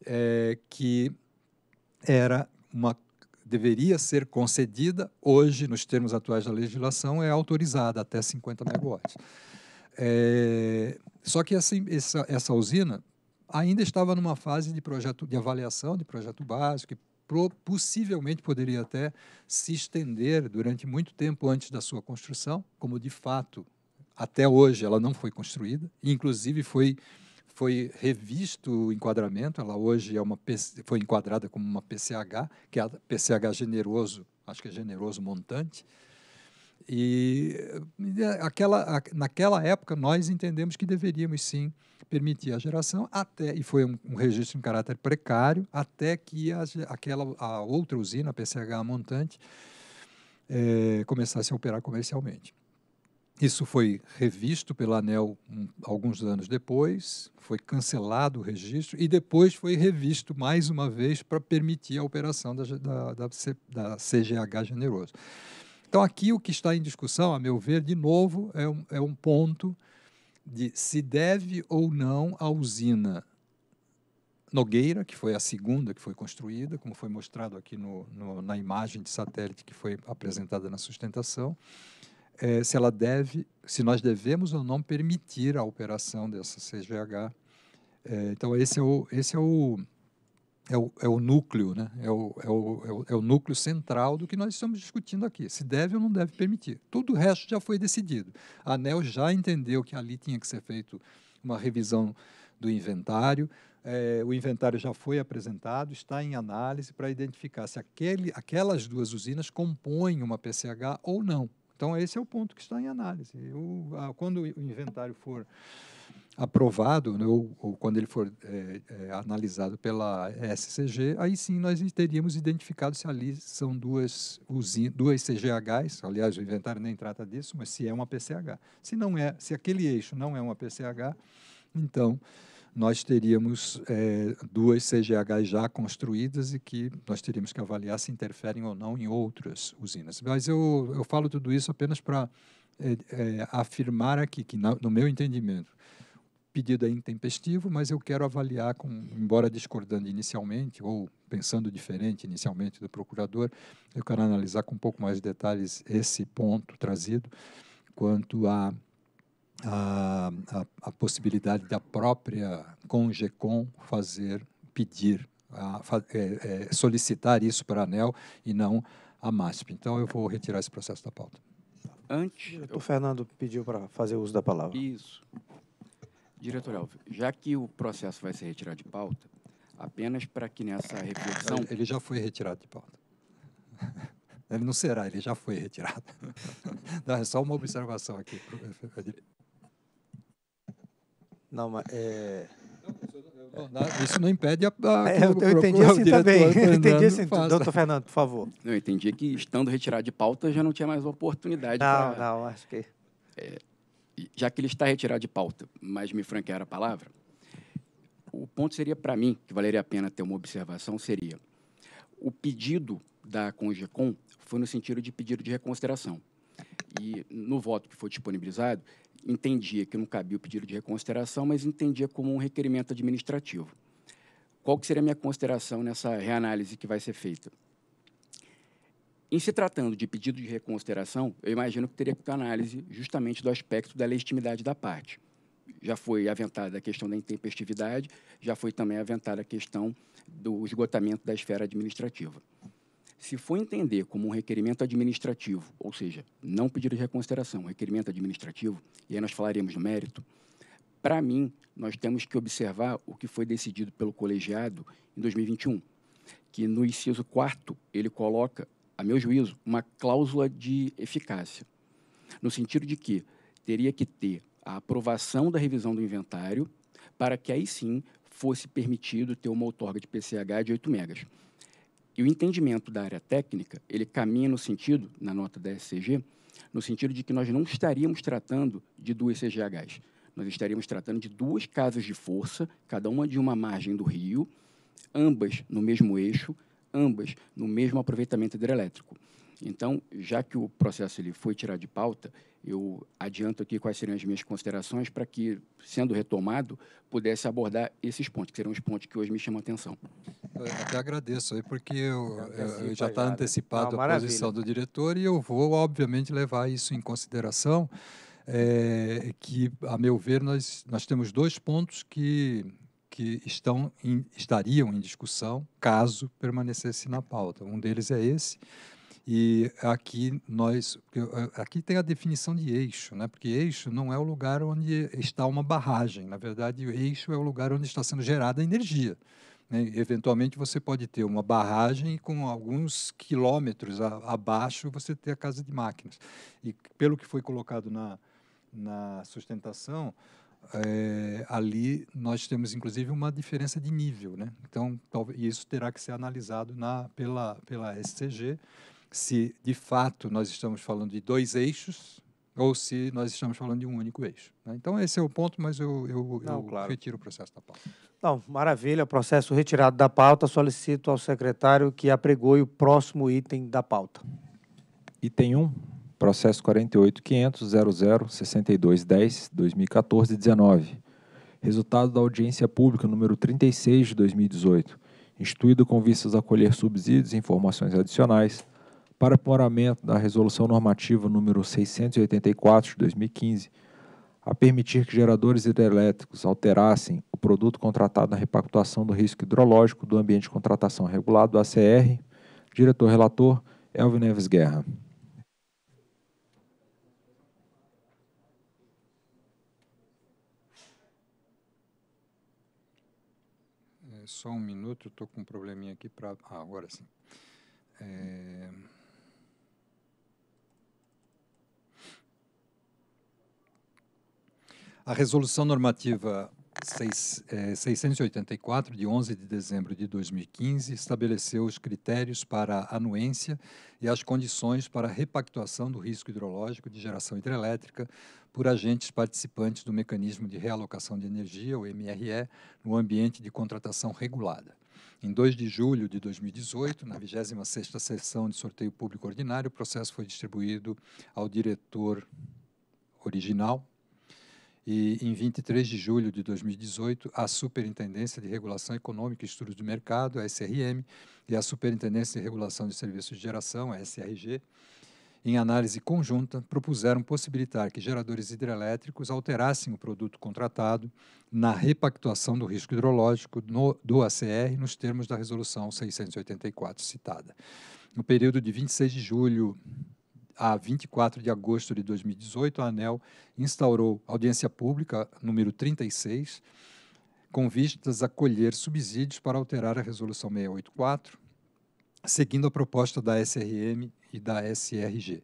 é, que era uma deveria ser concedida, hoje, nos termos atuais da legislação, é autorizada até 50 megawatts. É, só que essa, essa, essa usina ainda estava numa fase de projeto de avaliação de projeto básico que pro, possivelmente poderia até se estender durante muito tempo antes da sua construção, como de fato até hoje ela não foi construída, inclusive foi foi revisto o enquadramento, ela hoje é uma foi enquadrada como uma PCH, que é a PCH generoso, acho que é generoso montante, e eh, aquela, naquela época, nós entendemos que deveríamos sim permitir a geração, até e foi um, um registro em caráter precário, até que a, aquela, a outra usina, a PCH Montante, é, começasse a operar comercialmente. Isso foi revisto pela ANEL um, alguns anos depois, foi cancelado o registro e depois foi revisto mais uma vez para permitir a operação da, da, da, da CGH Generoso. Então, aqui o que está em discussão, a meu ver, de novo, é um, é um ponto de se deve ou não a usina Nogueira, que foi a segunda que foi construída, como foi mostrado aqui no, no, na imagem de satélite que foi apresentada na sustentação, é, se ela deve, se nós devemos ou não permitir a operação dessa CGH. É, então esse é o, esse é o é o, é o núcleo, né? é, o, é, o, é, o, é o núcleo central do que nós estamos discutindo aqui. Se deve ou não deve permitir. Tudo o resto já foi decidido. A ANEL já entendeu que ali tinha que ser feito uma revisão do inventário. É, o inventário já foi apresentado, está em análise para identificar se aquele, aquelas duas usinas compõem uma PCH ou não. Então, esse é o ponto que está em análise. Eu, ah, quando o inventário for aprovado, né, ou, ou, quando ele for é, é, analisado pela SCG, aí sim nós teríamos identificado se ali são duas, usin, duas CGHs, aliás, o inventário nem trata disso, mas se é uma PCH. Se não é, se aquele eixo não é uma PCH, então nós teríamos é, duas CGHs já construídas e que nós teríamos que avaliar se interferem ou não em outras usinas. Mas eu, eu falo tudo isso apenas para é, é, afirmar aqui que, na, no meu entendimento, pedido é intempestivo, mas eu quero avaliar, com, embora discordando inicialmente, ou pensando diferente inicialmente do procurador, eu quero analisar com um pouco mais de detalhes esse ponto trazido quanto à a, a, a, possibilidade da própria CONGECOM fazer, pedir, a, é, é, solicitar isso para a ANEL e não a MASP. Então, eu vou retirar esse processo da pauta. Antes, o eu... Fernando pediu para fazer uso da palavra. Isso. Diretor Alves, já que o processo vai ser retirado de pauta, apenas para que nessa reflexão... Ele já foi retirado de pauta. [LAUGHS] Ele não será, ele já foi retirado. [LAUGHS] Não, é só uma observação aqui. Não, mas... É... isso não impede a. a é, eu, eu entendi assim também. [LAUGHS] Eu entendi assim, faz. doutor Fernando, por favor. Eu entendi que, estando retirado de pauta, já não tinha mais oportunidade. Não, pra, não, acho que. É, já que ele está retirado de pauta, mas me franquear a palavra, o ponto seria para mim, que valeria a pena ter uma observação, seria o pedido da CONGECOM foi no sentido de pedido de reconsideração. E no voto que foi disponibilizado, entendia que não cabia o pedido de reconsideração, mas entendia como um requerimento administrativo. Qual que seria a minha consideração nessa reanálise que vai ser feita? Em se tratando de pedido de reconsideração, eu imagino que teria que ter análise justamente do aspecto da legitimidade da parte. Já foi aventada a questão da intempestividade, já foi também aventada a questão do esgotamento da esfera administrativa. Se for entender como um requerimento administrativo, ou seja, não pedido de reconsideração, requerimento administrativo, e aí nós falaremos do mérito, para mim, nós temos que observar o que foi decidido pelo colegiado em 2021, que no inciso 4 ele coloca a meu juízo, uma cláusula de eficácia, no sentido de que teria que ter a aprovação da revisão do inventário para que aí sim fosse permitido ter uma outorga de PCH de 8 megas. E o entendimento da área técnica, ele caminha no sentido, na nota da SCG, no sentido de que nós não estaríamos tratando de duas CGHs. Nós estaríamos tratando de duas casas de força, cada uma de uma margem do rio, ambas no mesmo eixo, ambas no mesmo aproveitamento hidrelétrico. Então, já que o processo ele foi tirado de pauta, eu adianto aqui quais seriam as minhas considerações para que, sendo retomado, pudesse abordar esses pontos, que serão os pontos que hoje me chamam a atenção. Eu até agradeço aí, porque eu, eu já está ah, antecipado a posição do diretor e eu vou, obviamente, levar isso em consideração. É, que, a meu ver, nós, nós temos dois pontos que que estão em, estariam em discussão caso permanecesse na pauta. Um deles é esse. E aqui nós eh, aqui tem a definição de eixo, né? Porque eixo não é o lugar onde está uma barragem. Na verdade, o eixo é o lugar onde está sendo gerada energia. Né? Eventualmente você pode ter uma barragem e com alguns quilômetros a, abaixo você ter a casa de máquinas. E pelo que foi colocado na, na sustentação, é, ali nós temos inclusive uma diferença de nível, né? Então, talvez, isso terá que ser analisado na, pela, pela SCG, se de fato nós estamos falando de dois eixos ou se nós estamos falando de um único eixo. Né? Então, esse é o ponto, mas eu, eu, Não, eu claro. retiro o processo da pauta. Não, maravilha, processo retirado da pauta. Solicito ao secretário que apregoe o próximo item da pauta. Item 1. Um processo 48.500.00.6210.2014-19, resultado da audiência pública número 36 de 2018, instituído com vistas a colher subsídios e informações adicionais para aprimoramento da Resolução Normativa número 684 de 2015, a permitir que geradores hidrelétricos alterassem o produto contratado na repactuação do risco hidrológico do ambiente de contratação regulado, ACR, diretor-relator Elvin Neves Guerra. só um minuto, estou com um probleminha aqui para. Ah, agora sim. É... A resolução normativa 684, é, de 11 de dezembro de 2015, estabeleceu os critérios para a anuência e as condições para a repactuação do risco hidrológico de geração hidrelétrica por agentes participantes do Mecanismo de Realocação de Energia, o MRE, no ambiente de contratação regulada. Em 2 de julho de 2018, na 26ª sessão de sorteio público ordinário, o processo foi distribuído ao diretor original e, em 23 de julho de 2018, à Superintendência de Regulação Econômica e Estudos do Mercado, a SRM, e à Superintendência de Regulação de Serviços de Geração, a SRG, em análise conjunta, propuseram possibilitar que geradores hidrelétricos alterassem o produto contratado na repactuação do risco hidrológico no, do ACR nos termos da Resolução 684 citada. No período de 26 de julho a 24 de agosto de 2018, a ANEL instaurou audiência pública número 36, com vistas a colher subsídios para alterar a Resolução 684 seguindo a proposta da SRM e da SRG.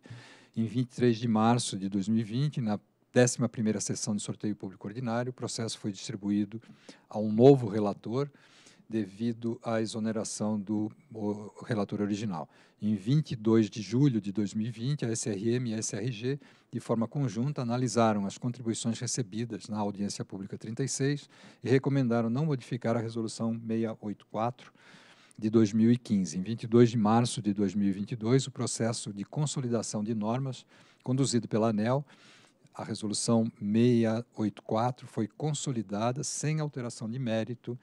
Em 23 de março de 2020, na 11ª sessão de sorteio público ordinário, o processo foi distribuído a um novo relator devido à exoneração do relator original. Em 22 de julho de 2020, a SRM e a SRG, de forma conjunta, analisaram as contribuições recebidas na audiência pública 36 e recomendaram não modificar a resolução 684 de 2015. Em 22 de março de 2022, o processo de consolidação de normas conduzido pela ANEL, a resolução 684 foi consolidada sem alteração de mérito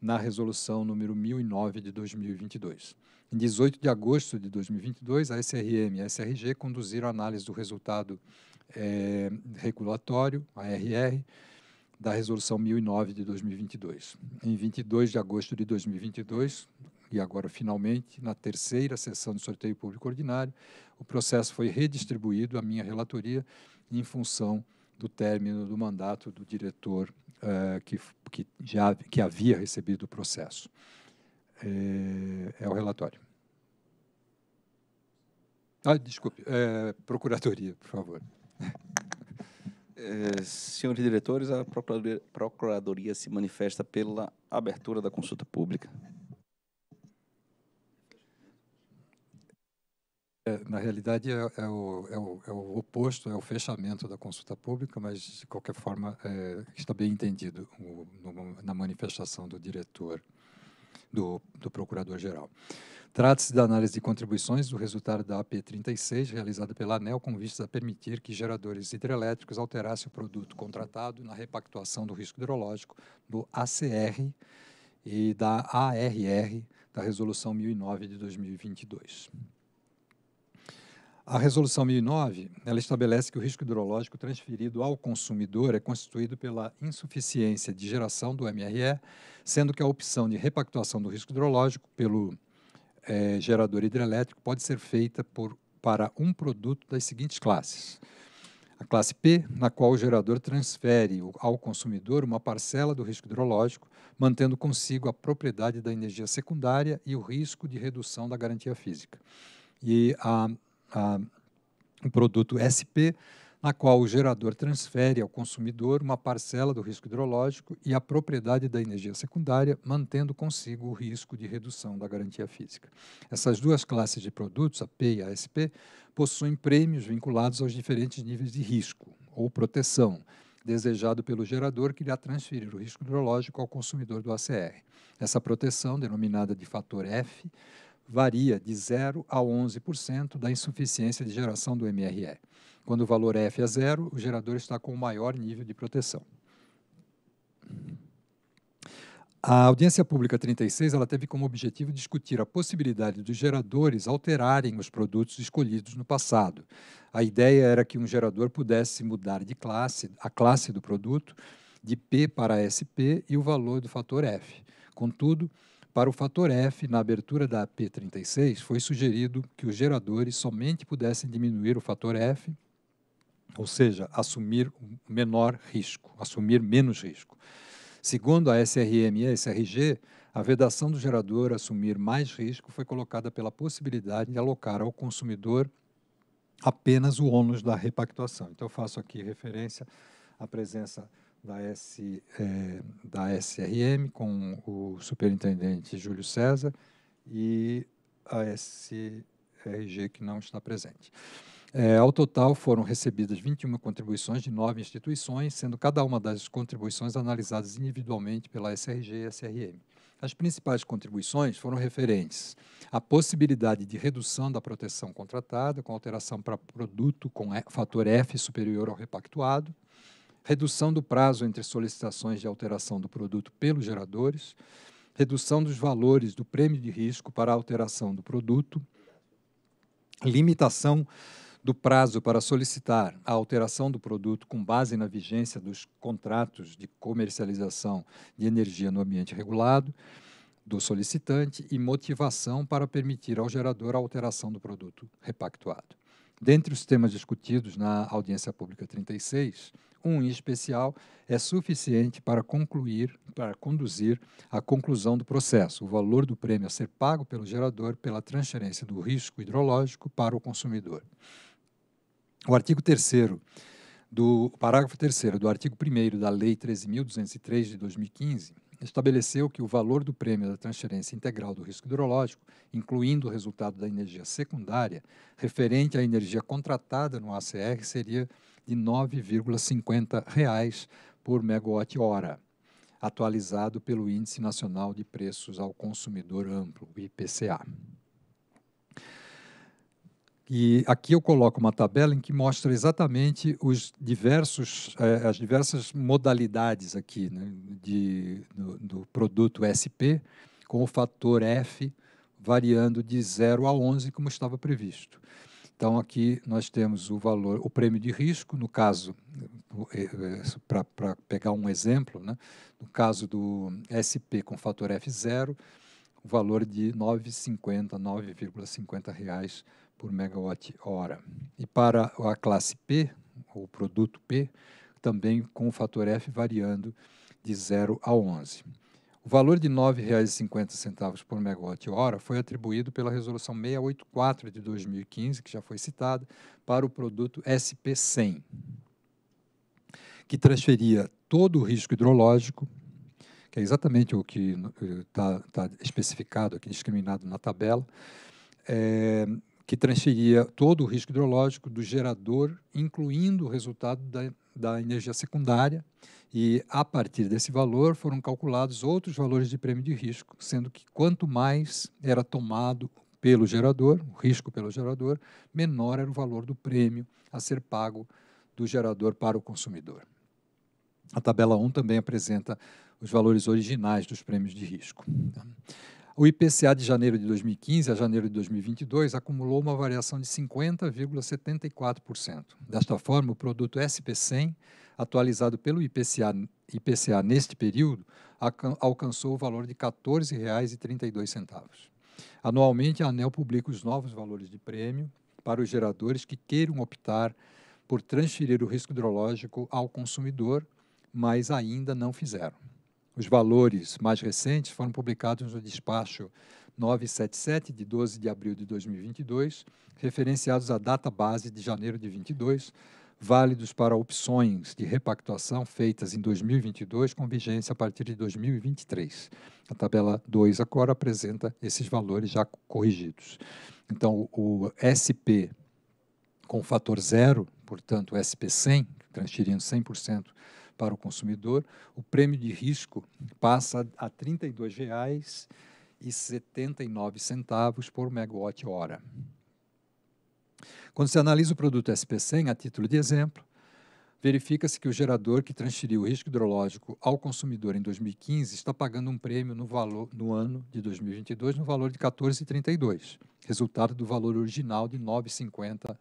na resolução número 1009 de 2022. Em 18 de agosto de 2022, a SRM e a SRG conduziram a análise do resultado é, regulatório, a RR, da Resolução 1009 de 2022. Em 22 de agosto de 2022, e agora finalmente, na terceira sessão de sorteio público ordinário, o processo foi redistribuído à minha relatoria em função do término do mandato do diretor eh, que, que, já, que havia recebido o processo. É, é o relatório. Ah, desculpe, é, Procuradoria, por favor. [LAUGHS] Eh, senhores diretores, a Procuradoria, Procuradoria se manifesta pela abertura da consulta pública. É, na realidade, é, é, o, é, o, é, o, oposto, é o fechamento da consulta pública, mas, de qualquer forma, é, está bem entendido o, no, na manifestação do diretor, do, do procurador-geral. Trata-se da análise de contribuições do resultado da AP36, realizada pela ANEL, com vistas a permitir que geradores hidrelétricos alterassem o produto contratado na repactuação do risco hidrológico do ACR e da ARR da Resolução 1009 de 2022. A Resolução 1009, ela estabelece que o risco hidrológico transferido ao consumidor é constituído pela insuficiência de geração do MRE, sendo que a opção de repactuação do risco hidrológico pelo é, gerador hidrelétrico pode ser feita por, para um produto das seguintes classes. A classe P, na qual o gerador transfere ao consumidor uma parcela do risco hidrológico, mantendo consigo a propriedade da energia secundária e o risco de redução da garantia física. E a, a, o produto SP, na qual o gerador transfere ao consumidor uma parcela do risco hidrológico e a propriedade da energia secundária, mantendo consigo o risco de redução da garantia física. Essas duas classes de produtos, a P e a SP, possuem prêmios vinculados aos diferentes níveis de risco ou proteção, desejado pelo gerador que irá transferir o risco hidrológico ao consumidor do ACR. Essa proteção, denominada de fator F, varia de 0 a 11% da insuficiência de geração do MRE. Quando o valor F é zero, o gerador está com o maior nível de proteção. A audiência pública 36 ela teve como objetivo discutir a possibilidade dos geradores alterarem os produtos escolhidos no passado. A ideia era que um gerador pudesse mudar de classe, a classe do produto, de P para SP e o valor do fator F. Contudo, para o fator F, na abertura da P36, foi sugerido que os geradores somente pudessem diminuir o fator F ou seja, assumir menor risco, assumir menos risco. Segundo a SRM e a SRG, a vedação do gerador assumir mais risco foi colocada pela possibilidade de alocar ao consumidor apenas o ônus da repactuação. Então, eu faço aqui referência à presença da, S, eh, da SRM com o superintendente Júlio César e a SRG, que não está presente. É, ao total, foram recebidas 21 contribuições de nove instituições, sendo cada uma das contribuições analisadas individualmente pela SRG e SRM. As principais contribuições foram referentes à possibilidade de redução da proteção contratada com alteração para produto com fator F superior ao repactuado, redução do prazo entre solicitações de alteração do produto pelos geradores, redução dos valores do prêmio de risco para alteração do produto, limitação do prazo para solicitar a alteração do produto com base na vigência dos contratos de comercialização de energia no ambiente regulado do solicitante e motivação para permitir ao gerador a alteração do produto repactuado. Dentre os temas discutidos na audiência pública 36, um em especial é suficiente para concluir, para conduzir à conclusão do processo, o valor do prêmio a ser pago pelo gerador pela transferência do risco hidrológico para o consumidor. O artigo 3 do parágrafo 3 do artigo 1 da Lei 13.203 de 2015 estabeleceu que o valor do prêmio da transferência integral do risco hidrológico, incluindo o resultado da energia secundária, referente à energia contratada no ACR, seria de R$ 9,50 por megawatt-hora, atualizado pelo Índice Nacional de Preços ao Consumidor Amplo, IPCA. E aqui eu coloco uma tabela em que mostra exatamente os diversos, eh, as diversas modalidades aqui né, de, do, do, produto SP, com o fator F variando de 0 a 11, como estava previsto. Então, aqui nós temos o valor, o prêmio de risco, no caso, eh, eh, para pegar um exemplo, né, no caso do SP com fator F0, o valor de 9,50, 9,50 reais por megawatt-hora. E para a classe P, o produto P, também com o fator F variando de 0 a 11. O valor de R$ 9,50 por megawatt-hora foi atribuído pela Resolução 684 de 2015, que já foi citada, para o produto SP100, que transferia todo o risco hidrológico, que é exatamente o que está eh, tá especificado aqui, discriminado na tabela, é, que transferia todo o risco hidrológico do gerador, incluindo o resultado da, da energia secundária, e a partir desse valor foram calculados outros valores de prêmio de risco, sendo que quanto mais era tomado pelo gerador, o risco pelo gerador, menor era o valor do prêmio a ser pago do gerador para o consumidor. A tabela 1 também apresenta os valores originais dos prêmios de risco. O IPCA de janeiro de 2015 a janeiro de 2022 acumulou uma variação de 50,74%. Desta forma, o produto SP100, atualizado pelo IPCA, IPCA neste período, alcançou o valor de R$ 14,32. Anualmente, a ANEL publica os novos valores de prêmio para os geradores que queiram optar por transferir o risco hidrológico ao consumidor, mas ainda não fizeram. Os valores mais recentes foram publicados no despacho 977, de 12 de abril de 2022, referenciados à data base de janeiro de 2022, válidos para opções de repactuação feitas em 2022, com vigência a partir de 2023. A tabela 2 agora apresenta esses valores já corrigidos. Então, o SP com fator zero, portanto, o SP100, transferindo 100% para o consumidor, o prêmio de risco passa a R$ 32,79 por megawatt-hora. Quando se analisa o produto SP100, a título de exemplo, verifica-se que o gerador que transferiu o risco hidrológico ao consumidor em 2015 está pagando um prêmio no, valor, no ano de 2022 no valor de 14,32, resultado do valor original de 9,50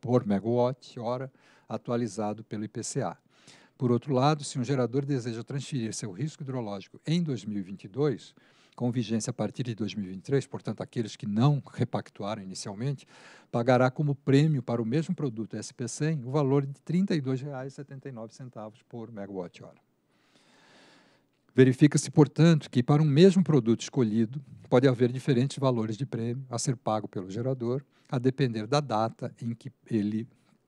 por megawatt-hora atualizado pelo IPCA. Por outro lado, se um gerador deseja transferir seu risco hidrológico em 2022, com vigência a partir de 2023, portanto, aqueles que não repactuaram inicialmente, pagará como prêmio para o mesmo produto SP100 o valor de R$ 32,79 por megawatt-hora. Verifica-se, portanto, que para um mesmo produto escolhido, pode haver diferentes valores de prêmio a ser pago pelo gerador, a depender da data em que ele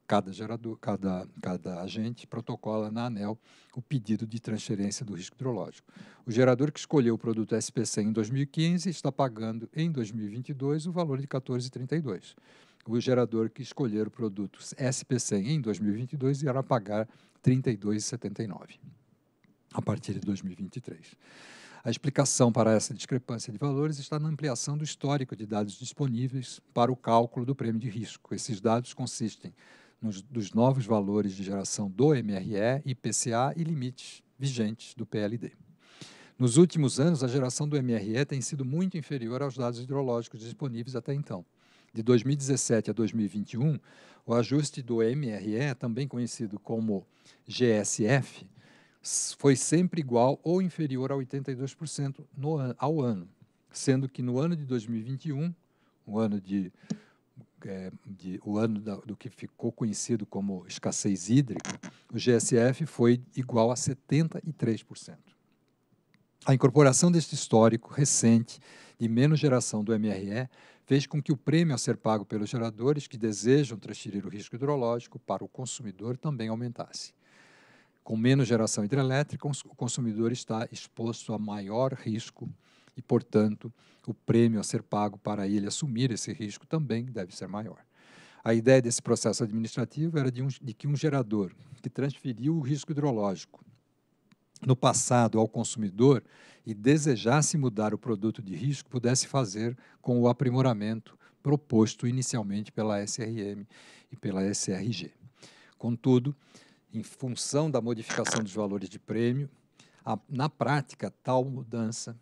cada gerador, cada, cada agente protocola na ANEL o pedido de transferência do risco hidrológico. O gerador que escolheu o produto SPC em 2015 está pagando em 2022 o valor de 14,32. O gerador que escolher o produto SPC em 2022 irá pagar 32,79 a partir de 2023. A explicação para essa discrepância de valores está na ampliação do histórico de dados disponíveis para o cálculo do prêmio de risco. Esses dados consistem nos, dos novos valores de geração do MRE, IPCA e limites vigentes do PLD. Nos últimos anos, a geração do MRE tem sido muito inferior aos dados hidrológicos disponíveis até então. De 2017 a 2021, o ajuste do MRE, também conhecido como GSF, foi sempre igual ou inferior a 82% no, ao ano, sendo que no ano de 2021, um ano de é, de, o ano da, do que ficou conhecido como escassez hídrica, o GSF foi igual a 73%. A incorporação deste histórico recente de menos geração do MRE fez com que o prêmio a ser pago pelos geradores que desejam transferir o risco hidrológico para o consumidor também aumentasse. Com menos geração hidrelétrica, o consumidor está exposto a maior risco e, portanto, o prêmio a ser pago para ele assumir esse risco também deve ser maior. A ideia desse processo administrativo era de, um, de que um gerador que transferiu o risco hidrológico no passado ao consumidor e desejasse mudar o produto de risco pudesse fazer com o aprimoramento proposto inicialmente pela SRM e pela SRG. Contudo, em função da modificação dos valores de prêmio, a, na prática, tal mudança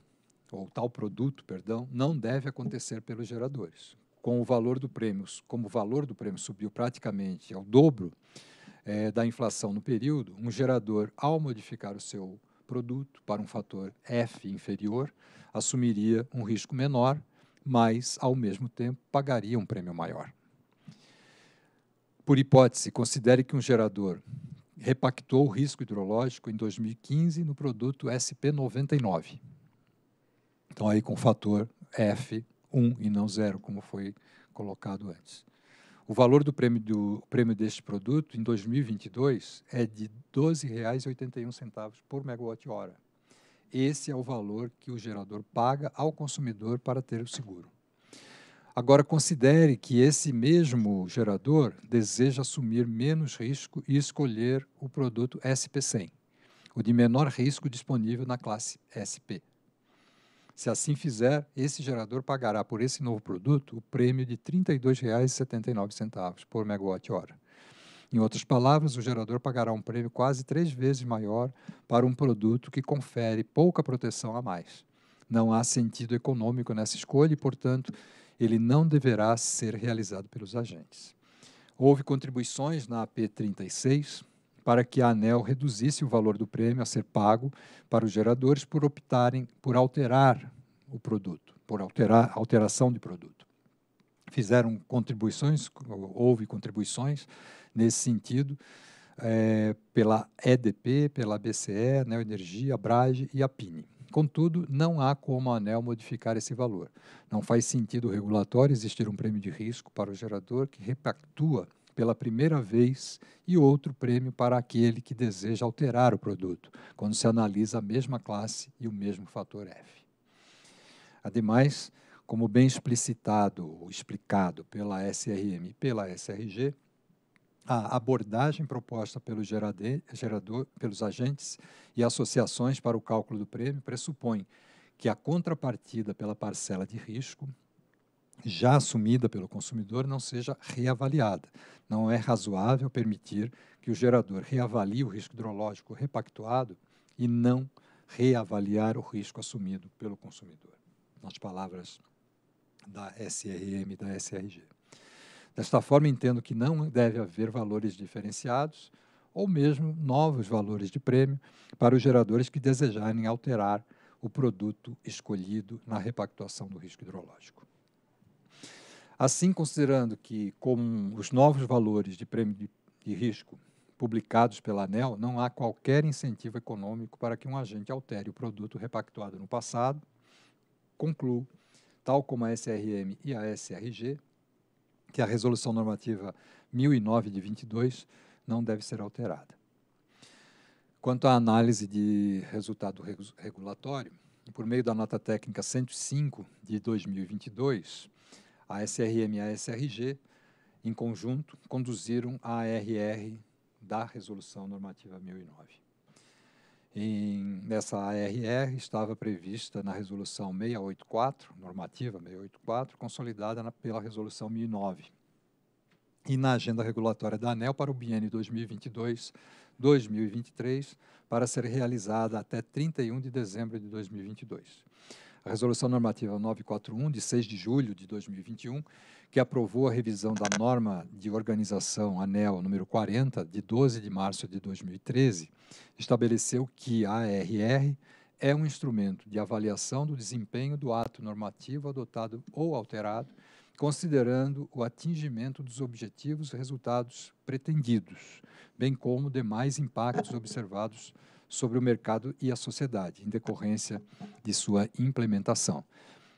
ou tal produto, perdão, não deve acontecer pelos geradores. Com o valor do prêmio, como o valor do prêmio subiu praticamente ao dobro é, da inflação no período, um gerador, ao modificar o seu produto para um fator F inferior, assumiria um risco menor, mas, ao mesmo tempo, pagaria um prêmio maior. Por hipótese, considere que um gerador repactou o risco hidrológico em 2015 no produto SP99. Então, aí com fator F, 1 e não zero como foi colocado antes. O valor do prêmio, do, prêmio deste produto em 2022 é de R$ 12,81 por megawatt-hora. Esse é o valor que o gerador paga ao consumidor para ter o seguro. Agora, considere que esse mesmo gerador deseja assumir menos risco e escolher o produto SP100, o de menor risco disponível na classe SP. Se assim fizer, esse gerador pagará por esse novo produto o prêmio de R$ 32,79 por megawatt-hora. Em outras palavras, o gerador pagará um prêmio quase três vezes maior para um produto que confere pouca proteção a mais. Não há sentido econômico nessa escolha e, portanto, ele não deverá ser realizado pelos agentes. Houve contribuições na AP 36, para que a ANEL reduzisse o valor do prêmio a ser pago para os geradores por optarem por alterar o produto, por alterar alteração de produto. Fizeram contribuições, houve contribuições nesse sentido é, pela EDP, pela BCE, Neo Energia, a Brage e a Pini. Contudo, não há como a ANEL modificar esse valor. Não faz sentido regulatório existir um prêmio de risco para o gerador que repactua pela primeira vez e outro prêmio para aquele que deseja alterar o produto, quando se analisa a mesma classe e o mesmo fator F. Ademais, como bem explicitado ou explicado pela SRM e pela SRG, a abordagem proposta pelo gerade, gerador, pelos agentes e associações para o cálculo do prêmio pressupõe que a contrapartida pela parcela de risco já assumida pelo consumidor não seja reavaliada. Não é razoável permitir que o gerador reavalie o risco hidrológico repactuado e não reavaliar o risco assumido pelo consumidor. Nas palavras da SRM e da SRG. Desta forma, entendo que não deve haver valores diferenciados ou mesmo novos valores de prêmio para os geradores que desejarem alterar o produto escolhido na repactuação do risco hidrológico. Assim, considerando que, com os novos valores de prêmio de, risco publicados pela ANEL, não há qualquer incentivo econômico para que um agente altere o produto repactuado no passado, concluo, tal como a SRM e a SRG, que a Resolução Normativa 1009 de 22 não deve ser alterada. Quanto à análise de resultado regulatório, por meio da nota técnica 105 de 2022, a SRM e a SRG, em conjunto, conduziram a ARR da Resolução Normativa 1009. Em, nessa ARR estava prevista na Resolução 684, normativa 684, consolidada na, pela Resolução 1009, e na agenda regulatória da ANEL para o biênio 2022-2023, para ser realizada até 31 de dezembro de 2022 a Resolução Normativa 941, de 6 de julho de 2021, que aprovou a revisão da norma de organização ANEL número 40, de 12 de março de 2013, estabeleceu que a ARR é um instrumento de avaliação do desempenho do ato normativo adotado ou alterado, considerando o atingimento dos objetivos e resultados pretendidos, bem como demais impactos observados sobre o mercado e a sociedade, em decorrência de sua implementação.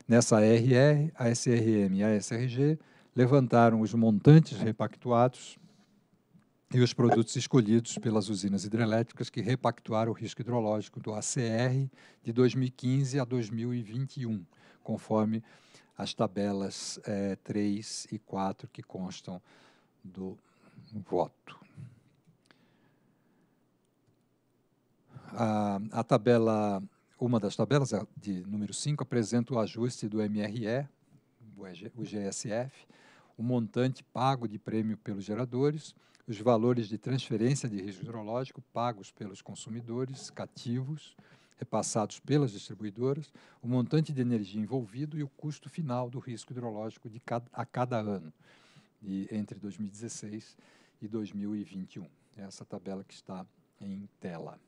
Nessa RR, a SRM e a SRG levantaram os montantes repactuados e os produtos escolhidos pelas usinas hidrelétricas que repactuaram o risco hidrológico do ACR de 2015 a 2021, conforme as tabelas é, eh, 3 e 4 que constam do voto. A, a tabela, uma das tabelas, de número 5, apresenta o ajuste do MRE, o GSF, o montante pago de prêmio pelos geradores, os valores de transferência de risco hidrológico pagos pelos consumidores cativos, repassados pelas distribuidoras, o montante de energia envolvido e o custo final do risco hidrológico de cada, a cada ano, e entre 2016 e 2021. Essa tabela que está em tela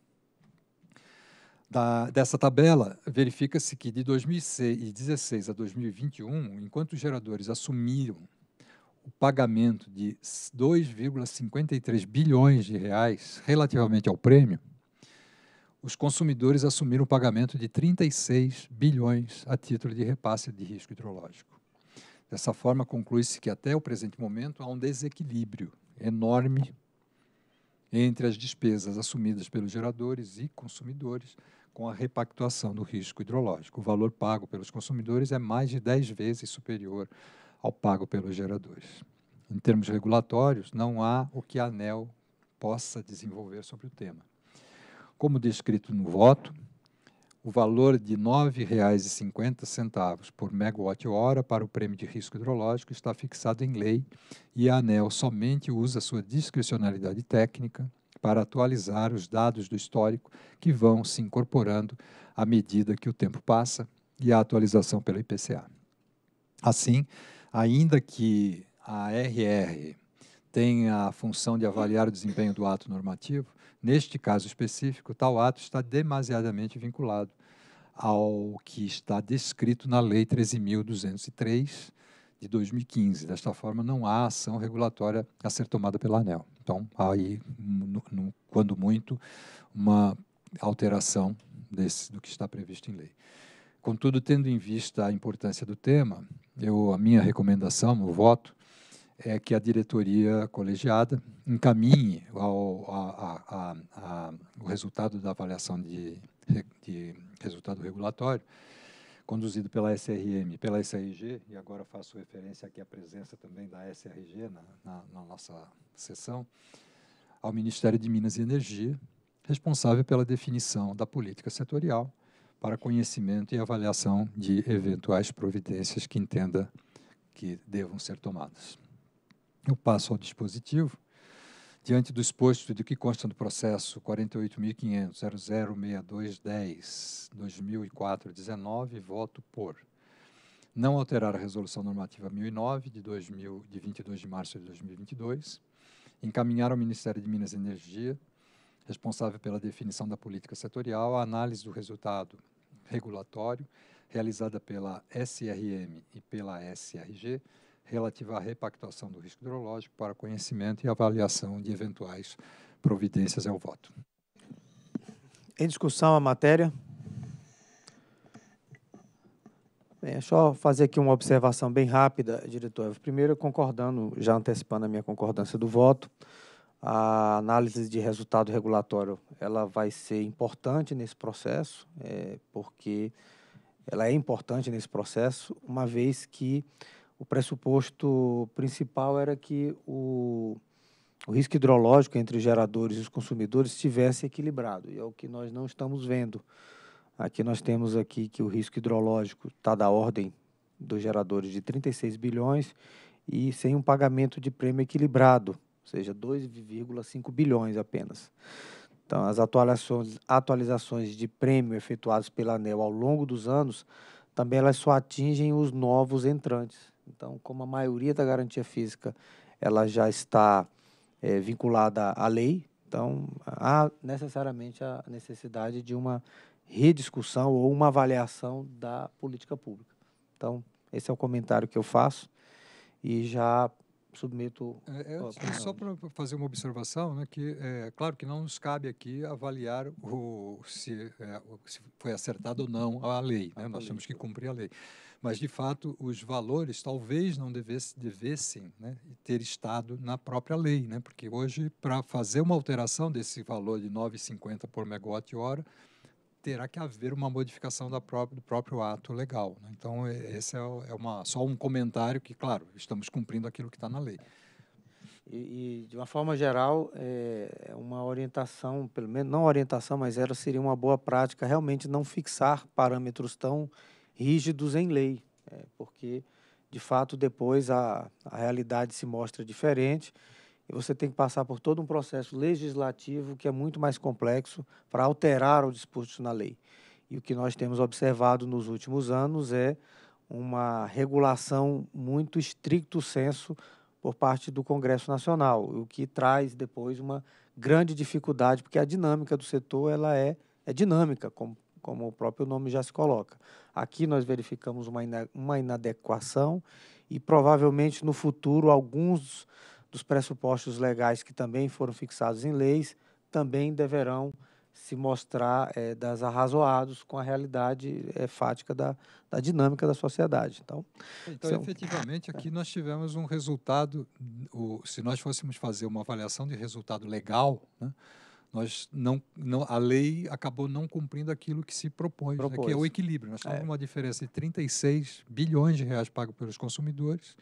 da, dessa tabela, verifica-se que de 2016 a 2021, enquanto os geradores assumiram o pagamento de 2,53 bilhões de reais relativamente ao prêmio, os consumidores assumiram o pagamento de 36 bilhões a título de repasse de risco hidrológico. Dessa forma, conclui-se que até o presente momento há um desequilíbrio enorme entre as despesas assumidas pelos geradores e consumidores com a repactuação do risco hidrológico. O valor pago pelos consumidores é mais de 10 vezes superior ao pago pelos geradores. Em termos regulatórios, não há o que a ANEL possa desenvolver sobre o tema. Como descrito no voto, o valor de R$ 9,50 por megawatt-hora para o prêmio de risco hidrológico está fixado em lei e a ANEL somente usa sua discricionalidade técnica para atualizar os dados do histórico que vão se incorporando à medida que o tempo passa e a atualização pelo IPCA. Assim, ainda que a RR tenha a função de avaliar o desempenho do ato normativo, neste caso específico, tal ato está demasiadamente vinculado ao que está descrito na Lei 13.203, de 2015. Desta forma, não há ação regulatória a ser tomada pela ANEL. Então, aí, no, no, quando muito, uma alteração desse, do que está previsto em lei. Contudo, tendo em vista a importância do tema, eu, a minha recomendação, meu voto, é que a diretoria colegiada encaminhe ao, a, a, a, o resultado da avaliação de, de resultado regulatório conduzido pela SRM, pela SRG, e agora faço referência aqui à presença também da SRG na, na, na nossa sessão, ao Ministério de Minas e Energia, responsável pela definição da política setorial para conhecimento e avaliação de eventuais providências que entenda que devam ser tomadas. Eu passo ao dispositivo Diante do exposto e do que consta do processo 48.500.006210-2004-19, voto por não alterar a resolução normativa 1009 de, 2000, de 22 de março de 2022, encaminhar ao Ministério de Minas e Energia, responsável pela definição da política setorial, a análise do resultado regulatório realizada pela SRM e pela SRG, relativa à repactuação do risco hidrológico para conhecimento e avaliação de eventuais providências ao voto. Em discussão a matéria? Bem, é só fazer aqui uma observação bem rápida, diretor. Primeiro, concordando, já antecipando a minha concordância do voto, a análise de resultado regulatório ela vai ser importante nesse processo, é, porque ela é importante nesse processo, uma vez que o pressuposto principal era que o, o risco hidrológico entre os geradores e os consumidores estivesse equilibrado, e é o que nós não estamos vendo. Aqui nós temos aqui que o risco hidrológico está da ordem dos geradores de 36 bilhões e sem um pagamento de prêmio equilibrado, ou seja, 2,5 bilhões apenas. Então, as atualizações, atualizações de prêmio efetuadas pela ANEL ao longo dos anos também elas só atingem os novos entrantes. Então, como a maioria da garantia física ela já está é, vinculada à lei, então há necessariamente a necessidade de uma rediscussão ou uma avaliação da política pública. Então, esse é o comentário que eu faço e já submeto. É, é, só para fazer uma observação, né, que é claro que não nos cabe aqui avaliar o, se, é, se foi acertado ou não a lei, né? a nós política. temos que cumprir a lei. Mas, de fato, os valores talvez não devesse, devessem né, ter estado na própria lei, né? porque hoje, para fazer uma alteração desse valor de 9,50 por megawatt-hora, terá que haver uma modificação da própria, do próprio ato legal. Né? Então, é, esse é, é, uma, só um comentário que, claro, estamos cumprindo aquilo que está na lei. E, e, de uma forma geral, é, é uma orientação, pelo menos não orientação, mas era, seria uma boa prática realmente não fixar parâmetros tão rígidos em lei, é, porque de fato depois a, a realidade se mostra diferente e você tem que passar por todo um processo legislativo que é muito mais complexo para alterar o disposto na lei. E o que nós temos observado nos últimos anos é uma regulação muito estricto senso por parte do Congresso Nacional, o que traz depois uma grande dificuldade, porque a dinâmica do setor ela é, é dinâmica, como como o próprio nome já se coloca. Aqui nós verificamos uma, ina uma inadequação e provavelmente no futuro alguns dos pressupostos legais que também foram fixados em leis também deverão se mostrar é, das arrazoados com a realidade é, fática da, da dinâmica da sociedade. Então, então são... É efetivamente, é. aqui nós tivemos um resultado, o, se nós fôssemos fazer uma avaliação de resultado legal, né, nós não, não a lei acabou não cumprindo aquilo que se propõe, né, que é o equilíbrio. Nós temos é. uma diferença de 36 bilhões de reais pagos pelos consumidores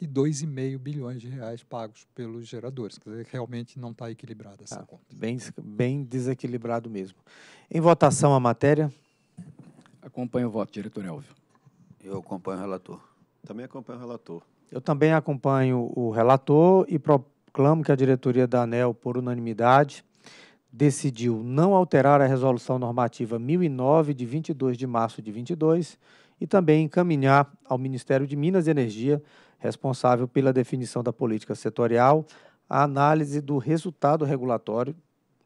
e 2,5 bilhões de reais pagos pelos geradores. Quer dizer, realmente não está equilibrada essa tá. conta. Bem, bem desequilibrado mesmo. Em votação a matéria. Acompanho o voto, diretor Elvio. Eu acompanho o relator. Também acompanho o relator. Eu também acompanho o relator e proclamo que a diretoria da ANEL, por unanimidade, decidiu não alterar a resolução normativa 1009 de 22 de março de 22 e também encaminhar ao Ministério de Minas e Energia, responsável pela definição da política setorial, a análise do resultado regulatório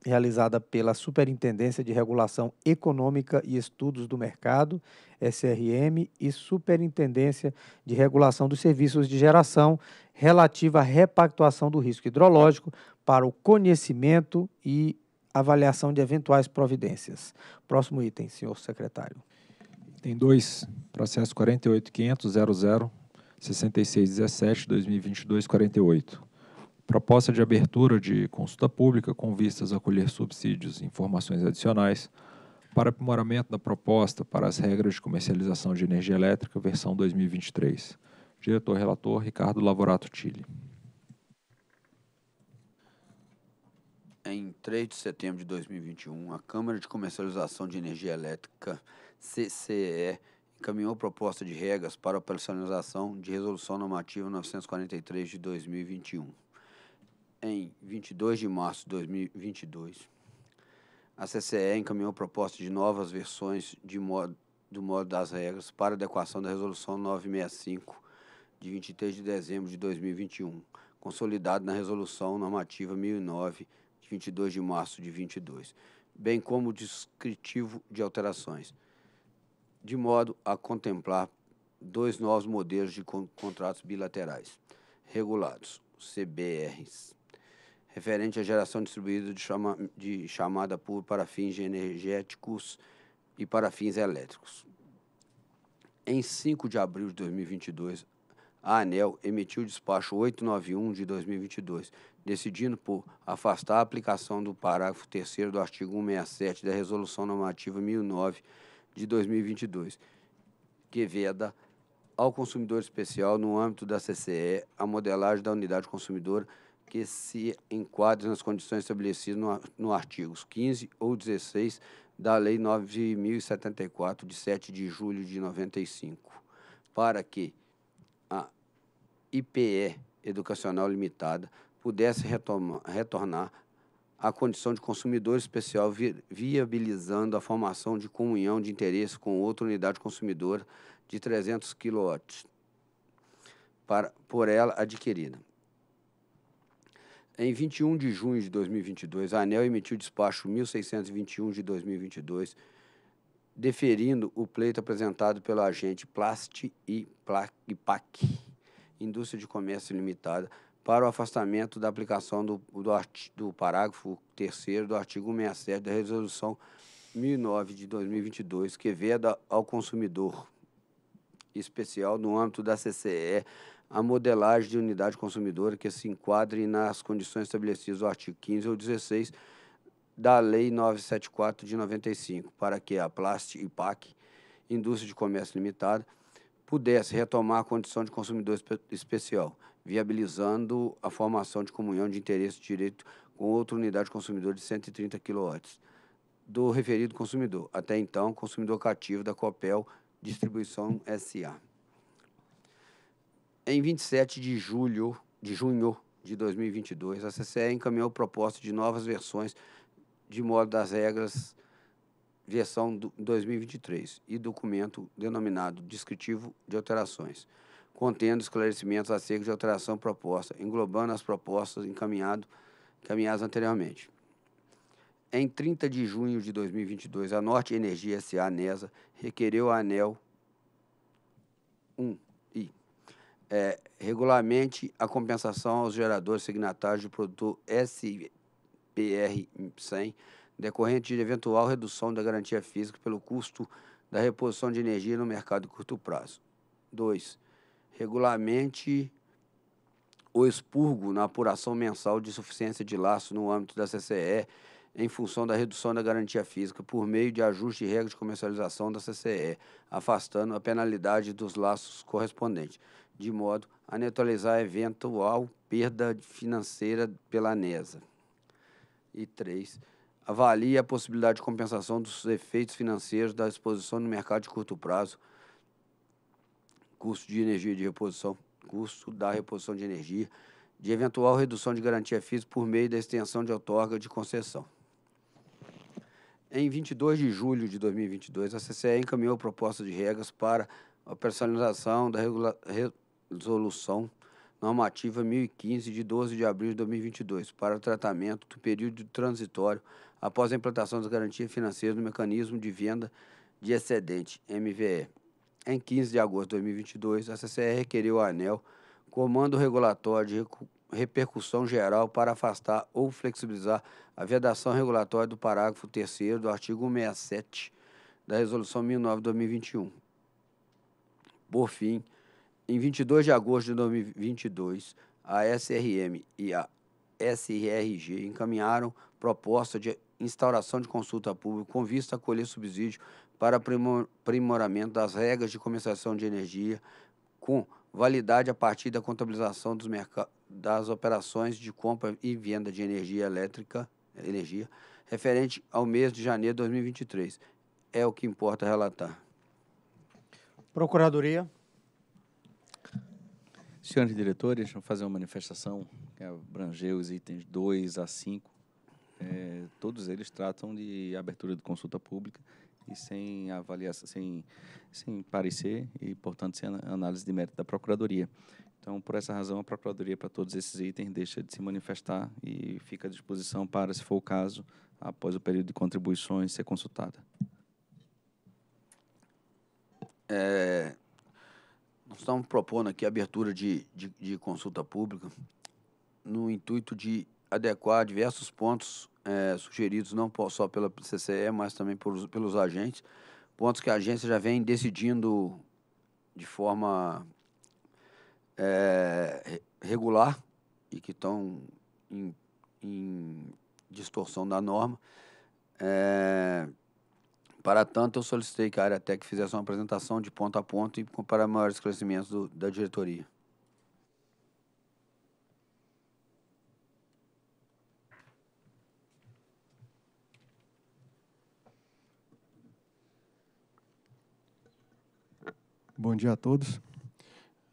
realizada pela Superintendência de Regulação Econômica e Estudos do Mercado, SRM, e Superintendência de Regulação dos Serviços de Geração, relativa à repactuação do risco hidrológico para o conhecimento e avaliação de eventuais providências. Próximo item, senhor secretário. Item 2, processo 48.500.00.6617.2022.48. Proposta de abertura de consulta pública com vistas a colher subsídios e informações adicionais para aprimoramento da proposta para as regras de comercialização de energia elétrica versão 2023. Diretor-relator Ricardo Lavorato Tille. Em 3 de setembro de 2021, a Câmara de Comercialização de Energia Elétrica, CCE, encaminhou proposta de regras para operacionalização de Resolução Normativa 943 de 2021. Em 22 de março de 2022, a CCE encaminhou proposta de novas versões de modo, do modo das regras para adequação da Resolução 965 de 23 de dezembro de 2021, consolidada na Resolução Normativa 1009 22 de março de 22, bem como o descritivo de alterações, de modo a contemplar dois novos modelos de con contratos bilaterais regulados, CBRs, referente à geração distribuída de, chama de chamada por para fins energéticos e para fins elétricos. Em 5 de abril de 2022, a ANEL emitiu o despacho 891 de 2022, decidindo por afastar a aplicação do parágrafo 3 do artigo 167 da Resolução Normativa 1009 de 2022, que veda ao consumidor especial, no âmbito da CCE, a modelagem da unidade consumidora que se enquadre nas condições estabelecidas no, no artigos 15 ou 16 da Lei 9.074, de 7 de julho de 95, para que IPE Educacional Limitada pudesse retoma, retornar à condição de consumidor especial, vi, viabilizando a formação de comunhão de interesse com outra unidade consumidora de 300 quilowatts para, por ela adquirida. Em 21 de junho de 2022, a ANEL emitiu o despacho 1621 de 2022, deferindo o pleito apresentado pelo agente Plast e PAC indústria de comércio limitada, para o afastamento da aplicação do, do, do parágrafo 3 do artigo 67 da Resolução 1009 de 2022, que veda ao consumidor especial no âmbito da CCE a modelagem de unidade consumidora que se enquadre nas condições estabelecidas no artigo 15 ou 16 da Lei 974 de 95, para que a Plast e PAC, Indústria de Comércio Limitada pudesse retomar a condição de consumidor especial, viabilizando a formação de comunhão de interesse direito com outra unidade consumidor de 130 kW do referido consumidor, até então consumidor cativo da COPEL Distribuição SA. Em 27 de julho de junho de 2022, a CCE encaminhou proposta de novas versões de modo das regras versão 2023 e documento denominado Descritivo de Alterações, contendo esclarecimentos acerca de alteração proposta, englobando as propostas encaminhado, encaminhadas anteriormente. Em 30 de junho de 2022, a Norte Energia S.A. NESA requereu a ANEL 1 e é, regulamente a compensação aos geradores signatários do produtor SPR 100 decorrente de eventual redução da garantia física pelo custo da reposição de energia no mercado de curto prazo. 2. Regulamente o expurgo na apuração mensal de suficiência de laço no âmbito da CCE em função da redução da garantia física por meio de ajuste de regra de comercialização da CCE, afastando a penalidade dos laços correspondentes, de modo a neutralizar a eventual perda financeira pela ANESA. E 3 avalie a possibilidade de compensação dos efeitos financeiros da exposição no mercado de curto prazo, custo de energia de reposição, custo da reposição de energia, de eventual redução de garantia física por meio da extensão de outorga de concessão. Em 22 de julho de 2022, a CCE encaminhou proposta de regras para a personalização da regula... resolução normativa 1015 de 12 de abril de 2022 para o tratamento do período transitório após a implantação das garantias financeiras no mecanismo de venda de excedente, MVE. Em 15 de agosto de 2022, a CCR requeriu a ANEL comando regulatório de repercussão geral para afastar ou flexibilizar a vedação regulatória do parágrafo 3 do artigo 167 da Resolução 1009-2021. Por fim, em 22 de agosto de 2022, a SRM e a SRG encaminharam proposta de instauração de consulta pública com vista a colher subsídio para aprimoramento das regras de compensação de energia com validade a partir da contabilização dos das operações de compra e venda de energia elétrica, energia, referente ao mês de janeiro de 2023. É o que importa relatar. Procuradoria. Senhores diretores, vou fazer uma manifestação que abrangeu os itens 2 a 5 é, todos eles tratam de abertura de consulta pública e sem avaliação, sem, sem parecer e, portanto, sem análise de mérito da Procuradoria. Então, por essa razão, a Procuradoria, para todos esses itens, deixa de se manifestar e fica à disposição para, se for o caso, após o período de contribuições, ser consultada. É, nós estamos propondo aqui a abertura de, de, de consulta pública no intuito de adequar diversos pontos é, sugeridos não só pela CCE, mas também por, pelos agentes, pontos que a agência já vem decidindo de forma é, regular e que estão em, em distorção da norma. É, para tanto, eu solicitei que a área técnica fizesse uma apresentação de ponto a ponto e para maiores esclarecimentos do, da diretoria. Bom dia a todos.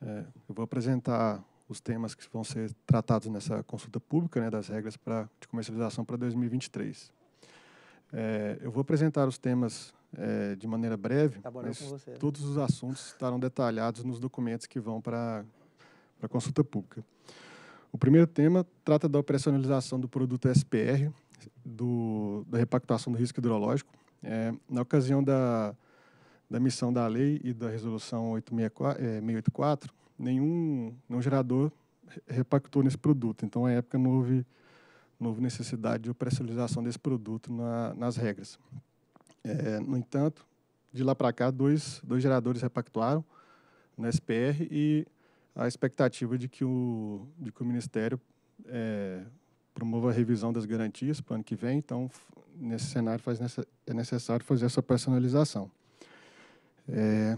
É, eu vou apresentar os temas que vão ser tratados nessa consulta pública né, das regras pra, de comercialização para 2023. É, eu vou apresentar os temas é, de maneira breve, tá bom, mas você, todos os assuntos estarão detalhados nos documentos que vão para a consulta pública. O primeiro tema trata da operacionalização do produto SPR, do, da repactuação do risco hidrológico. É, na ocasião da da missão da lei e da resolução 864, 684, eh, nenhum, nenhum gerador repactou nesse produto. Então, na época, não houve, não houve necessidade de operacionalização desse produto na, nas regras. É, no entanto, de lá para cá, dois, dois geradores repactuaram na SPR e a expectativa de que o, de que o Ministério é, promova a revisão das garantias para o ano que vem. Então, nesse cenário, faz é necessário fazer essa personalização. É,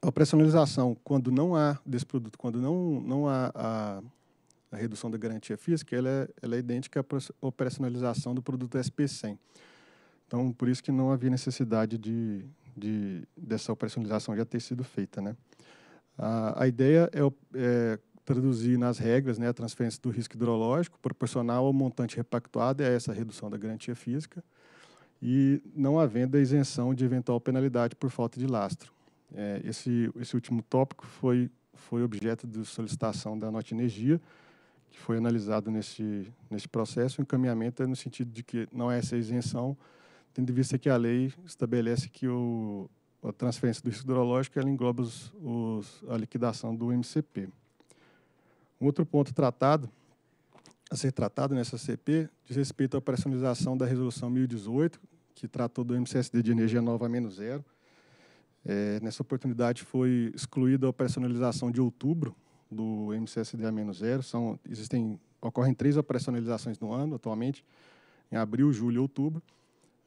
a operacionalização, quando não há desse produto, quando não, não há a, a redução da garantia física, ela é, ela é idêntica à operacionalização do produto SP100. Então, por isso que não havia necessidade de, de dessa operacionalização já ter sido feita. Né? A, a ideia é, é, traduzir nas regras né, a transferência do risco hidrológico proporcional ao montante repactuado e a essa redução da garantia física e não havendo a isenção de eventual penalidade por falta de lastro. É, esse, esse último tópico foi, foi objeto de solicitação da Norte Energia, que foi analisado nesse, nesse processo. O encaminhamento é no sentido de que não é essa isenção, tendo em vista que a lei estabelece que o, a transferência do risco hidrológico ela engloba os, os, a liquidação do MCP. Um outro ponto tratado, a ser tratado nessa CP, diz respeito à operacionalização da Resolução 1018, que tratou do MCSD de energia nova menos zero. É, nessa oportunidade foi excluída a operacionalização de outubro do MCSD a menos zero. São, existem, ocorrem três operacionalizações no ano atualmente, em abril, julho e outubro.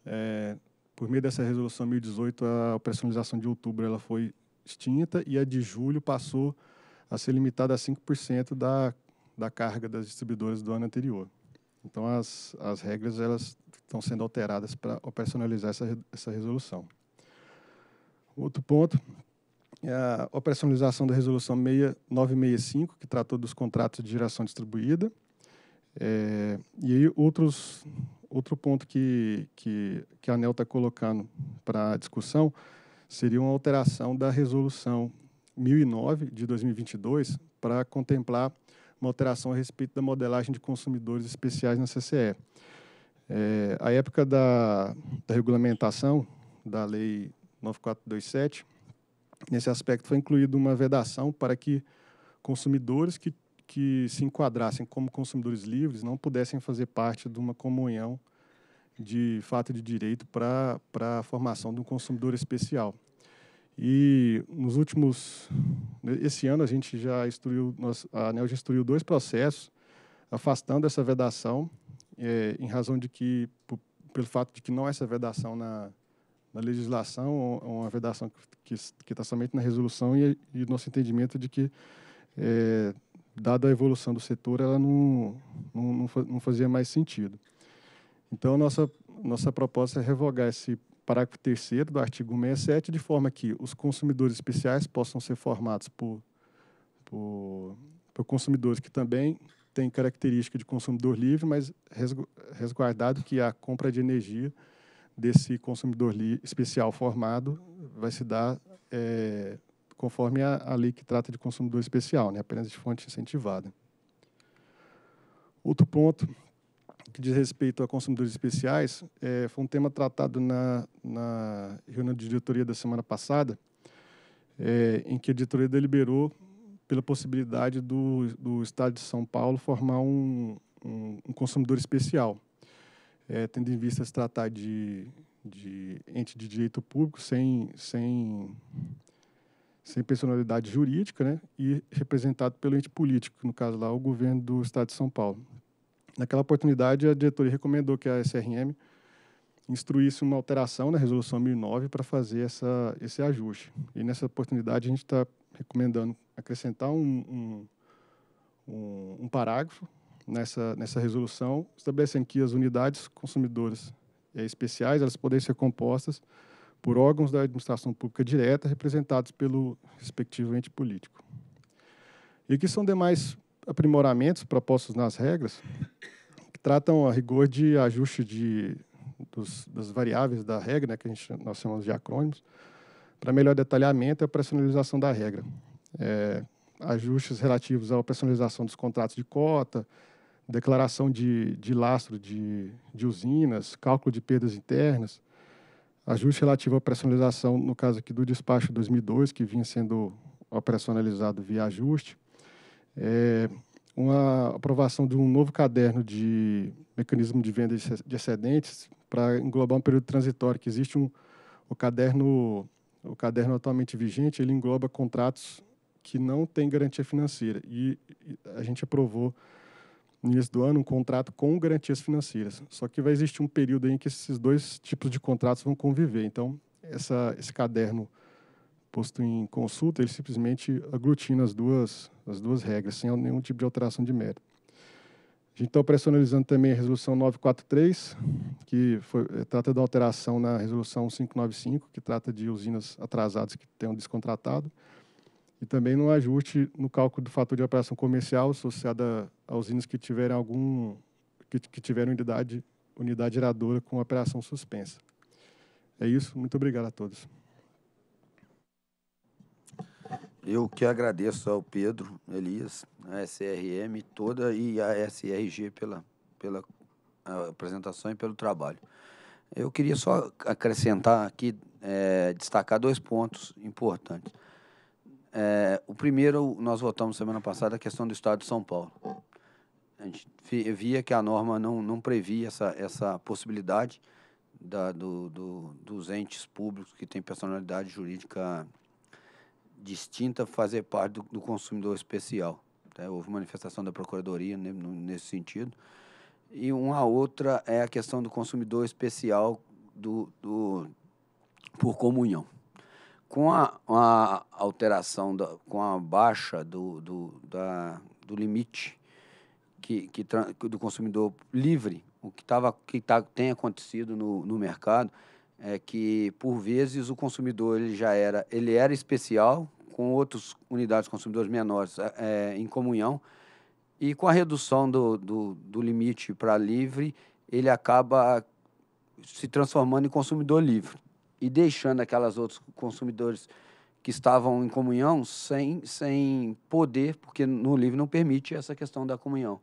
É, por meio dessa resolução 1018, a operacionalização de outubro ela foi extinta e a de julho passou a ser limitada a 5% da, da carga das distribuidoras do ano anterior. Então, as, as regras elas estão sendo alteradas para operacionalizar essa, essa resolução. Outro ponto é a operacionalização da resolução 6965, que tratou dos contratos de geração distribuída. É, e aí outros, outro ponto que, que, que a ANEL está colocando para discussão seria uma alteração da resolução 1009 de 2022 para contemplar uma alteração a respeito da modelagem de consumidores especiais na CCE. É, a época da, da regulamentação da Lei 9427, nesse aspecto foi incluída uma vedação para que consumidores que, que se enquadrassem como consumidores livres não pudessem fazer parte de uma comunhão de fato de direito para a formação de um consumidor especial. E nos últimos. Esse ano a gente já instruiu, a ANEL já instruiu dois processos afastando essa vedação é, em razão de que, por, pelo fato de que não há é essa vedação na, na legislação, ou, uma vedação que está somente na resolução, e, e nosso entendimento de que, é, dada a evolução do setor, ela não, não, não fazia mais sentido. Então, nossa, nossa proposta é revogar esse parágrafo 3 do artigo 67 de forma que os consumidores especiais possam ser formados por, por, por consumidores que também tem característica de consumidor livre, mas resguardado que a compra de energia desse consumidor especial formado vai se dar é, conforme a, a, lei que trata de consumidor especial, né, apenas de fonte incentivada. Outro ponto que diz respeito a consumidores especiais é, foi um tema tratado na, na reunião de diretoria da semana passada, é, em que a diretoria deliberou pela possibilidade do, do Estado de São Paulo formar um, um, um consumidor especial, é, tendo em vista se tratar de, de ente de direito público sem, sem, sem personalidade jurídica né, e representado pelo ente político, no caso lá, o governo do Estado de São Paulo. Naquela oportunidade, a diretoria recomendou que a SRM instruísse uma alteração na resolução 1009 para fazer essa, esse ajuste. E nessa oportunidade, a gente está recomendando acrescentar um, um, um, um parágrafo nessa, nessa resolução, estabelecendo que as unidades consumidoras especiais elas podem ser compostas por órgãos da administração pública direta representados pelo respectivo ente político. E que são demais aprimoramentos propostos nas regras que tratam a rigor de ajuste de, dos, das variáveis da regra, né, que a gente, nós chamamos de acrônimos, para melhor detalhamento e é a personalização da regra. É, ajustes relativos à personalização dos contratos de cota, declaração de, de lastro de, de usinas, cálculo de perdas internas, ajuste relativo à personalização, no caso aqui do despacho 2002, que vinha sendo operacionalizado via ajuste, é, uma aprovação de um novo caderno de mecanismo de venda de excedentes para englobar um período transitório, que existe um, o caderno o caderno atualmente vigente, ele engloba contratos que não têm garantia financeira. E a gente aprovou no início do ano um contrato com garantias financeiras. Só que vai existir um período em que esses dois tipos de contratos vão conviver. Então, essa, esse caderno posto em consulta, ele simplesmente aglutina as duas, as duas regras, sem nenhum tipo de alteração de mérito. A gente está operacionalizando também a resolução 943, que foi, eh, trata da alteração na resolução 595, que trata de usinas atrasadas que tenham descontratado, e também no ajuste no cálculo do fator de operação comercial associada a usinas que tiverem algum que, que tiveram unidade unidade geradora com operação suspensa. É isso, muito obrigado a todos. Eu que agradeço ao Pedro, Elias, a SRM toda e a SRG pela, pela apresentação e pelo trabalho. Eu queria só acrescentar aqui, é, destacar dois pontos importantes. É, o primeiro, nós votamos semana passada a questão do Estado de São Paulo. A gente via que a norma não, não previa essa, essa possibilidade da, do, do, dos entes públicos que têm personalidade jurídica distinta fazer parte do, do consumidor especial. Tá? Houve manifestação da Procuradoria né, nesse sentido. E uma outra é a questão do consumidor especial do, do por comunhão. Com a, a alteração, da, com a baixa do, do, da, do limite que, que, do consumidor livre, o que, tava, que tá, tem acontecido no, no mercado, é que por vezes o consumidor ele já era ele era especial com outras unidades consumidores menores é, é, em comunhão e com a redução do, do, do limite para livre ele acaba se transformando em consumidor livre e deixando aquelas outros consumidores que estavam em comunhão sem, sem poder, porque no livre não permite essa questão da comunhão,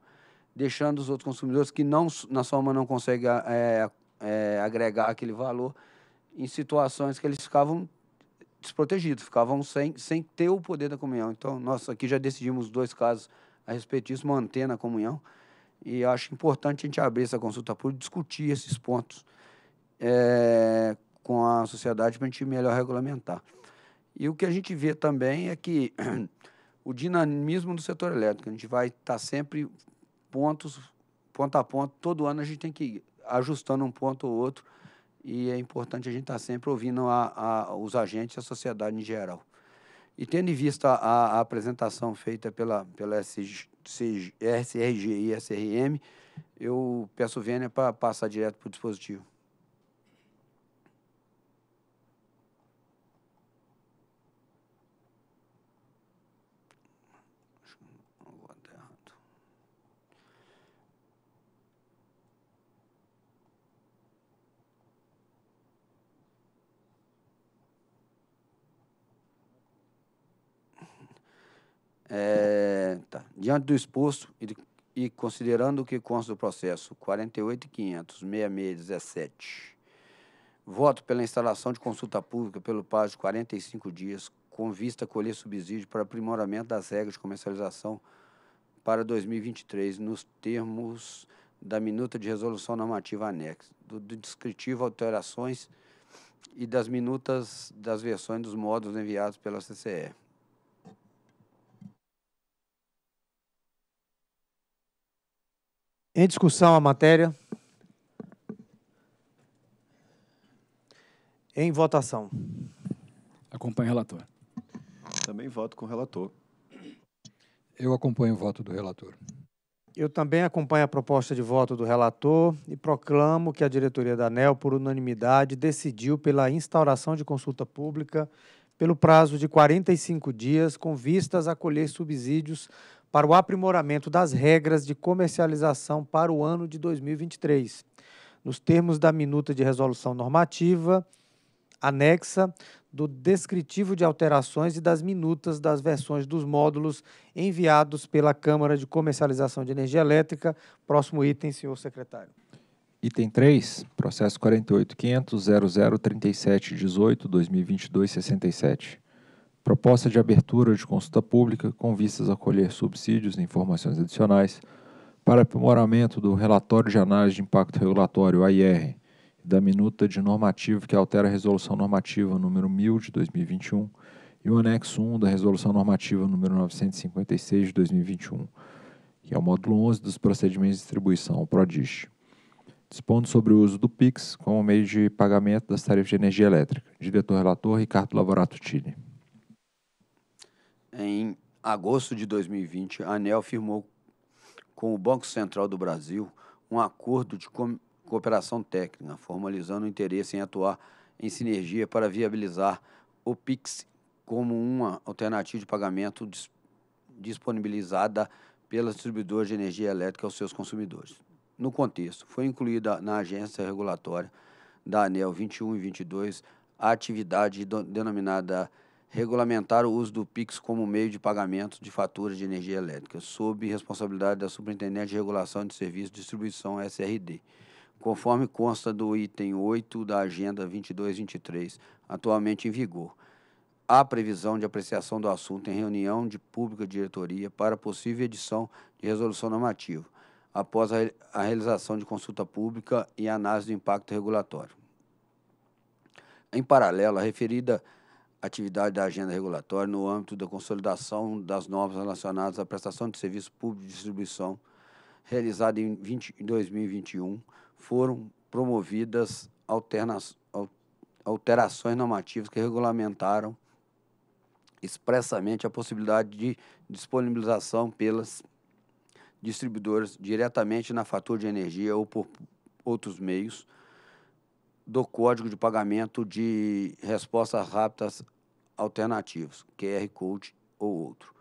deixando os outros consumidores que não na sua alma não conseguem é, é, agregar aquele valor em situações que eles ficavam desprotegidos, ficavam sem, sem ter o poder da comunhão. Então, nós aqui já decidimos dois casos a respeito disso, manter na comunhão. E acho importante a gente abrir essa consulta pública, discutir esses pontos é, com a sociedade para a gente melhor regulamentar. E o que a gente vê também é que [CLEARS THROAT] o dinamismo do setor elétrico, a gente vai estar tá sempre pontos, ponto a ponto, todo ano a gente tem que ajustando um ponto ou outro. E é importante a gente estar tá sempre ouvindo a, a, os agentes e a sociedade em geral. E tendo em vista a, a apresentação feita pela, pela SRG e SRM, eu peço vênia para passar direto para o dispositivo. É, tá. Diante do exposto e, e considerando o que consta do processo 48.500.6617, voto pela instalação de consulta pública pelo prazo de 45 dias, com vista a colher subsídio para aprimoramento das regras de comercialização para 2023, nos termos da minuta de resolução normativa anexa, do, do descritivo alterações e das minutas das versões dos módulos enviados pela CCE. Em discussão a matéria. Em votação. Acompanho o relator. Também voto com o relator. Eu acompanho o voto do relator. Eu também acompanho a proposta de voto do relator e proclamo que a diretoria da ANEL, por unanimidade, decidiu pela instauração de consulta pública pelo prazo de 45 dias, com vistas a colher subsídios para o aprimoramento das regras de comercialização para o ano de 2023, nos termos da minuta de resolução normativa anexa do descritivo de alterações e das minutas das versões dos módulos enviados pela Câmara de Comercialização de Energia Elétrica. Próximo item, senhor secretário. Item 3, processo 48.500.003718.2022.67 proposta de abertura de consulta pública com vistas a colher subsídios e informações adicionais para aprimoramento do relatório de análise de impacto regulatório AIR e da minuta de normativo que altera a resolução normativa número 1000 de 2021 e o anexo 1 da resolução normativa número 956 de 2021, que é o módulo 11 dos procedimentos de distribuição, (PRODIS). dispondo sobre o uso do PIX como meio de pagamento das tarifas de energia elétrica. Diretor-relator Ricardo Lavorato Tille. Em agosto de 2020, a ANEL firmou com o Banco Central do Brasil um acordo de cooperação técnica, formalizando o interesse em atuar em sinergia para viabilizar o PIX como uma alternativa de pagamento dis disponibilizada pelas distribuidoras de energia elétrica aos seus consumidores. No contexto, foi incluída na agência regulatória da ANEL 21 e 22 a atividade denominada regulamentar o uso do Pix como meio de pagamento de faturas de energia elétrica, sob responsabilidade da Superintendente de Regulação de Serviços de Distribuição, SRD, conforme consta do item 8 da Agenda 2223, atualmente em vigor. Há previsão de apreciação do assunto em reunião de pública diretoria para possível edição de resolução normativa, após a, a realização de consulta pública e análise do impacto regulatório. Em paralelo, a referida atividade da agenda regulatória no âmbito da consolidação das normas relacionadas à prestação de serviço público de distribuição realizada em, 20, 2021, foram promovidas alterna, alterações normativas que regulamentaram expressamente a possibilidade de disponibilização pelas distribuidoras diretamente na fatura de energia ou por outros meios do Código de Pagamento de Respostas Rápidas alternativos, QR Code ou outro,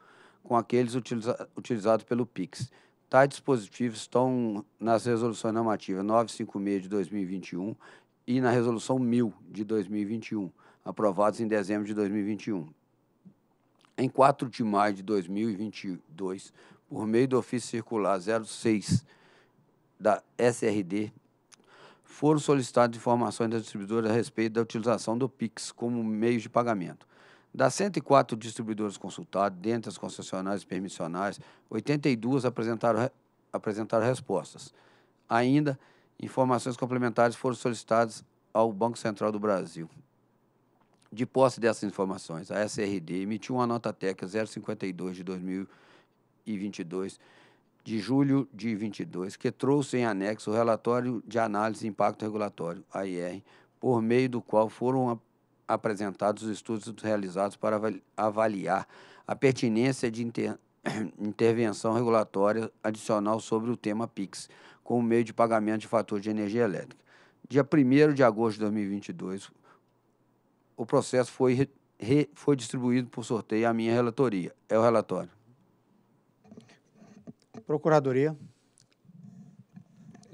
com aqueles utiliza utilizados pelo PIX. Tais dispositivos estão nas resoluções normativas 956 de 2021 e na resolução 1000 de 2021, aprovados em dezembro de 2021. Em 4 de maio de 2022, por meio do ofício circular 06 da SRD, foram solicitadas informações das distribuidoras a respeito da utilização do Pix como meio de pagamento. Das 104 distribuidoras consultadas, dentre as concessionárias e permissionais, 82 apresentaram, apresentaram respostas. Ainda, informações complementares foram solicitadas ao Banco Central do Brasil. De posse dessas informações, a SRD emitiu uma nota técnica 052 de 2022, de julho de 22, que trouxe em anexo o relatório de análise de impacto regulatório, AIR, por meio do qual foram apresentadas apresentados os estudos realizados para avaliar a pertinência de inter... [CLEARS THROAT] intervenção regulatória adicional sobre o tema PIX, como meio de pagamento de fator de energia elétrica. Dia 1 de agosto de 2022, o processo foi, re... foi distribuído por sorteio à minha relatoria. É o relatório. Procuradoria.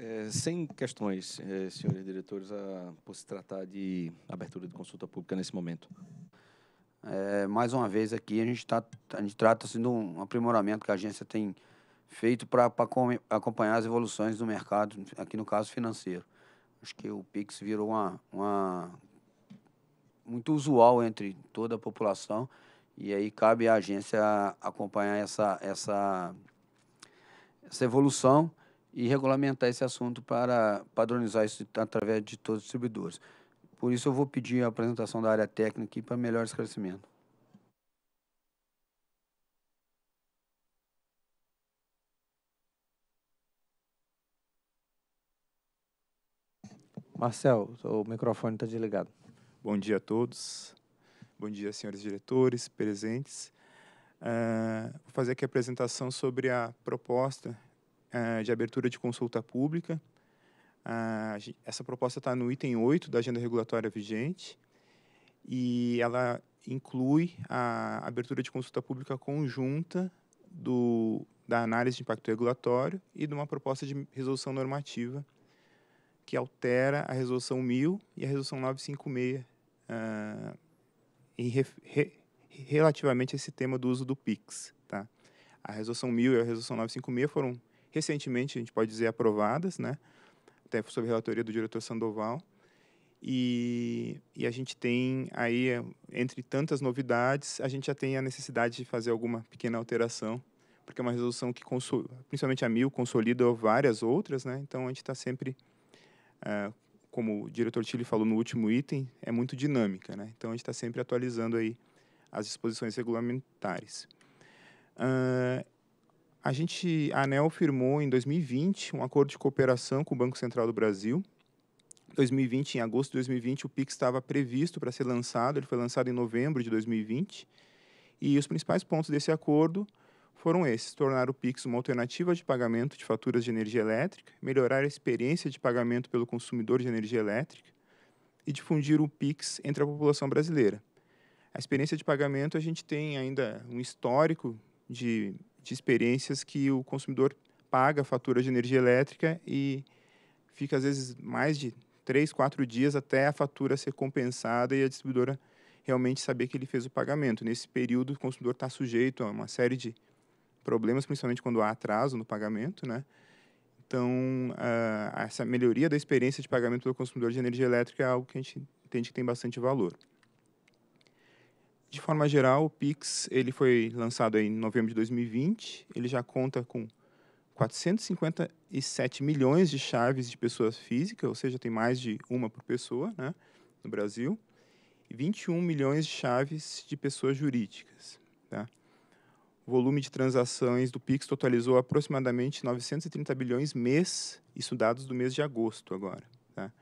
É, sem questões, é, senhores diretores, a, por se tratar de abertura de consulta pública nesse momento. É, mais uma vez aqui, a gente, tá, a gente trata se assim, de um aprimoramento que a agência tem feito para acompanhar as evoluções do mercado, aqui no caso financeiro. Acho que o Pix virou uma, uma muito usual entre toda a população e aí cabe à agência acompanhar essa, essa, essa evolução e regulamentar esse assunto para padronizar isso através de todos os distribuidores. Por isso, eu vou pedir a apresentação da área técnica aqui para melhor esclarecimento. Marcel, o microfone está desligado. Bom dia a todos. Bom dia, senhores diretores presentes. Uh, vou fazer aqui a apresentação sobre a proposta uh, de abertura de consulta pública. Uh, essa proposta está no item 8 da agenda regulatória vigente e ela inclui a abertura de consulta pública conjunta do, da análise de impacto regulatório e de uma proposta de resolução normativa que altera a resolução 1000 e a resolução 956 uh, ah, em re, re, relativamente a esse tema do uso do PIX. Tá? A resolução 1000 e a resolução 956 foram recentemente, a gente pode dizer, aprovadas, né? até sob relatoria do diretor Sandoval. E, e, a gente tem aí, entre tantas novidades, a gente já tem a necessidade de fazer alguma pequena alteração, porque é uma resolução que, principalmente a mil, consolida várias outras, né? Então a gente está sempre, ah, como o diretor Tilly falou no último item, é muito dinâmica, né? Então a gente está sempre atualizando aí as disposições regulamentares. Ah, a gente, a ANEL firmou em 2020 um acordo de cooperação com o Banco Central do Brasil. 2020, em agosto de 2020, o PIX estava previsto para ser lançado, ele foi lançado em novembro de 2020. E os principais pontos desse acordo foram esses: tornar o Pix uma alternativa de pagamento de faturas de energia elétrica, melhorar a experiência de pagamento pelo consumidor de energia elétrica e difundir o Pix entre a população brasileira. A experiência de pagamento, a gente tem ainda um histórico de de experiências que o consumidor paga a fatura de energia elétrica e fica às vezes mais de três, quatro dias até a fatura ser compensada e a distribuidora realmente saber que ele fez o pagamento. Nesse período, o consumidor está sujeito a uma série de problemas, principalmente quando há atraso no pagamento, né? Então, ah, essa melhoria da experiência de pagamento do consumidor de energia elétrica é algo que a gente entende que tem bastante valor de forma geral, o Pix ele foi lançado em novembro de 2020. Ele já conta com 457 milhões de chaves de pessoas físicas, ou seja, tem mais de uma por pessoa né, no Brasil, e 21 milhões de chaves de pessoas jurídicas. Tá? O volume de transações do Pix totalizou aproximadamente 930 bilhões mês, isso dados do mês de agosto agora. Tá?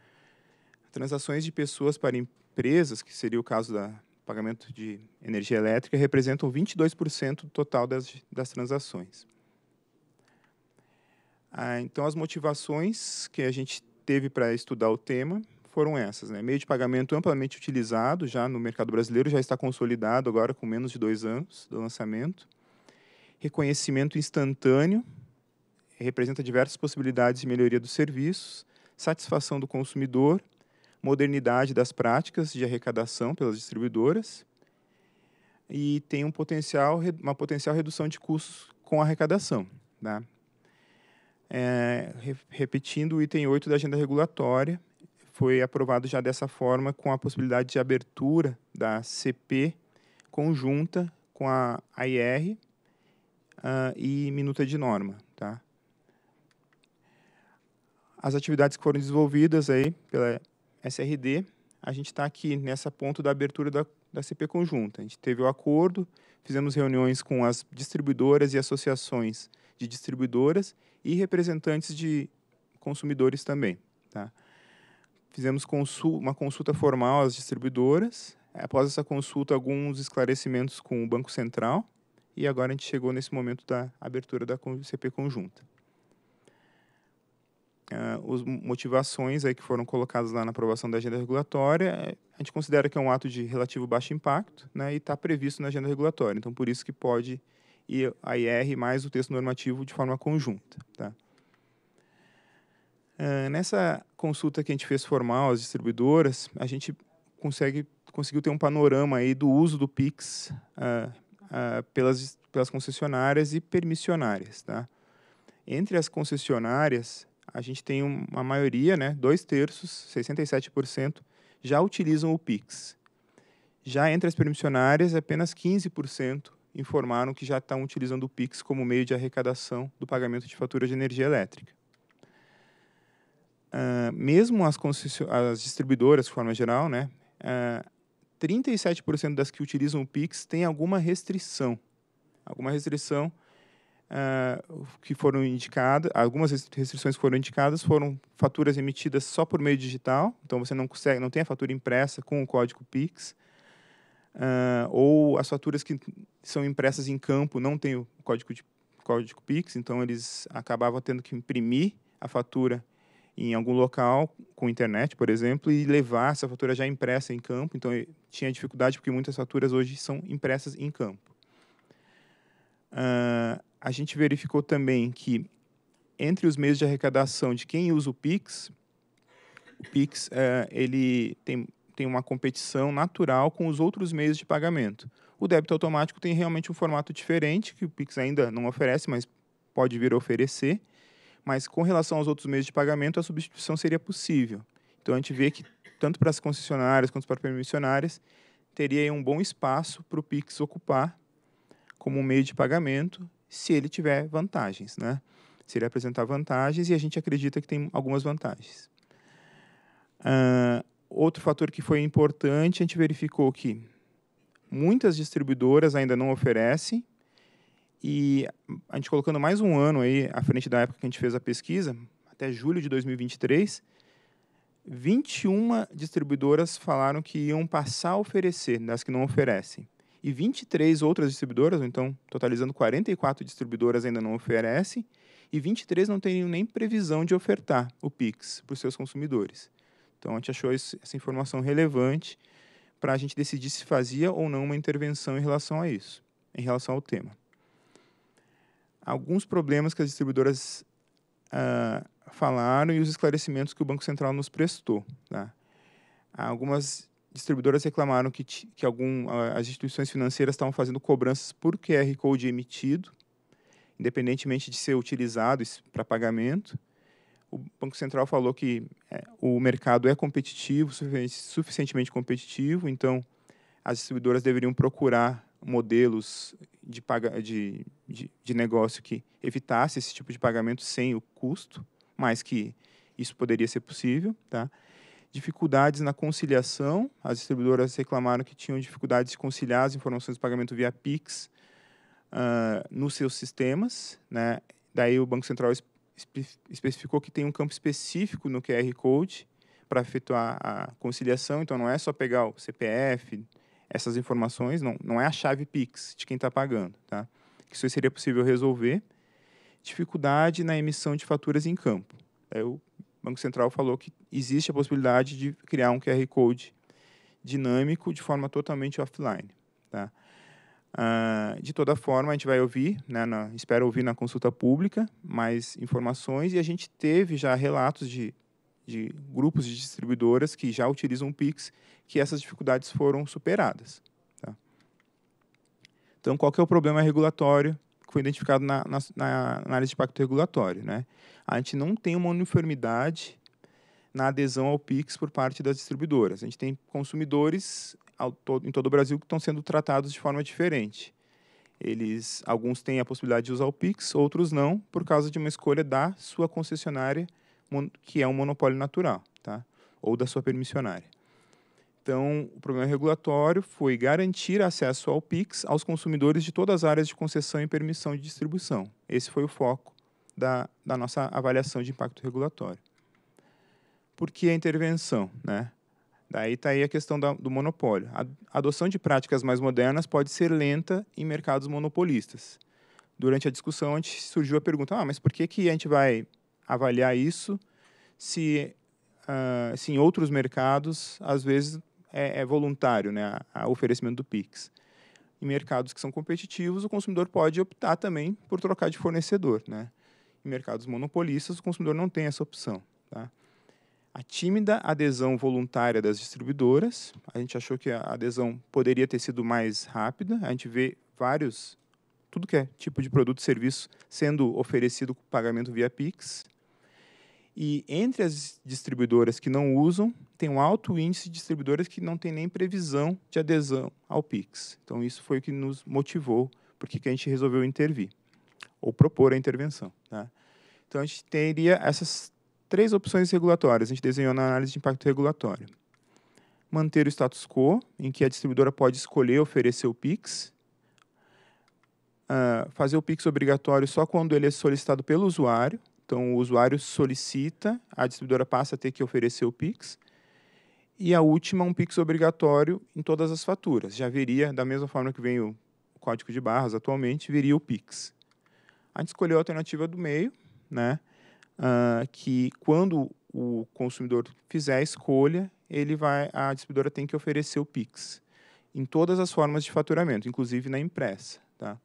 Transações de pessoas para empresas, que seria o caso da pagamento de energia elétrica representam 22% do total das, das transações. Ah, então, as motivações que a gente teve para estudar o tema foram essas. Né? Meio de pagamento amplamente utilizado já no mercado brasileiro, já está consolidado agora com menos de dois anos do lançamento. Reconhecimento instantâneo, representa diversas possibilidades de melhoria dos serviços. Satisfação do consumidor, modernidade das práticas de arrecadação pelas distribuidoras e tem um potencial, uma potencial redução de custos com arrecadação. Tá? É, re, repetindo o item 8 da agenda regulatória, foi aprovado já dessa forma com a possibilidade de abertura da CP conjunta com a AIR uh, ah, e minuta de norma. Tá? As atividades que foram desenvolvidas aí pela SRD, a gente está aqui nessa ponto da abertura da, da CP conjunta. A gente teve o acordo, fizemos reuniões com as distribuidoras e associações de distribuidoras e representantes de consumidores também. Tá? Fizemos consul uma consulta formal às distribuidoras, após essa consulta, alguns esclarecimentos com o Banco Central, e agora a gente chegou nesse momento da abertura da CP conjunta uh, as motivações aí que foram colocadas lá na aprovação da agenda regulatória, eh, a gente considera que é um ato de relativo baixo impacto né, e está previsto na agenda regulatória. Então, por isso que pode ir a IR mais o texto normativo de forma conjunta. Tá? Uh, nessa consulta que a gente fez formal às distribuidoras, a gente consegue, conseguiu ter um panorama aí do uso do PIX uh, uh, pelas, pelas concessionárias e permissionárias. Tá? Entre as concessionárias, a gente tem uma maioria, né, dois terços, 67%, já utilizam o Pix. Já entre as permissionárias, apenas 15% informaram que já estão utilizando o Pix como meio de arrecadação do pagamento de fatura de energia elétrica. Uh, mesmo as, as, distribuidoras, de forma geral, né, uh, ah, 37% das que utilizam o Pix têm alguma restrição. Alguma restrição ah, que foram indicadas, algumas restrições que foram indicadas foram faturas emitidas só por meio digital, então você não consegue, não tem a fatura impressa com o código Pix, uh, ou as faturas que são impressas em campo não tem o código de, código Pix, então eles acabavam tendo que imprimir a fatura em algum local com internet, por exemplo, e levar essa fatura já impressa em campo. Então, tinha dificuldade porque muitas faturas hoje são impressas em campo. Ah, a gente verificou também que entre os meios de arrecadação de quem usa o Pix, o Pix é, ele tem, tem uma competição natural com os outros meios de pagamento. O débito automático tem realmente um formato diferente, que o Pix ainda não oferece, mas pode vir a oferecer. Mas com relação aos outros meios de pagamento, a substituição seria possível. Então a gente vê que, tanto para as concessionárias quanto para as permissionárias, teria um bom espaço para o Pix ocupar como um meio de pagamento se ele tiver vantagens, né? Se ele apresentar vantagens e a gente acredita que tem algumas vantagens. Uh, outro fator que foi importante, a gente verificou que muitas distribuidoras ainda não oferecem e a gente colocando mais um ano aí à frente da época que a gente fez a pesquisa, até julho de 2023, 21 distribuidoras falaram que iam passar a oferecer, das que não oferecem e 23 outras distribuidoras, então totalizando 44 distribuidoras ainda não oferecem, e 23 não têm nem previsão de ofertar o Pix para os seus consumidores. Então a gente achou isso, essa informação relevante para a gente decidir se fazia ou não uma intervenção em relação a isso, em relação ao tema. Alguns problemas que as distribuidoras uh, falaram e os esclarecimentos que o Banco Central nos prestou. Tá? Algumas distribuidoras reclamaram que, que algum, as instituições financeiras estavam fazendo cobranças por QR Code emitido, independentemente de ser utilizado para pagamento. O Banco Central falou que é, o mercado é competitivo, suficientemente competitivo, então as distribuidoras deveriam procurar modelos de, paga, de, de, de negócio que evitasse esse tipo de pagamento sem o custo, mas que isso poderia ser possível. Tá? dificuldades na conciliação. As distribuidoras reclamaram que tinham dificuldades de conciliar as informações de pagamento via Pix uh, nos seus sistemas. Né? Daí o Banco Central espe especificou que tem um campo específico no QR Code para efetuar a conciliação. Então, não é só pegar o CPF, essas informações, não, não é a chave Pix de quem está pagando. Tá? Isso seria possível resolver. Dificuldade na emissão de faturas em campo. É o o Banco Central falou que existe a possibilidade de criar um QR Code dinâmico de forma totalmente offline. Tá? Uh, de toda forma, a gente vai ouvir, né, na, espero ouvir na consulta pública mais informações e a gente teve já relatos de, de grupos de distribuidoras que já utilizam o Pix, que essas dificuldades foram superadas. Tá? Então, qual é o problema regulatório que foi identificado na, na, na, análise de impacto regulatório. Né? A gente não tem uma uniformidade na adesão ao PIX por parte das distribuidoras. A gente tem consumidores ao, todo, em todo o Brasil que estão sendo tratados de forma diferente. Eles, alguns têm a possibilidade de usar o PIX, outros não, por causa de uma escolha da sua concessionária, que é um monopólio natural, tá? ou da sua permissionária. Então, o problema regulatório foi garantir acesso ao PIX aos consumidores de todas as áreas de concessão e permissão de distribuição. Esse foi o foco da, da nossa avaliação de impacto regulatório. Por que a intervenção? Né? Daí está aí a questão da, do monopólio. A adoção de práticas mais modernas pode ser lenta em mercados monopolistas. Durante a discussão, a surgiu a pergunta: ah, mas por que, que a gente vai avaliar isso se, uh, se em outros mercados, às vezes, é, é voluntário, né, o oferecimento do Pix. Em mercados que são competitivos, o consumidor pode optar também por trocar de fornecedor, né? Em mercados monopolistas, o consumidor não tem essa opção, tá? A tímida adesão voluntária das distribuidoras, a gente achou que a adesão poderia ter sido mais rápida. A gente vê vários, tudo que é tipo de produto e serviço sendo oferecido com pagamento via Pix. E entre as distribuidoras que não usam, tem um alto índice de distribuidoras que não tem nem previsão de adesão ao Pix. Então, isso foi o que nos motivou, porque que a gente resolveu intervir, ou propor a intervenção. Né? Então, a gente teria essas três opções regulatórias, a gente desenhou na análise de impacto regulatório. Manter o status quo, em que a distribuidora pode escolher oferecer o PIX, uh, fazer o PIX obrigatório só quando ele é solicitado pelo usuário, então o usuário solicita, a distribuidora passa a ter que oferecer o PIX, e a última um Pix obrigatório em todas as faturas. Já viria, da mesma forma que vem o código de barras atualmente, viria o Pix. A gente escolheu a alternativa do meio, né? Uh, que quando o consumidor fizer a escolha, ele vai, a distribuidora tem que oferecer o Pix em todas as formas de faturamento, inclusive na impressa. Tá?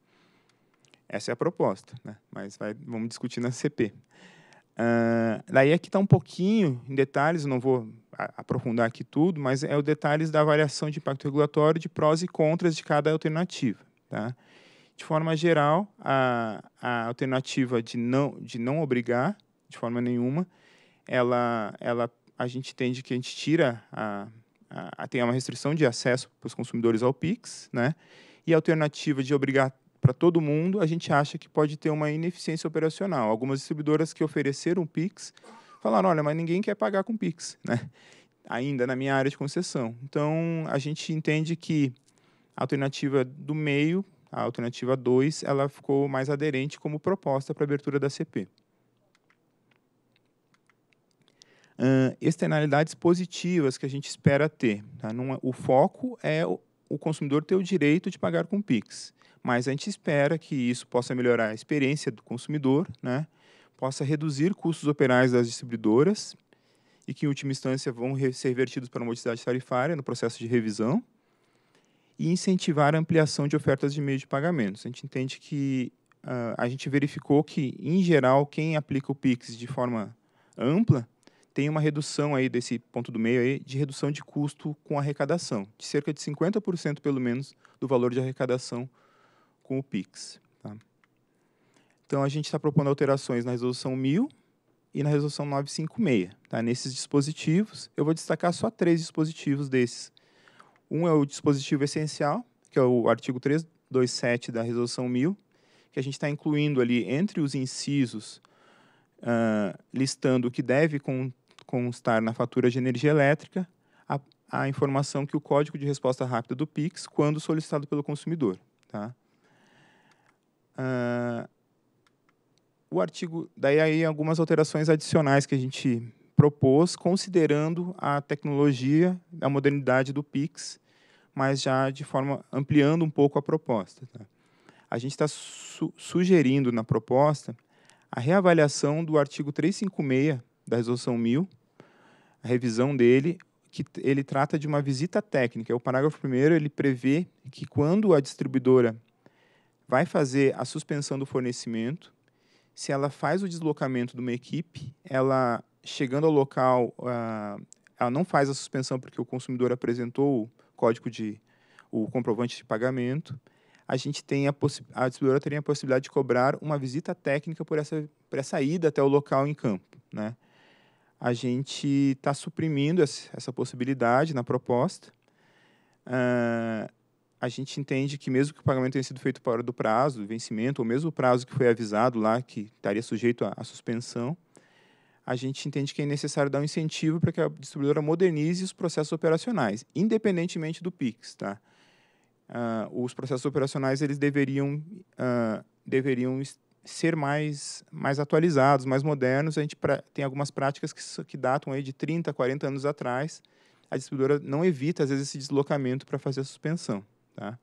Essa é a proposta, né? mas vai, vamos discutir na CP. Uh, daí aqui é está um pouquinho em detalhes, não vou aprofundar aqui tudo, mas é o detalhes da avaliação de impacto regulatório de prós e contras de cada alternativa. Tá? De forma geral, a, a alternativa de não, de não obrigar, de forma nenhuma, ela, ela, a gente entende que a gente tira a, a, a tem uma restrição de acesso para os consumidores ao PIX, né? e a alternativa de obrigar para todo mundo, a gente acha que pode ter uma ineficiência operacional. Algumas distribuidoras que ofereceram Pix falaram: olha, mas ninguém quer pagar com Pix, [LAUGHS] né? ainda na minha área de concessão. Então, a gente entende que a alternativa do meio, a alternativa 2, ela ficou mais aderente como proposta para abertura da CP. Uh, externalidades positivas que a gente espera ter. Tá? Não, o foco é o, o consumidor ter o direito de pagar com PIX mas a gente espera que isso possa melhorar a experiência do consumidor, né? possa reduzir custos operais das distribuidoras e que, em última instância, vão ser revertidos para a modicidade tarifária no processo de revisão e incentivar a ampliação de ofertas de meio de pagamentos. A gente entende que uh, a gente verificou que, em geral, quem aplica o PIX de forma ampla tem uma redução aí desse ponto do meio aí de redução de custo com arrecadação, de cerca de 50% pelo menos do valor de arrecadação com o PIX. Tá? Então, a gente está propondo alterações na resolução 1000 e na resolução 956. Tá? Nesses dispositivos, eu vou destacar só três dispositivos desses. Um é o dispositivo essencial, que é o artigo 327 da resolução 1000, que a gente está incluindo ali entre os incisos, uh, listando o que deve constar na fatura de energia elétrica, a, a, informação que o código de resposta rápida do PIX, quando solicitado pelo consumidor. Tá? Uh, o artigo, daí aí algumas alterações adicionais que a gente propôs, considerando a tecnologia, a modernidade do Pix, mas já de forma ampliando um pouco a proposta. Tá? A gente está su sugerindo na proposta a reavaliação do artigo 356 da Resolução 1000, a revisão dele, que ele trata de uma visita técnica. O parágrafo primeiro ele prevê que quando a distribuidora vai fazer a suspensão do fornecimento. Se ela faz o deslocamento de uma equipe, ela chegando ao local, uh, ela não faz a suspensão porque o consumidor apresentou o código de o comprovante de pagamento. A gente tem a, a distribuidora teria a possibilidade de cobrar uma visita técnica por essa por essa ida até o local em campo, né? A gente está suprimindo essa possibilidade na proposta. Uh, a gente entende que mesmo que o pagamento tenha sido feito para hora do prazo, do vencimento, ou mesmo o prazo que foi avisado lá, que estaria sujeito à, à suspensão, a gente entende que é necessário dar um incentivo para que a distribuidora modernize os processos operacionais, independentemente do PIX. Tá? Uh, os processos operacionais eles deveriam, uh, deveriam ser mais, mais atualizados, mais modernos. A gente pra, tem algumas práticas que, que datam aí de 30, 40 anos atrás. A distribuidora não evita, às vezes, esse deslocamento para fazer a suspensão. Tá?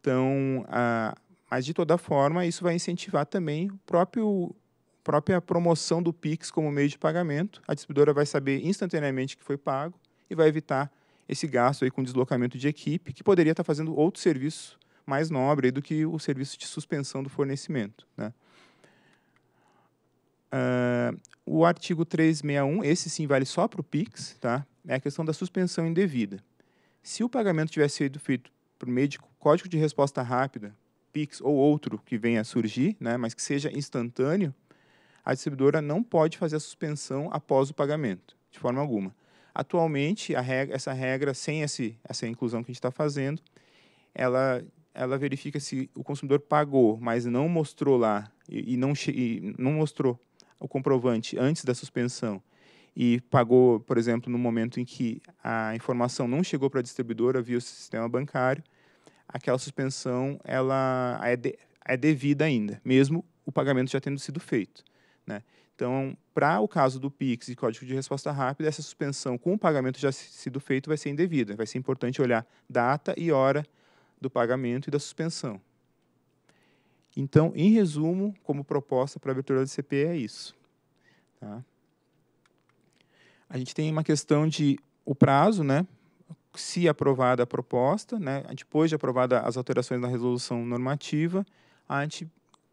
Então, a, mas de toda forma, isso vai incentivar também o próprio própria promoção do Pix como meio de pagamento. A distribuidora vai saber instantaneamente que foi pago e vai evitar esse gasto aí com deslocamento de equipe, que poderia estar fazendo outro serviço mais nobre do que o serviço de suspensão do fornecimento. Né? Uh, o artigo 361, esse sim vale só para o PIX, tá? é a questão da suspensão indevida. Se o pagamento tivesse sido feito por meio de código de resposta rápida, PIX ou outro que venha a surgir, né, mas que seja instantâneo, a distribuidora não pode fazer a suspensão após o pagamento, de forma alguma. Atualmente, regra, essa regra, sem esse, essa inclusão que a gente está fazendo, ela, ela verifica se o consumidor pagou, mas não mostrou lá e, e não, e não mostrou o comprovante antes da suspensão e pagou, por exemplo, no momento em que a informação não chegou para a distribuidora via o sistema bancário, aquela suspensão ela é, de, é devida ainda, mesmo o pagamento já tendo sido feito. Né? Então, para o caso do PIX e código de resposta rápida, essa suspensão com o pagamento já sido feito vai ser indevida. Vai ser importante olhar data e hora do pagamento e da suspensão. Então, em resumo, como proposta para a abertura do CP é isso. Tá? A gente tem uma questão de o prazo, né? Se aprovada a proposta, né? Depois de aprovada as alterações na resolução normativa, a gente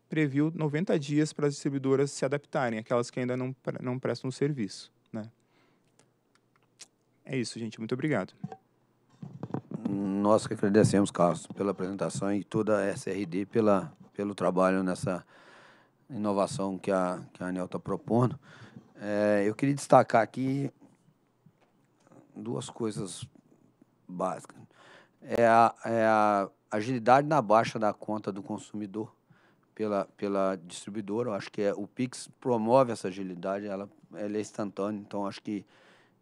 previu 90 dias para as distribuidoras se adaptarem, aquelas que ainda não, não prestam serviço. Né? É isso, gente. Muito obrigado. Nós que agradecemos, Carlos, pela apresentação e toda a SRD pela, pelo trabalho nessa inovação que a, que a ANEL está propondo. É, eu queria destacar aqui duas coisas básicas. É a, é a agilidade na baixa da conta do consumidor pela, pela distribuidora. Eu acho que é, o Pix promove essa agilidade, ela, ela é instantânea. Então, acho que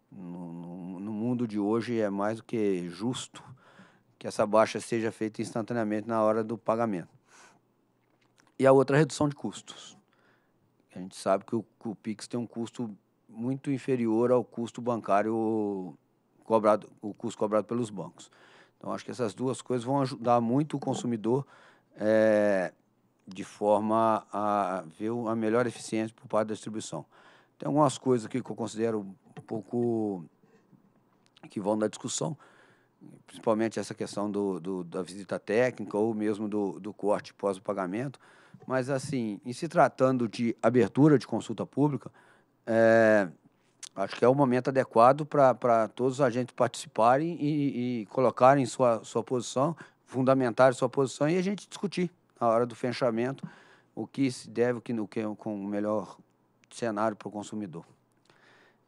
no, no, no, mundo de hoje é mais do que justo que essa baixa seja feita instantaneamente na hora do pagamento. E a outra, a redução de custos. A gente sabe que o, o Pix tem um custo muito inferior ao custo bancário cobrado, o custo cobrado pelos bancos. Então, acho que essas duas coisas vão ajudar muito o consumidor é, de forma a ver a melhor eficiência por parte da distribuição. Tem algumas coisas aqui que eu considero um pouco que vão na discussão, principalmente essa questão do, do da visita técnica ou mesmo do, do corte pós o pagamento. Mas, assim, em se tratando de abertura de consulta pública, é, acho que é o momento adequado para todos os agentes participarem e, e colocarem sua, sua posição, fundamentarem sua posição e a gente discutir na hora do fechamento o que se deve, o que, o que é com o melhor cenário para o consumidor.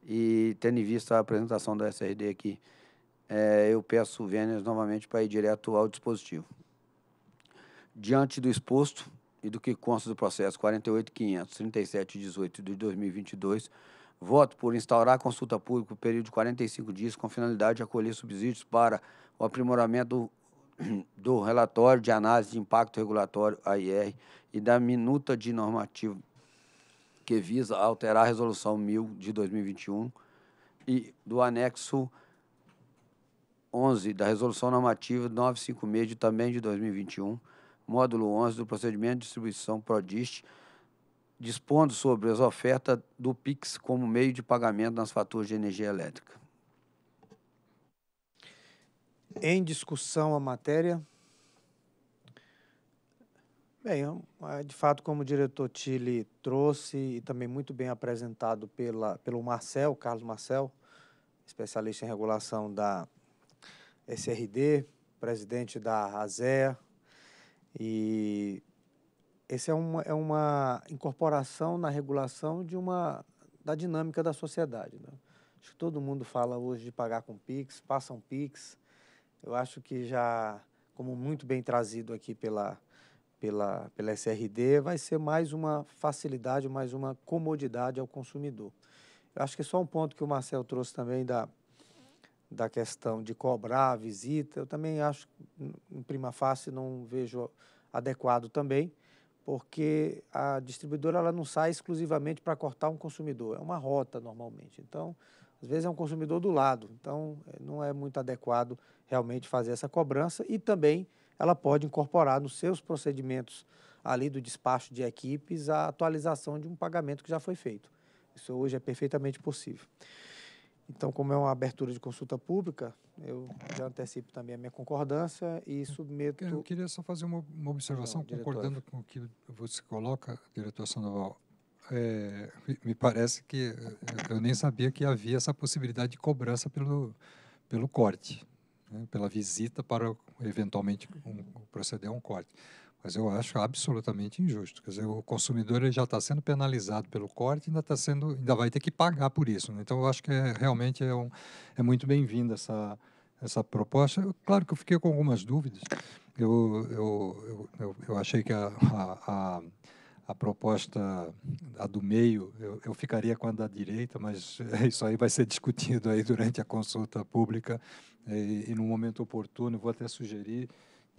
E tendo em vista a apresentação da SRD aqui, é, eu peço o Vênus novamente para ir direto ao dispositivo. Diante do exposto, e do que consta do processo 48.537.18 de 2022, voto por instaurar consulta pública por período de 45 dias com finalidade de acolher subsídios para o aprimoramento do, [CLEARS THROAT] do relatório de análise de impacto regulatório AIR e da minuta de normativo que visa alterar a resolução 1000 de 2021 e do anexo 11 da resolução normativa 956 de também de 2021 módulo 11 do procedimento de distribuição PRODIST, dispondo sobre as ofertas do PIX como meio de pagamento nas faturas de energia elétrica. Em discussão a matéria. Bem, é, de fato, como o diretor Tille trouxe e também muito bem apresentado pela, pelo Marcel, Carlos Marcel, especialista em regulação da SRD, presidente da ASEA, e esse é uma, é uma incorporação na regulação de uma, da dinâmica da sociedade. Né? Acho que todo mundo fala hoje de pagar com PIX, passam PIX. Eu acho que já, como muito bem trazido aqui pela, pela, pela SRD, vai ser mais uma facilidade, mais uma comodidade ao consumidor. Eu acho que só um ponto que o Marcel trouxe também da, da questão de cobrar a visita, eu também acho, em prima face não vejo adequado também, porque a distribuidora ela não sai exclusivamente para cortar um consumidor, é uma rota normalmente. Então, às vezes é um consumidor do lado, então eh, não é muito adequado realmente fazer essa cobrança e também ela pode incorporar nos seus procedimentos ali do despacho de equipes a atualização de um pagamento que já foi feito. Isso hoje é perfeitamente possível. Então, como é uma abertura de consulta pública, eu já antecipo também a minha concordância e submeto. Eu queria só fazer uma, uma observação, Não, concordando com o que você coloca, diretor Sandoval. É, me parece que eu nem sabia que havia essa possibilidade de cobrança pelo, pelo corte, né, pela visita para eventualmente um, proceder a um corte. Mas eu acho absolutamente injusto. Quer dizer, o consumidor ele já está sendo penalizado pelo corte, ainda está sendo, ainda vai ter que pagar por isso. Né? Então, eu acho que é, realmente é, um, é muito bem-vinda essa essa proposta. Claro que eu fiquei com algumas dúvidas. Eu eu, eu, eu achei que a, a, a a proposta a do meio, eu, eu, ficaria com a da direita, mas [LAUGHS] isso aí vai ser discutido aí durante a consulta pública eh, e, e no momento oportuno. Vou até sugerir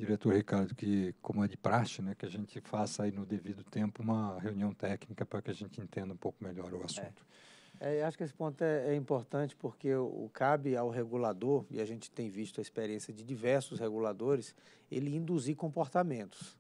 diretor Ricardo, que, como é de praxe, né, que a gente faça aí no devido tempo uma reunião técnica para que a gente entenda um pouco melhor o assunto. É. é acho que esse ponto é, é, importante porque o, cabe ao regulador, e a gente tem visto a experiência de diversos reguladores, ele induzir comportamentos.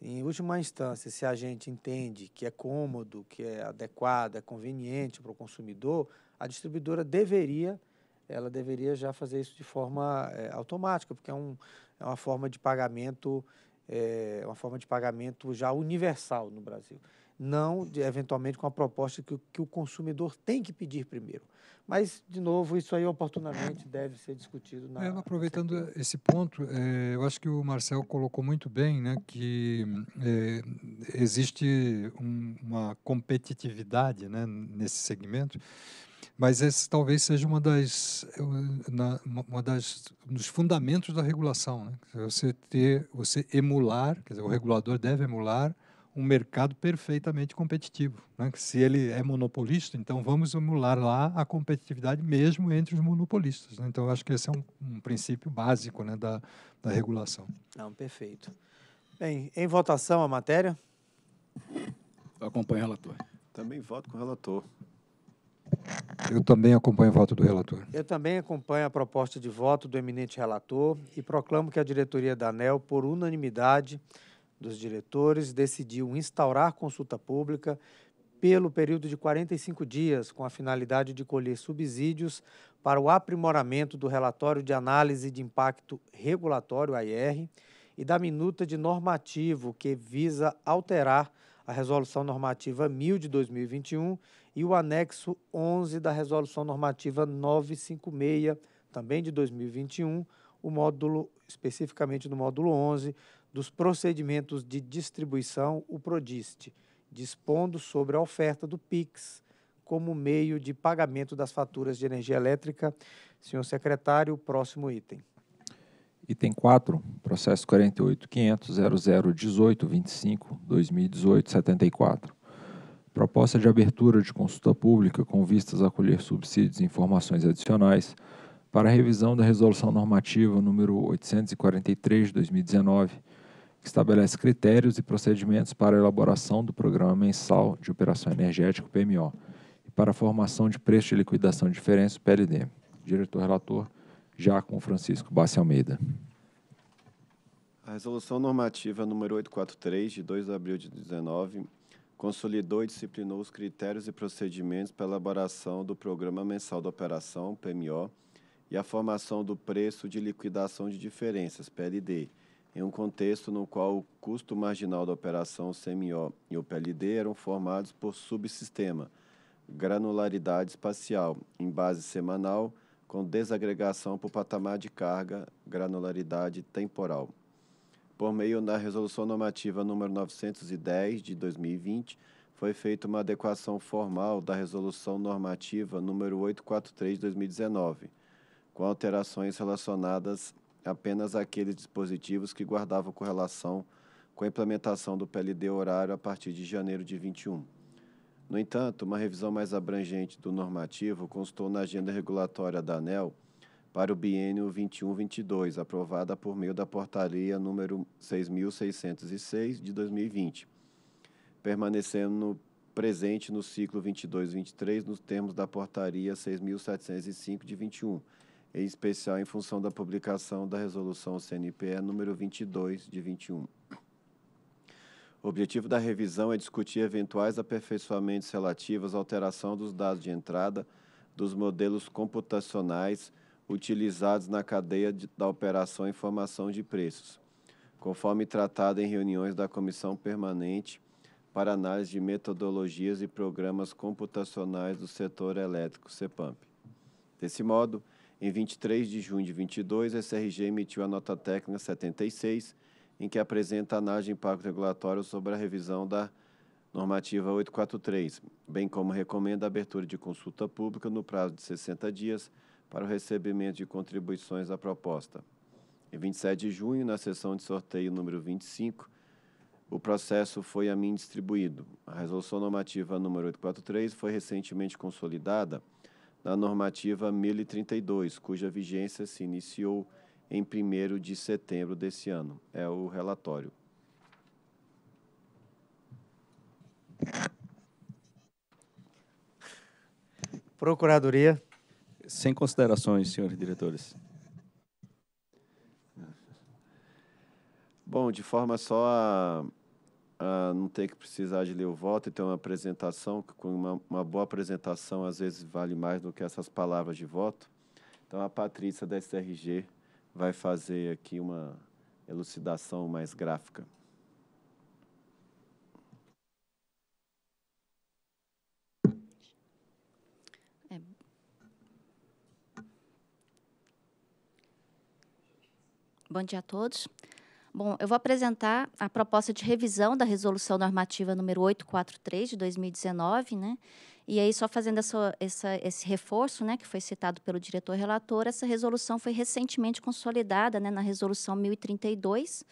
Em última instância, se a gente entende que é cômodo, que é adequado, é conveniente para o consumidor, a distribuidora deveria, ela deveria já fazer isso de forma é, automática, porque é um, é uma forma de pagamento, é, uma forma de pagamento já universal no Brasil. Não, de, eventualmente, com a proposta que, que o consumidor tem que pedir primeiro. Mas, de novo, isso aí oportunamente deve ser discutido. Na... É, aproveitando esse ponto, é, eu acho que o Marcel colocou muito bem né, que é, existe um, uma competitividade né, nesse segmento. Mas esse talvez seja uma das, uma das dos fundamentos da regulação, né? Você ter, você emular, quer dizer, o regulador deve emular um mercado perfeitamente competitivo. Né? Se ele é monopolista, então vamos emular lá a competitividade mesmo entre os monopolistas. Né? Então, acho que esse é um, um princípio básico né, da, da regulação. Não, perfeito. Bem, em votação a matéria? Acompanhe o relator. Também voto com o relator. Eu também acompanho o voto do relator. Eu também acompanho a proposta de voto do eminente relator e proclamo que a diretoria da ANEL, por unanimidade dos diretores, decidiu instaurar consulta pública pelo período de 45 dias, com a finalidade de colher subsídios para o aprimoramento do relatório de análise de impacto regulatório, AIR, e da minuta de normativo que visa alterar a resolução normativa 1000 de 2021 e o anexo 11 da Resolução Normativa 956, também de 2021, o módulo, especificamente no módulo 11, dos procedimentos de distribuição, o PRODIST, dispondo sobre a oferta do PIX como meio de pagamento das faturas de energia elétrica. Senhor secretário, próximo item. Item 4, processo 48.500.0018.25.2018.74 proposta de abertura de consulta pública com vistas a colher subsídios e informações adicionais para a revisão da Resolução Normativa número 843 de 2019, que estabelece critérios e procedimentos para a elaboração do Programa Mensal de Operação Energética, PMO, e para a formação de preço de liquidação de diferença, PLD. Diretor-relator, Giacomo Francisco Bassi Almeida. A Resolução Normativa número 843, de 2 de abril de 2019 consolidou e disciplinou os critérios e procedimentos para elaboração do Programa Mensal de Operação, PMO, e a formação do preço de liquidação de diferenças, PLD, em um contexto no qual o custo marginal da operação CMO e o PLD eram formados por subsistema, granularidade espacial, em base semanal, com desagregação por patamar de carga, granularidade temporal. Por meio da Resolução Normativa número 910 de 2020, foi feita uma adequação formal da Resolução Normativa número 843 de 2019, com alterações relacionadas apenas àqueles dispositivos que guardavam correlação com a implementação do PLD horário a partir de janeiro de 21. No entanto, uma revisão mais abrangente do normativo constou na agenda regulatória da ANEL para o biênio 21-22, aprovada por meio da portaria número 6606 de 2020, permanecendo presente no ciclo 22-23 nos termos da portaria 6705 de 21, em especial em função da publicação da resolução CNPE número 22 de 21. O objetivo da revisão é discutir eventuais aperfeiçoamentos relativos à alteração dos dados de entrada dos modelos computacionais utilizados na cadeia de, da operação informação formação de preços, conforme tratado em reuniões da Comissão Permanente para Análise de Metodologias e Programas Computacionais do Setor Elétrico, CEPAMP. Desse modo, em 23 de junho de 22, a SRG emitiu a nota técnica 76, em que apresenta a análise de impacto regulatório sobre a revisão da normativa 843, bem como recomenda a abertura de consulta pública no prazo de 60 dias para o recebimento de contribuições à proposta. Em 27 de junho, na sessão de sorteio número 25, o processo foi a mim distribuído. A resolução normativa número 843 foi recentemente consolidada na normativa 1032, cuja vigência se iniciou em 1 de setembro desse ano. É o relatório. Procuradoria sem considerações, senhores diretores. Bom, de forma só a, a, não ter que precisar de ler o voto e ter uma apresentação, que com uma, uma boa apresentação às vezes vale mais do que essas palavras de voto. Então a Patrícia da SRG vai fazer aqui uma elucidação mais gráfica. Bom dia a todos. Bom, eu vou apresentar a proposta de revisão da Resolução Normativa número 843 de 2019, né? E aí, só fazendo essa, essa, esse reforço, né, que foi citado pelo diretor relator, essa resolução foi recentemente consolidada né, na Resolução 1032,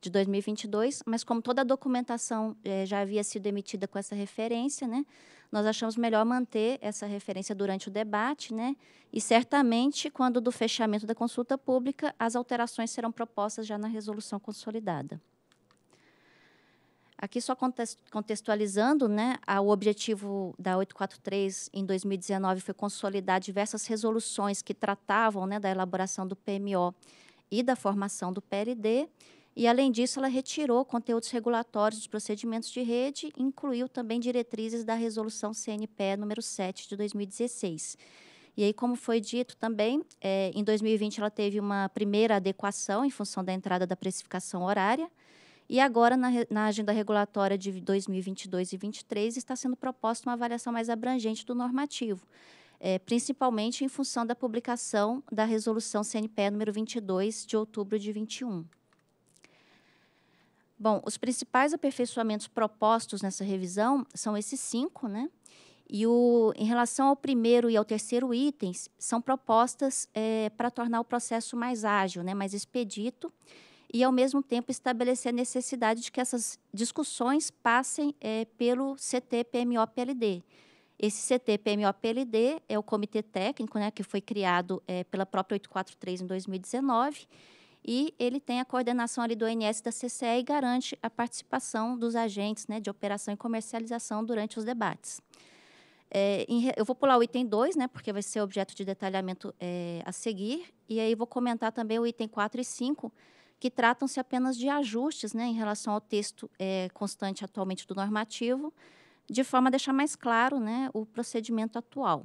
de 2022, mas como toda a documentação eh, já havia sido emitida com essa referência, né, nós achamos melhor manter essa referência durante o debate, né, e certamente, quando do fechamento da consulta pública, as alterações serão propostas já na resolução consolidada. Aqui só contextualizando, né, o objetivo da 843 em 2019 foi consolidar diversas resoluções que tratavam né, da elaboração do PMO e da formação do PRD, e, além disso, ela retirou conteúdos regulatórios dos procedimentos de rede e incluiu também diretrizes da Resolução CNPE número 7 de 2016. E aí, como foi dito também, é, em 2020 ela teve uma primeira adequação em função da entrada da precificação horária. E agora, na, na agenda regulatória de 2022 e 2023, está sendo proposta uma avaliação mais abrangente do normativo, é, principalmente em função da publicação da resolução CNPE número 22 de outubro de 2021. Bom, os principais aperfeiçoamentos propostos nessa revisão são esses cinco, né? E o, em relação ao primeiro e ao terceiro itens, são propostas é, para tornar o processo mais ágil, né, mais expedito, e, ao mesmo tempo, estabelecer a necessidade de que essas discussões passem é, pelo ctpmo pld Esse ctpmo pld é o comitê técnico né, que foi criado é, pela própria 843 em 2019 e ele tem a coordenação ali do ONS da CCE e garante a participação dos agentes né, de operação e comercialização durante os debates. É, em, eu vou pular o item 2, né, porque vai ser objeto de detalhamento é, a seguir, e aí vou comentar também o item 4 e 5, que tratam-se apenas de ajustes né, em relação ao texto é, constante atualmente do normativo, de forma a deixar mais claro né, o procedimento atual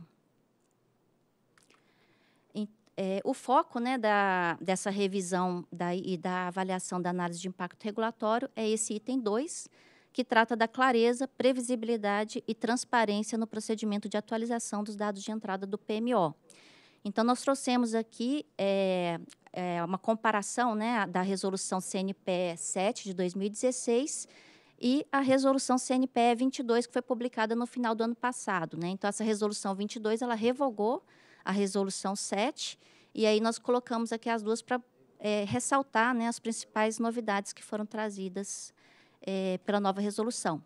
é, o foco né, da, dessa revisão da, e da avaliação da análise de impacto regulatório é esse item 2, que trata da clareza, previsibilidade e transparência no procedimento de atualização dos dados de entrada do PMO. Então, nós trouxemos aqui é, é, uma comparação né, da resolução CNPE 7 de 2016 e a resolução CNPE 22, que foi publicada no final do ano passado. Né? Então, essa resolução 22 ela revogou a resolução 7, e aí nós colocamos aqui as duas para é, ressaltar né, as principais novidades que foram trazidas é, pela nova resolução.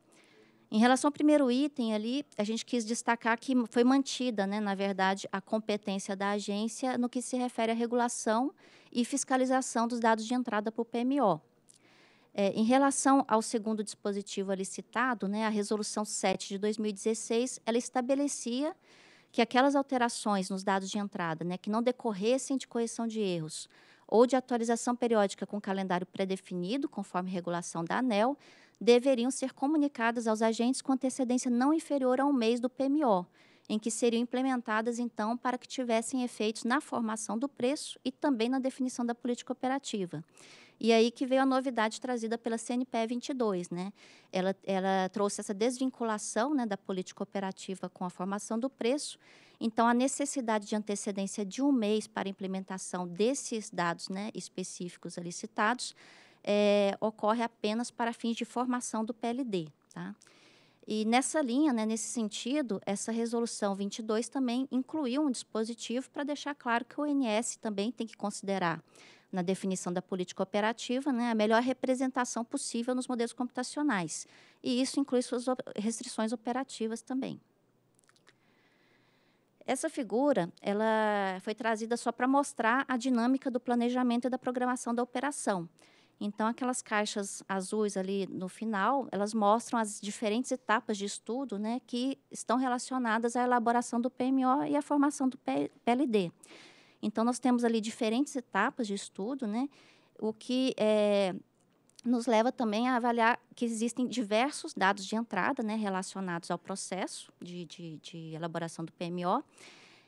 Em relação ao primeiro item ali, a gente quis destacar que foi mantida, né, na verdade, a competência da agência no que se refere à regulação e fiscalização dos dados de entrada para o PMO. É, em relação ao segundo dispositivo ali citado, né, a Resolução 7 de 2016, ela estabelecia que aquelas alterações nos dados de entrada, né, que não decorressem de correção de erros ou de atualização periódica com calendário pré-definido, conforme regulação da ANEL, deveriam ser comunicadas aos agentes com antecedência não inferior a um mês do PMO, em que seriam implementadas, então, para que tivessem efeitos na formação do preço e também na definição da política operativa. E aí que veio a novidade trazida pela CNPE 22, né? Ela, ela trouxe essa desvinculação né, da política operativa com a formação do preço. Então, a necessidade de antecedência de um mês para implementação desses dados né, específicos ali citados é, ocorre apenas para fins de formação do PLD, tá? E nessa linha, né, nesse sentido, essa resolução 22 também incluiu um dispositivo para deixar claro que o ONS também tem que considerar na definição da política operativa, né, a melhor representação possível nos modelos computacionais. E isso inclui suas restrições operativas também. Essa figura ela foi trazida só para mostrar a dinâmica do planejamento e da programação da operação. Então, aquelas caixas azuis ali no final, elas mostram as diferentes etapas de estudo né, que estão relacionadas à elaboração do PMO e à formação do PLD. Então, nós temos ali diferentes etapas de estudo, né? o que é, nos leva também a avaliar que existem diversos dados de entrada né, relacionados ao processo de, de, de elaboração do PMO.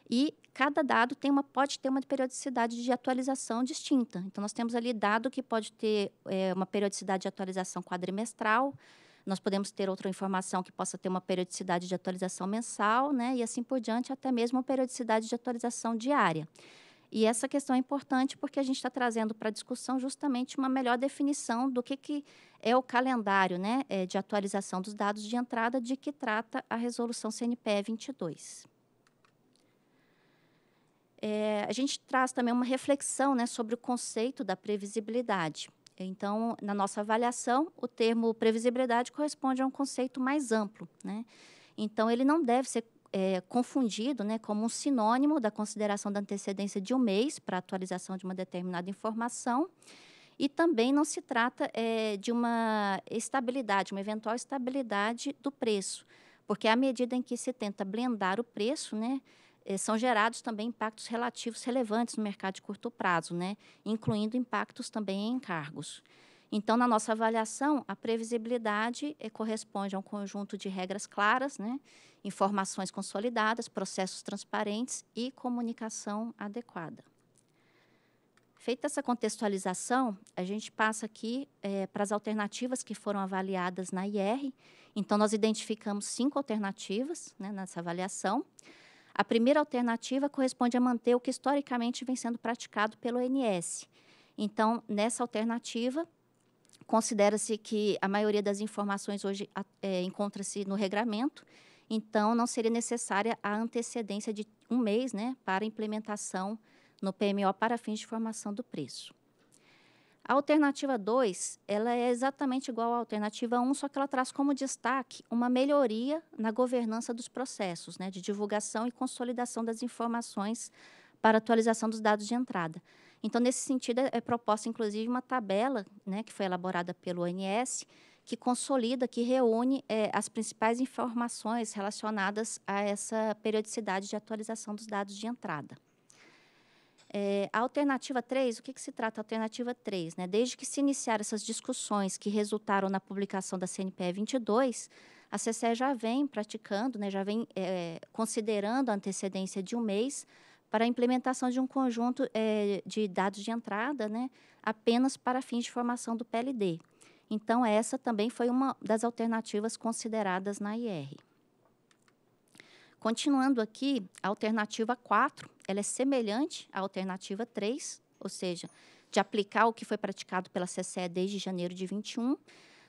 E cada dado tem uma, pode ter uma periodicidade de atualização distinta. Então, nós temos ali dado que pode ter é, uma periodicidade de atualização quadrimestral, nós podemos ter outra informação que possa ter uma periodicidade de atualização mensal, né, e assim por diante, até mesmo uma periodicidade de atualização diária. E essa questão é importante porque a gente está trazendo para a discussão justamente uma melhor definição do que, que é o calendário né, é, de atualização dos dados de entrada de que trata a resolução CNPE 22. É, a gente traz também uma reflexão né, sobre o conceito da previsibilidade. Então, na nossa avaliação, o termo previsibilidade corresponde a um conceito mais amplo. Né? Então, ele não deve ser é, confundido né, como um sinônimo da consideração da antecedência de um mês para atualização de uma determinada informação. E também não se trata é, de uma estabilidade, uma eventual estabilidade do preço, porque à medida em que se tenta blendar o preço, né, eh, são gerados também impactos relativos relevantes no mercado de curto prazo, né? incluindo impactos também em encargos. Então, na nossa avaliação, a previsibilidade eh, corresponde a um conjunto de regras claras, né? informações consolidadas, processos transparentes e comunicação adequada. Feita essa contextualização, a gente passa aqui eh, para as alternativas que foram avaliadas na IR. Então, nós identificamos cinco alternativas né, nessa avaliação. A primeira alternativa corresponde a manter o que historicamente vem sendo praticado pelo ONS. Então, nessa alternativa, considera-se que a maioria das informações hoje é, encontra-se no regramento, então não seria necessária a antecedência de um mês né, para implementação no PMO para fins de formação do preço. A alternativa 2, ela é exatamente igual à alternativa 1, um, só que ela traz como destaque uma melhoria na governança dos processos, né, de divulgação e consolidação das informações para atualização dos dados de entrada. Então, nesse sentido, é, é proposta, inclusive, uma tabela né, que foi elaborada pelo ONS, que consolida, que reúne é, as principais informações relacionadas a essa periodicidade de atualização dos dados de entrada. É, a alternativa 3, o que, que, se trata a alternativa 3? Né? Desde que se iniciaram essas discussões que resultaram na publicação da CNPE 22, a CCE já vem praticando, né, já vem é, considerando a antecedência de um mês para a implementação de um conjunto é, de dados de entrada né, apenas para fins de formação do PLD. Então, essa também foi uma das alternativas consideradas na IR. Continuando aqui, a alternativa 4, ela é semelhante à alternativa 3, ou seja, de aplicar o que foi praticado pela CCE desde janeiro de 21.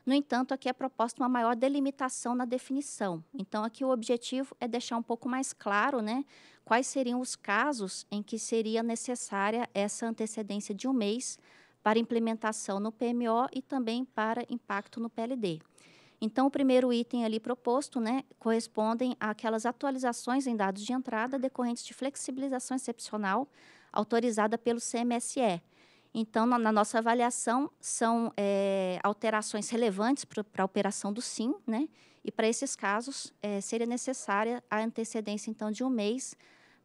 No entanto, aqui é proposta uma maior delimitação na definição. Então, aqui o objetivo é deixar um pouco mais claro né, quais seriam os casos em que seria necessária essa antecedência de um mês para implementação no PMO e também para impacto no PLD. Então, o primeiro item ali proposto né, correspondem àquelas atualizações em dados de entrada decorrentes de flexibilização excepcional autorizada pelo CMSE. Então, na, na nossa avaliação, são é, alterações relevantes para a operação do SIM, né? E para esses casos, é, seria necessária a antecedência, então, de um mês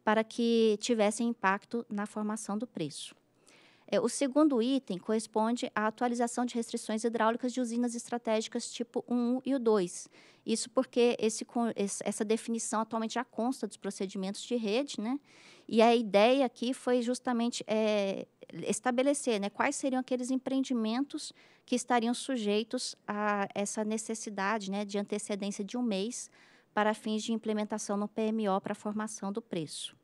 para que tivesse impacto na formação do preço. É, o segundo item corresponde à atualização de restrições hidráulicas de usinas estratégicas tipo 1 e o 2. Isso porque esse, essa definição atualmente já consta dos procedimentos de rede, né? E a ideia aqui foi justamente é, estabelecer né, quais seriam aqueles empreendimentos que estariam sujeitos a essa necessidade né, de antecedência de um mês para fins de implementação no PMO para a formação do preço.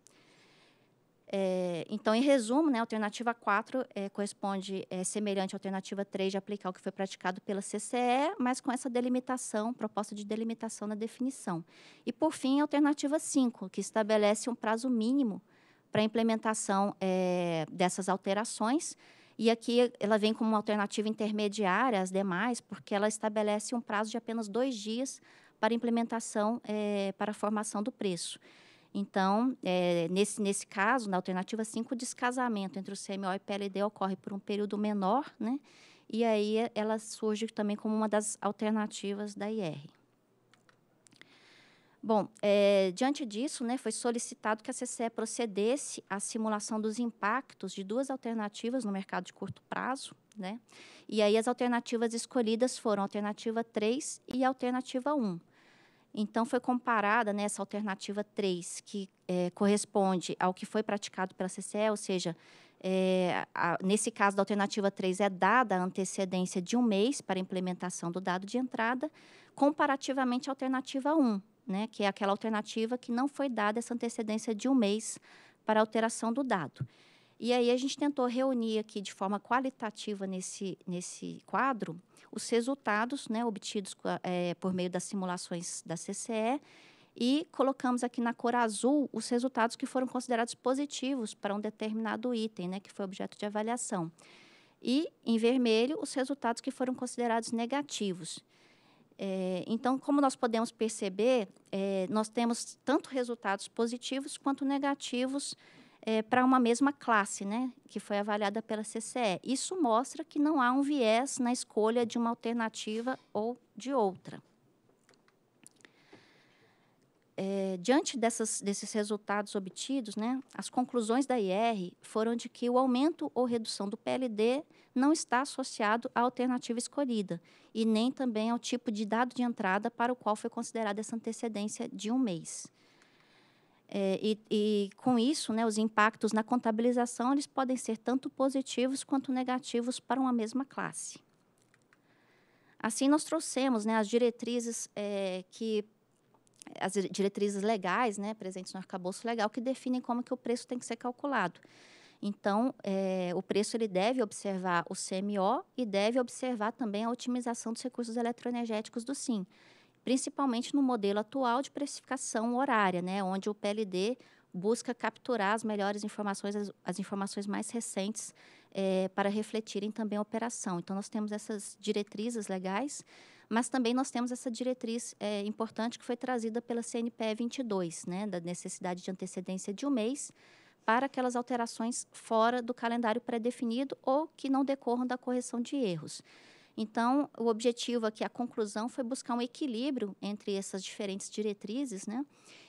É, então, em resumo, né, a alternativa 4 é, eh, corresponde é, semelhante à alternativa 3 de aplicar o que foi praticado pela CCE, mas com essa delimitação, proposta de delimitação na definição. E, por fim, a alternativa 5, que estabelece um prazo mínimo para a implementação é, dessas alterações. E aqui ela vem como uma alternativa intermediária às demais, porque ela estabelece um prazo de apenas dois dias para implementação, para a formação do preço. Então, é, nesse, nesse caso, na alternativa 5, o descasamento entre o CMO e o PLD ocorre por um período menor, né? E aí eh, ela surge também como uma das alternativas da IR. Bom, é, diante disso, né, foi solicitado que a CCE procedesse à simulação dos impactos de duas alternativas no mercado de curto prazo, né? E aí as alternativas escolhidas foram a alternativa 3 e a alternativa 1. Então, foi comparada nessa né, alternativa 3, que é, corresponde ao que foi praticado pela CCE, ou seja, é, a, nesse caso da alternativa 3, é dada a antecedência de um mês para implementação do dado de entrada, comparativamente à alternativa 1, né, que é aquela alternativa que não foi dada essa antecedência de um mês para alteração do dado. E aí a gente tentou reunir aqui de forma qualitativa nesse, nesse quadro os resultados né, obtidos é, por meio das simulações da CCE e colocamos aqui na cor azul os resultados que foram considerados positivos para um determinado item, né, que foi objeto de avaliação. E, em vermelho, os resultados que foram considerados negativos. É, então, como nós podemos perceber, é, nós temos tanto resultados positivos quanto negativos é, para uma mesma classe, né, que foi avaliada pela CCE. Isso mostra que não há um viés na escolha de uma alternativa ou de outra. É, diante dessas, desses resultados obtidos, né, as conclusões da IR foram de que o aumento ou redução do PLD não está associado à alternativa escolhida e nem também ao tipo de dado de entrada para o qual foi considerada essa antecedência de um mês. É, e, e, com isso, né, os impactos na contabilização eles podem ser tanto positivos quanto negativos para uma mesma classe. Assim, nós trouxemos né, as diretrizes é, que as diretrizes legais, né, presentes no arcabouço legal, que definem como que o preço tem que ser calculado. Então, é, o preço ele deve observar o CMO e deve observar também a otimização dos recursos eletroenergéticos do SIM principalmente no modelo atual de precificação horária, né, onde o PLD busca capturar as melhores informações, as, as informações mais recentes é, para refletirem também a operação. Então, nós temos essas diretrizes legais, mas também nós temos essa diretriz é, importante que foi trazida pela CNPE 22, né, da necessidade de antecedência de um mês para aquelas alterações fora do calendário pré-definido ou que não decorram da correção de erros. Então, o objetivo aqui, a conclusão, foi buscar um equilíbrio entre essas diferentes diretrizes, né?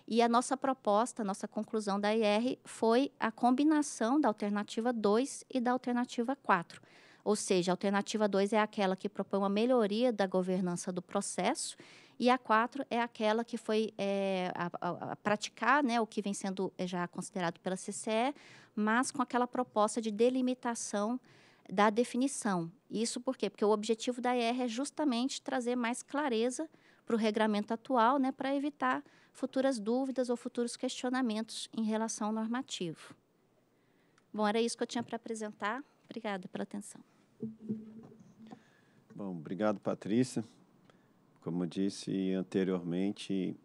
E a nossa proposta, a nossa conclusão da IR foi a combinação da alternativa 2 e da alternativa 4. Ou seja, a alternativa 2 é aquela que propõe uma melhoria da governança do processo e a 4 é aquela que foi é, a, a, a, praticar, né, o que vem sendo eh, já considerado pela CCE, mas com aquela proposta de delimitação da definição. Isso por quê? Porque o objetivo da ER é justamente trazer mais clareza para o regramento atual, né, para evitar futuras dúvidas ou futuros questionamentos em relação ao normativo. Bom, era isso que eu tinha para apresentar. Obrigada pela atenção. Bom, obrigado, Patrícia. Como disse anteriormente,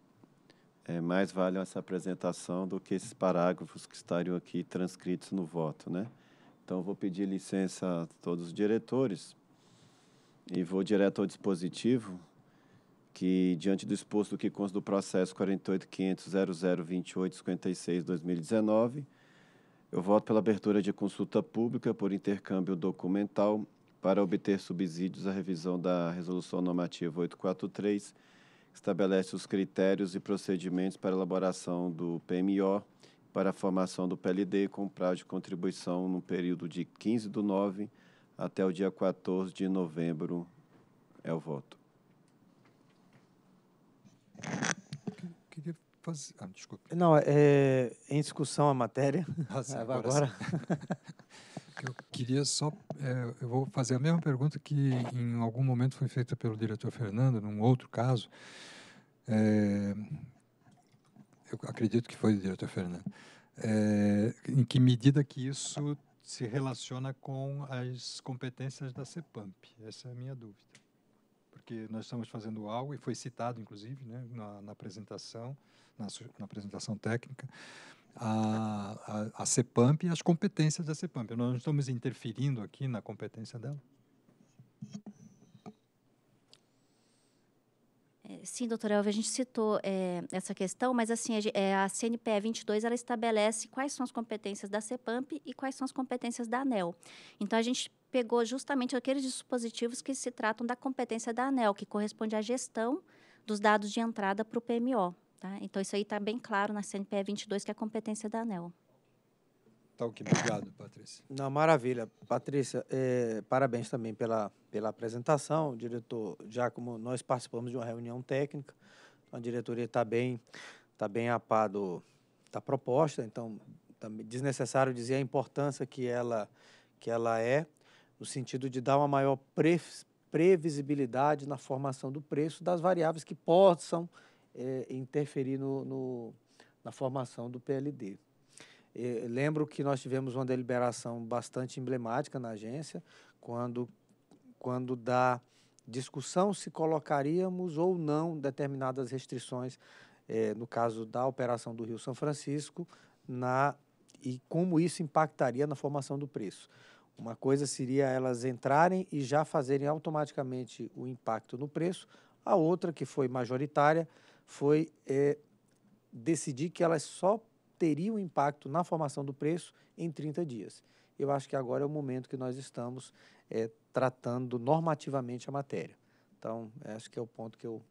é, mais vale essa apresentação do que esses parágrafos que estariam aqui transcritos no voto, né? Então, vou pedir licença a todos os diretores e vou direto ao dispositivo que, diante do exposto que consta do processo 48.500.0028.56.2019, eu voto pela abertura de consulta pública por intercâmbio documental para obter subsídios à revisão da Resolução Normativa 843, que estabelece os critérios e procedimentos para elaboração do PMO para a formação do PLD com prazo de contribuição no período de 15 de 9 até o dia 14 de novembro. É o voto. Queria fazer... Ah, Não, é, é em discussão a matéria. Ah, [LAUGHS] agora. agora. [LAUGHS] Eu queria só, é, eu vou fazer a mesma pergunta que em algum momento foi feita pelo diretor Fernando, num outro caso, é, eu acredito que foi o diretor Fernando, é, em que medida que isso se relaciona com as competências da CEPAMP? Essa é a minha dúvida. Porque nós estamos fazendo algo, e foi citado, inclusive, né, na, na apresentação, na, na, apresentação técnica, a, a, a CEPAMP e as competências da CEPAMP. Nós não estamos interferindo aqui na competência dela? Sim, doutora Elvia, a gente citou é, essa questão, mas assim a, eh, a CNPE 22 ela estabelece quais são as competências da CEPAMP e quais são as competências da ANEL. Então, a gente pegou justamente aqueles dispositivos que se tratam da competência da ANEL, que corresponde à gestão dos dados de entrada para o PMO. Tá? Então, isso aí está bem claro na CNPE 22, que é a competência da ANEL. Tá ok. Obrigado, Patrícia. Não, maravilha. Patrícia, é, parabéns também pela, pela apresentação. Diretor Já como nós participamos de uma reunião técnica. A diretoria está bem, tá bem a par do, da proposta, então desnecessário dizer a importância que ela, que ela é, no sentido de dar uma maior pre, previsibilidade na formação do preço das variáveis que possam é, interferir no, no, na formação do PLD lembro que nós tivemos uma deliberação bastante emblemática na agência, quando, quando da discussão se colocaríamos ou não determinadas restrições, eh, no caso da operação do Rio São Francisco, na, e como isso impactaria na formação do preço. Uma coisa seria elas entrarem e já fazerem automaticamente o impacto no preço, a outra, que foi majoritária, foi eh, decidir que elas só teria um impacto na formação do preço em 30 dias. Eu acho que agora é o momento que nós estamos é, tratando normativamente a matéria. Então, eh, acho que é o ponto que eu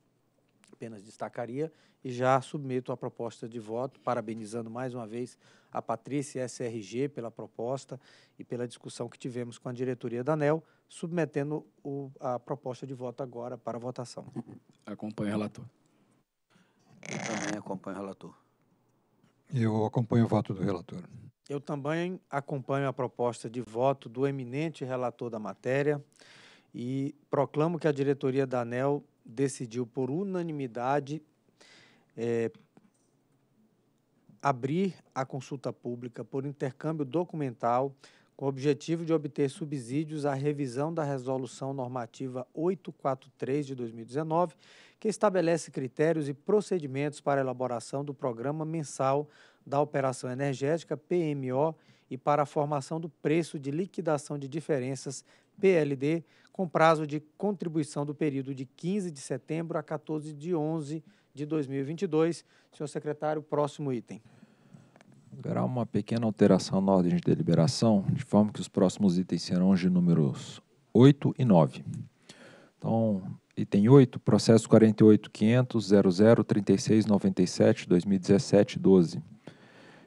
apenas destacaria e já submeto a proposta de voto, parabenizando mais uma vez a Patrícia SRG pela proposta e pela discussão que tivemos com a diretoria da ANEL, submetendo o, a proposta de voto agora para votação. Acompanhe o relator. Eu também acompanho o relator. Eu acompanho o voto do relator. Eu também acompanho a proposta de voto do eminente relator da matéria e proclamo que a diretoria da ANEL decidiu por unanimidade é, abrir a consulta pública por intercâmbio documental com o objetivo de obter subsídios à revisão da Resolução Normativa 843 de 2019, que estabelece critérios e procedimentos para a elaboração do Programa Mensal da Operação Energética, PMO, e para a formação do preço de liquidação de diferenças, PLD, com prazo de contribuição do período de 15 de setembro a 14 de 11 de 2022. Senhor secretário, próximo item haverá uma pequena alteração na ordem de deliberação, de forma que os próximos itens serão de números 8 e 9. Então, item 8, processo 48.500.00.36.97.2017.12.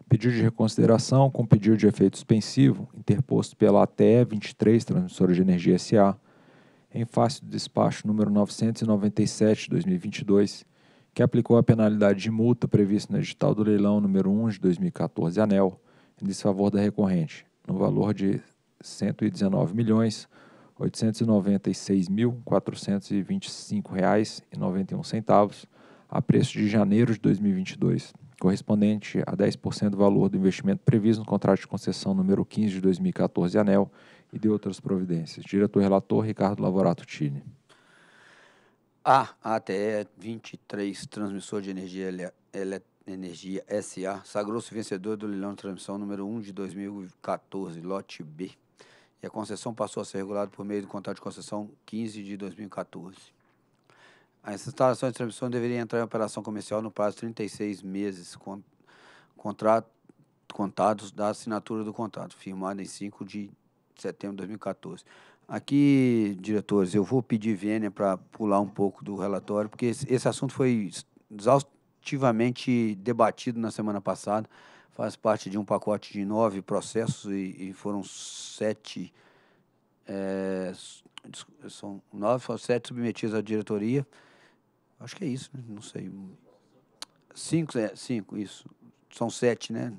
Pedido de reconsideração com pedido de efeito suspensivo, interposto pela ATE 23, Transmissora de Energia SA, em face do despacho número 997-2022, que aplicou a penalidade de multa prevista no edital do leilão número 1 de 2014 ANEL, em desfavor da recorrente, no valor de R$ 119.896.425,91 a preço de janeiro de 2022, correspondente a 10% do valor do investimento previsto no contrato de concessão número 15 de 2014 ANEL e de outras providências. Diretor relator Ricardo Lavorato Tini. Ah, a ATE é 23 transmissor de energia ele, ele, energia SA sagrou-se vencedor do leilão de transmissão número 1 de 2014, lote B. E a concessão passou a ser regulada por meio do contrato de concessão 15 de 2014. As instalações de transmissão deveriam entrar em operação comercial no prazo de 36 meses contados da assinatura do contrato, firmado em 5 de setembro de 2014. Aqui, diretores, eu vou pedir Vênia para pular um pouco do relatório, porque esse, esse assunto foi exaustivamente debatido na semana passada. Faz parte de um pacote de nove processos e, e foram sete. É, são nove ou sete submetidos à diretoria. Acho que é isso, né? não sei. Cinco, é, cinco, isso. São sete, né?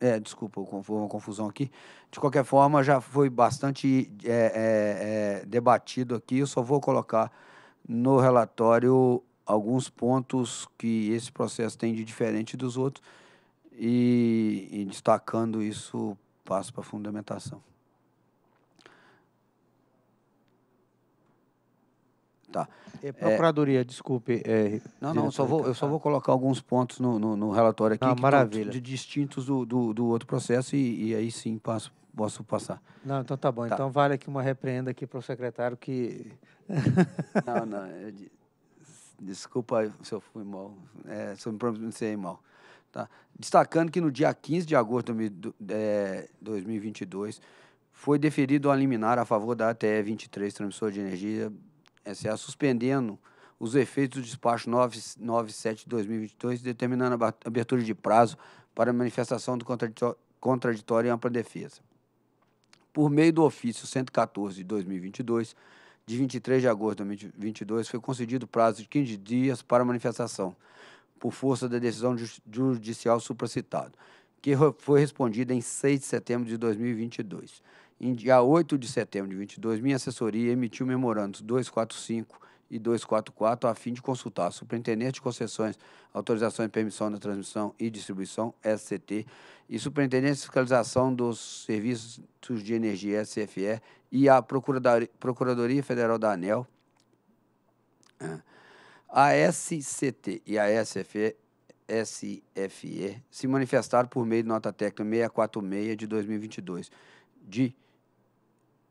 É, desculpa, houve uma confusão aqui. De qualquer forma, já foi bastante é, é, é, debatido aqui. Eu só vou colocar no relatório alguns pontos que esse processo tem de diferente dos outros e, e destacando isso, passo para a fundamentação. Tá. É, é procuradoria, é, desculpe. É, não, não, só vou, eu só vou colocar alguns pontos no, no, no relatório aqui. Ah, maravilha. De distintos do, do, do, outro processo e, e aí sim passo, posso passar. Não, então tá bom. Tá. Então vale aqui uma repreenda aqui para o secretário que... [LAUGHS] não, não. É eu, desculpa se eu fui mal. É, se eu me pronunciei mal. Tá. Destacando que no dia 15 de agosto de 2022 é, foi deferido a liminar a favor da ATE 23, transmissor de energia é, SA é, suspendendo os efeitos do despacho 997-2022, determinando a abertura de prazo para manifestação do contraditório em ampla defesa. Por meio do ofício 114 de 2022, de 23 de agosto de 2022, foi concedido prazo de 15 dias para manifestação, por força da decisão judicial supracitada, que foi respondida em 6 de setembro de 2022. Em dia 8 de setembro de 22, minha assessoria emitiu memorandos 245 e 244 a fim de consultar a Superintendente de Concessões, Autorização e Permissão da Transmissão e Distribuição, SCT, e Superintendente de Fiscalização dos Serviços de Energia, SFE, e a Procuradoria, Procuradoria Federal da ANEL, ah, a SCT e a SFE, SFE se manifestaram por meio de nota técnica 646 de 2022, de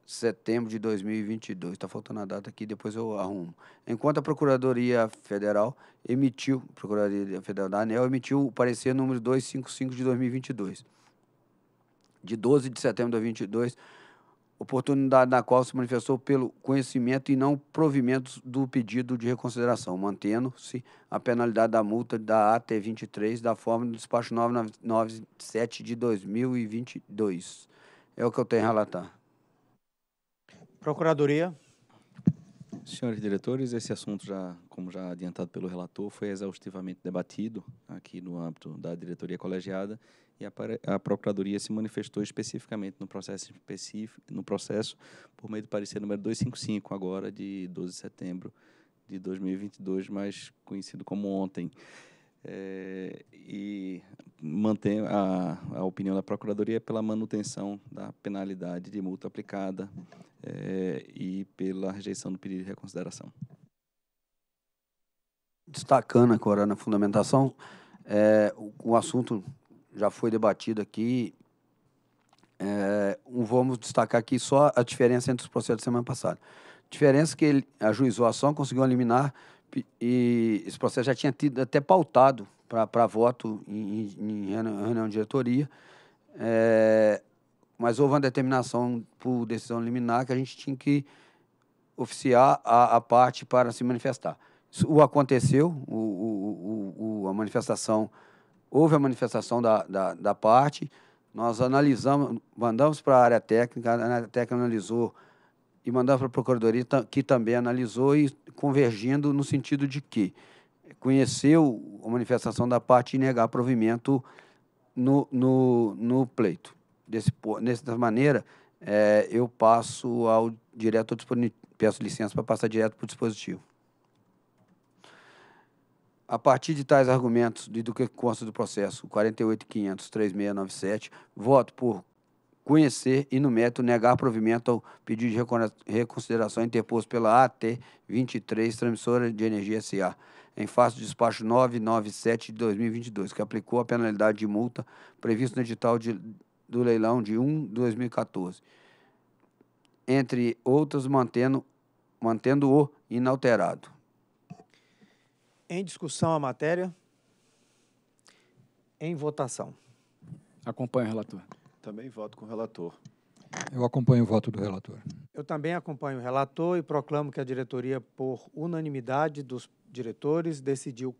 setembro de 2022. Está faltando a data aqui, depois eu arrumo. Enquanto a Procuradoria Federal emitiu, Procuradoria Federal da ANEL emitiu o parecer número 255 de 2022, de 12 de setembro de 2022, oportunidade na qual se manifestou pelo conhecimento e não provimentos do pedido de reconsideração, mantendo-se a penalidade da multa da AT 23 da forma do despacho 997 de 2022. É o que eu tenho a relatar. Procuradoria. Senhores diretores, esse assunto, já, como já adiantado pelo relator, foi exaustivamente debatido aqui no âmbito da diretoria colegiada e a, a Procuradoria se manifestou especificamente no processo, específico, no processo por meio do parecer número 255, agora de 12 de setembro de 2022, mais conhecido como ontem. É, e mantém a, a opinião da Procuradoria pela manutenção da penalidade de multa aplicada é, e pela rejeição do pedido de reconsideração. Destacando agora na fundamentação, é, o, o, assunto já foi debatido aqui. É, vamos destacar aqui só a diferença entre os processos da semana passada. A diferença é que ele ajuizou a ação, conseguiu eliminar e esse processo já tinha tido até pautado para voto em, em, reunião de diretoria, é, mas houve uma determinação por decisão liminar que a gente tinha que oficiar a, a parte para se manifestar. Isso, o aconteceu, o, o, o, a manifestação, houve a manifestação da, da, da parte, nós analisamos, mandamos para a área técnica, a área técnica analisou e mandar para a Procuradoria, que também analisou e convergindo no sentido de que conheceu a manifestação da parte e negar provimento no, no, no pleito. Desse, dessa maneira, é, eu passo ao direto, peço licença para passar direto para o dispositivo. A partir de tais argumentos e do que consta do processo 48.500.3697, voto por conhecer e, no método, negar provimento ao pedido de reconsideração interposto pela AT23, Transmissora de Energia S.A., em face do despacho 997 de 2022, que aplicou a penalidade de multa prevista no edital de, do leilão de 1 de 2014, entre outras, mantendo, mantendo-o inalterado. Em discussão a matéria. Em votação. Acompanhe relator. Também voto com o relator. Eu acompanho o voto do relator. Eu também acompanho o relator e proclamo que a diretoria, por unanimidade dos diretores, decidiu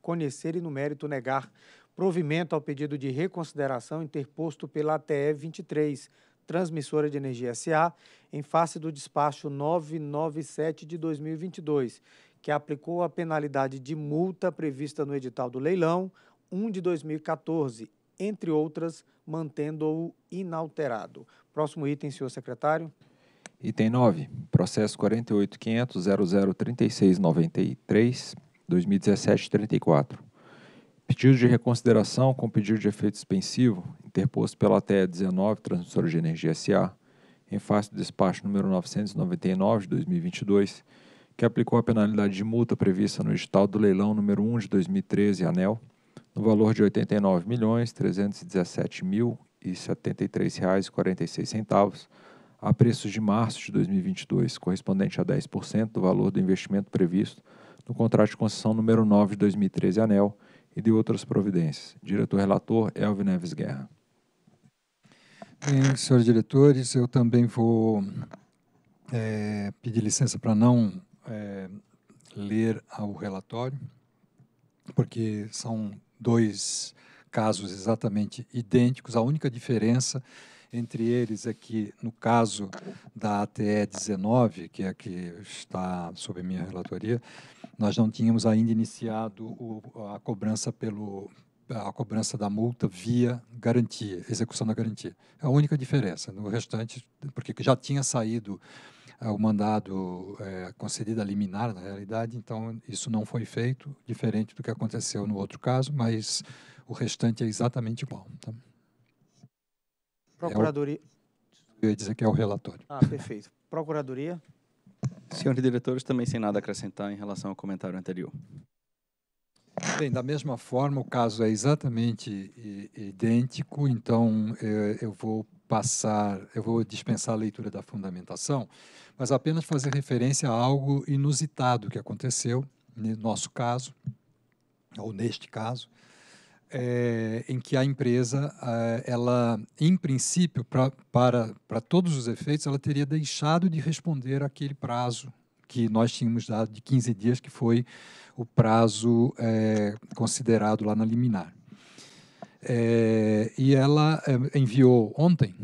conhecer e, no mérito, negar provimento ao pedido de reconsideração interposto pela ATE 23, Transmissora de Energia SA, em face do despacho 997 de 2022, que aplicou a penalidade de multa prevista no edital do leilão 1 de 2014 entre outras, mantendo-o inalterado. Próximo item, senhor secretário. Item 9, processo 48.500.003693.2017.34. Pedido de reconsideração com pedido de efeito suspensivo, interposto pela TE 19, Transmissora de Energia SA, em face do despacho número 999 de 2022, que aplicou a penalidade de multa prevista no edital do leilão número 1 de 2013, ANEL, no valor de R$ 89.317.073,46, a preços de março de 2022, correspondente a 10% do valor do investimento previsto no contrato de concessão número 9 de 2013 ANEL e de outras providências. Diretor-relator Elvio Neves Guerra. Bem, senhores diretores, eu também vou é, pedir licença para não é, ler o relatório, porque são dois casos exatamente idênticos. A única diferença entre eles é que, no caso da ATE 19, que é a que está sob minha relatoria, nós não tínhamos ainda iniciado o, a cobrança pelo a cobrança da multa via garantia, execução da garantia. É a única diferença. No restante, porque já tinha saído é o mandado é, concedido a liminar, na realidade, então isso não foi feito, diferente do que aconteceu no outro caso, mas o restante é exatamente igual. Tá? Procuradoria. É o, eu ia dizer que é o relatório. Ah, perfeito. Procuradoria. Senhores diretores, também sem nada acrescentar em relação ao comentário anterior. Bem, da mesma forma, o caso é exatamente idêntico, então é, eu vou passar, eu vou dispensar a leitura da fundamentação mas apenas fazer referência a algo inusitado que aconteceu, no né, nosso caso, ou neste caso, é, em que a empresa, eh, ela, em princípio, pra, para, para todos os efeitos, ela teria deixado de responder aquele prazo que nós tínhamos dado de 15 dias, que foi o prazo é, considerado lá na liminar. É, e ela é, enviou ontem,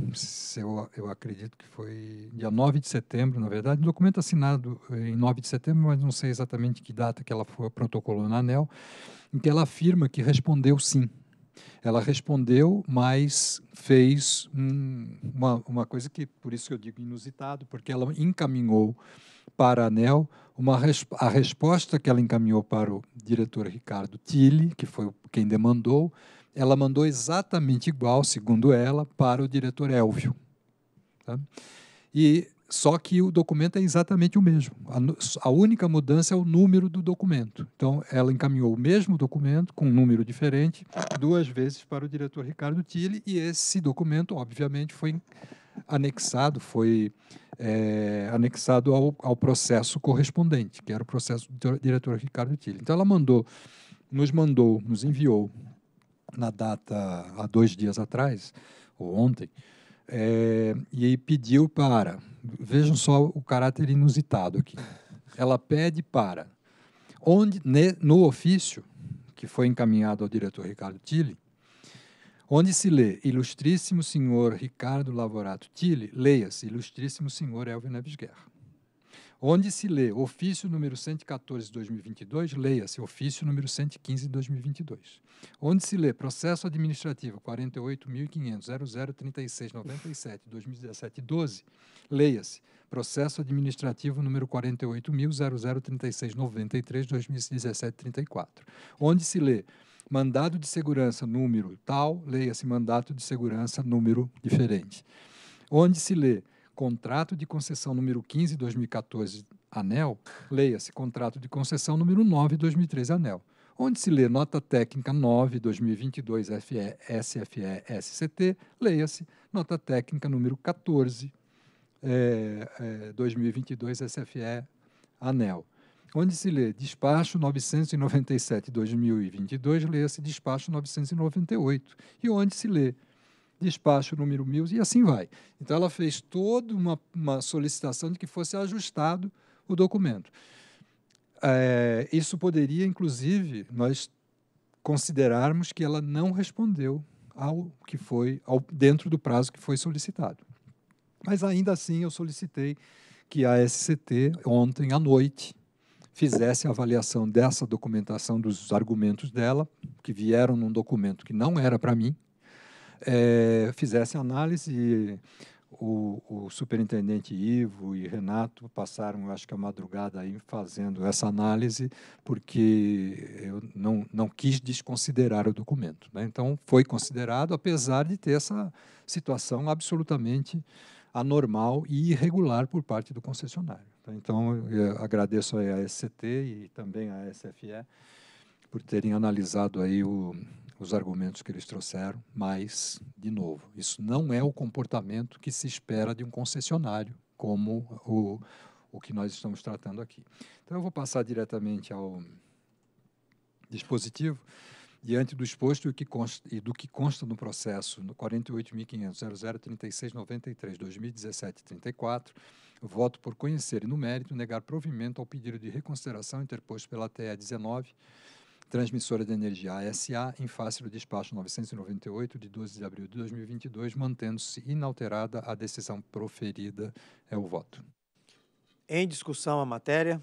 eu, eu acredito que foi dia 9 de setembro, na verdade, um documento assinado é, em 9 de setembro, mas não sei exatamente que data que ela foi protocolou na ANEL, em que ela afirma que respondeu sim. Ela respondeu, mas fez um, uma, uma coisa que, por isso que eu digo inusitado, porque ela encaminhou para a ANEL uma a resposta que ela encaminhou para o diretor Ricardo Tilly, que foi quem demandou, ela mandou exatamente igual, segundo ela, para o diretor Elvio. Tá? E só que o documento é exatamente o mesmo. A, a, única mudança é o número do documento. Então, ela encaminhou o mesmo documento, com um número diferente, duas vezes para o diretor Ricardo Tille, e esse documento, obviamente, foi anexado, foi é, anexado ao, ao, processo correspondente, que era o processo do diretor Ricardo Tille. Então, ela mandou, nos mandou, nos enviou na data há dois dias atrás, ou ontem, é, e pediu para, vejam só o caráter inusitado aqui, ela pede para, onde ne, no ofício que foi encaminhado ao diretor Ricardo Tille, onde se lê Ilustríssimo Senhor Ricardo Lavorato Tille, leia-se Ilustríssimo Senhor Elvio Neves Guerra. Onde se lê ofício número 114 de 2022, leia-se ofício número 115 de 2022. Onde se lê processo administrativo 48.500.003697-2017-12, leia-se processo administrativo número 48.003693-2017-34. Onde se lê mandado de segurança número tal, leia-se mandato de segurança número diferente. Onde se lê contrato de concessão número 15, 2014, ANEL, leia-se contrato de concessão número 9, 2013, ANEL, onde se lê nota técnica 9, 2022, FE, SFE, SCT, leia-se nota técnica número 14, é, é, 2022, SFE, ANEL onde se lê despacho 997 2022, leia-se despacho 998, e onde se lê despacho número 1000 e assim vai. Então ela fez toda uma, uma solicitação de que fosse ajustado o documento. É, isso poderia, inclusive, nós considerarmos que ela não respondeu ao que foi ao, dentro do prazo que foi solicitado. Mas ainda assim eu solicitei que a SCT ontem à noite fizesse a avaliação dessa documentação dos argumentos dela, que vieram num documento que não era para mim, é, fizesse análise. E o, o, superintendente Ivo e Renato passaram, acho que a madrugada aí, fazendo essa análise, porque eu não, não quis desconsiderar o documento. Né? Então, foi considerado, apesar de ter essa situação absolutamente anormal e irregular por parte do concessionário. Então, agradeço à SCT e também à SFE por terem analisado aí o, os argumentos que eles trouxeram, mas, de novo, isso não é o comportamento que se espera de um concessionário, como o, o que nós estamos tratando aqui. Então, eu vou passar diretamente ao dispositivo. Diante do exposto e, do que consta no processo no 34 voto por conhecer e, no mérito, negar provimento ao pedido de reconsideração interposto pela TE 19 Transmissora de Energia ASA, em face do despacho 998 de 12 de abril de 2022, mantendo-se inalterada a decisão proferida. É o voto. Em discussão a matéria.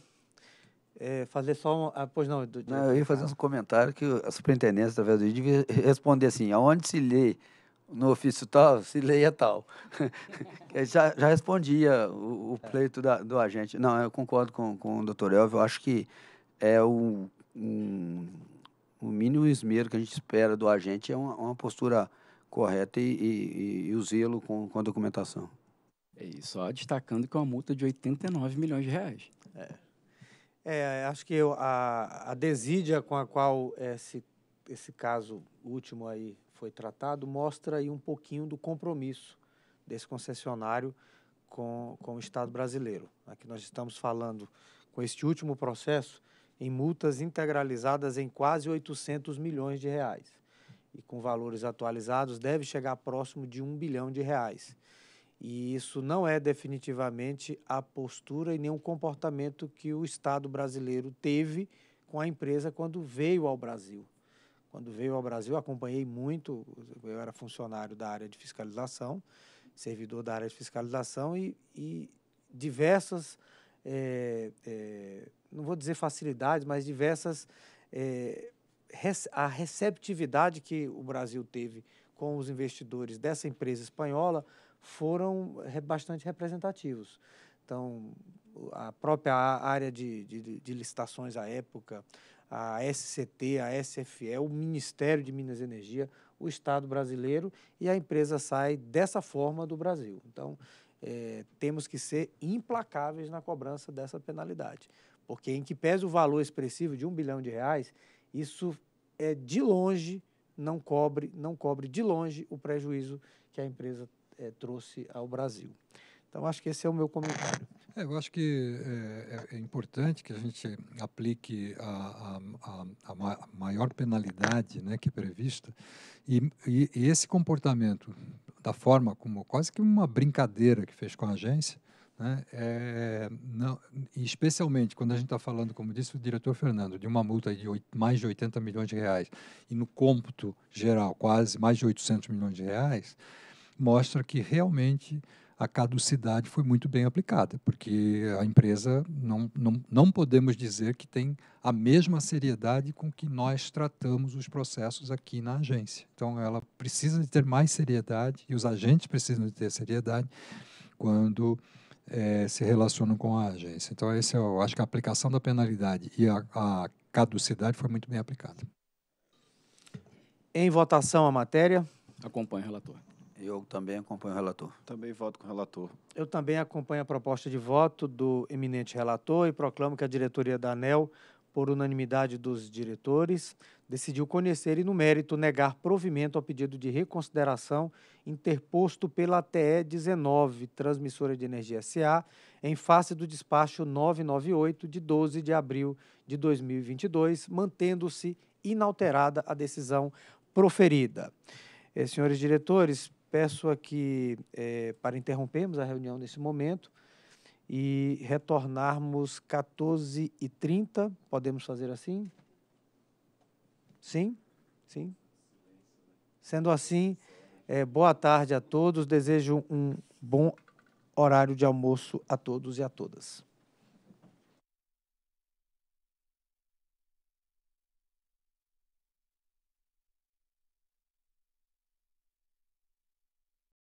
É, fazer só um. Ah, pois não, do, não, Eu ia fazer um comentário que a superintendência, através do devia responder assim: aonde se lê no ofício tal, se leia tal. [LAUGHS] já, já respondia o, o pleito da, do agente. Não, eu concordo com, com o doutor Elvio, eu acho que é o um, o mínimo esmero que a gente espera do agente é uma, uma postura correta e, e, e, o zelo com, com a documentação. E é só destacando que é uma multa de 89 milhões de reais. É, é acho que eu, a, a desídia com a qual esse, esse caso último aí foi tratado mostra aí um pouquinho do compromisso desse concessionário com, com o Estado brasileiro. Aqui nós estamos falando com este último processo em multas integralizadas em quase 800 milhões de reais. E com valores atualizados, deve chegar próximo de 1 bilhão de reais. E isso não é definitivamente a postura e nem o comportamento que o Estado brasileiro teve com a empresa quando veio ao Brasil. Quando veio ao Brasil, acompanhei muito, eu era funcionário da área de fiscalização, servidor da área de fiscalização, e, e diversas é, é, não vou dizer facilidades, mas diversas é, a receptividade que o Brasil teve com os investidores dessa empresa espanhola foram bastante representativos. Então, a própria área de, de, de licitações à época, a SCT, a SFE, o Ministério de Minas e Energia, o Estado brasileiro e a empresa sai dessa forma do Brasil. Então, é, temos que ser implacáveis na cobrança dessa penalidade. Porque em que pese o valor expressivo de um bilhão de reais, isso é de longe não cobre, não cobre de longe o prejuízo que a empresa é, trouxe ao Brasil. Então, acho que esse é o meu comentário. É, eu acho que é, é, é importante que a gente aplique a, a, a, a maior penalidade né, que é prevista. E, e, e, esse comportamento, da forma como quase que uma brincadeira que fez com a agência, né? É, não, especialmente quando a gente está falando, como disse o diretor Fernando, de uma multa de 8, mais de 80 milhões de reais e no cômputo geral quase mais de 800 milhões de reais, mostra que realmente a caducidade foi muito bem aplicada, porque a empresa não, não, não podemos dizer que tem a mesma seriedade com que nós tratamos os processos aqui na agência. Então, ela precisa de ter mais seriedade e os agentes precisam de ter seriedade quando é, se relacionam com a agência. Então, esse eu é acho que a aplicação da penalidade e a, a caducidade foi muito bem aplicada. Em votação a matéria. Acompanho o relator. Eu também acompanho o relator. Também voto com o relator. Eu também acompanho a proposta de voto do eminente relator e proclamo que a diretoria da ANEL por unanimidade dos diretores, decidiu conhecer e, no mérito, negar provimento ao pedido de reconsideração interposto pela TE 19, Transmissora de Energia SA, em face do despacho 998 de 12 de abril de 2022, mantendo-se inalterada a decisão proferida. Eh, senhores diretores, peço aqui eh, para interrompermos a reunião nesse momento e retornarmos 14 e 30 podemos fazer assim? Sim? Sim? Sendo assim, é, boa tarde a todos, desejo um bom horário de almoço a todos e a todas.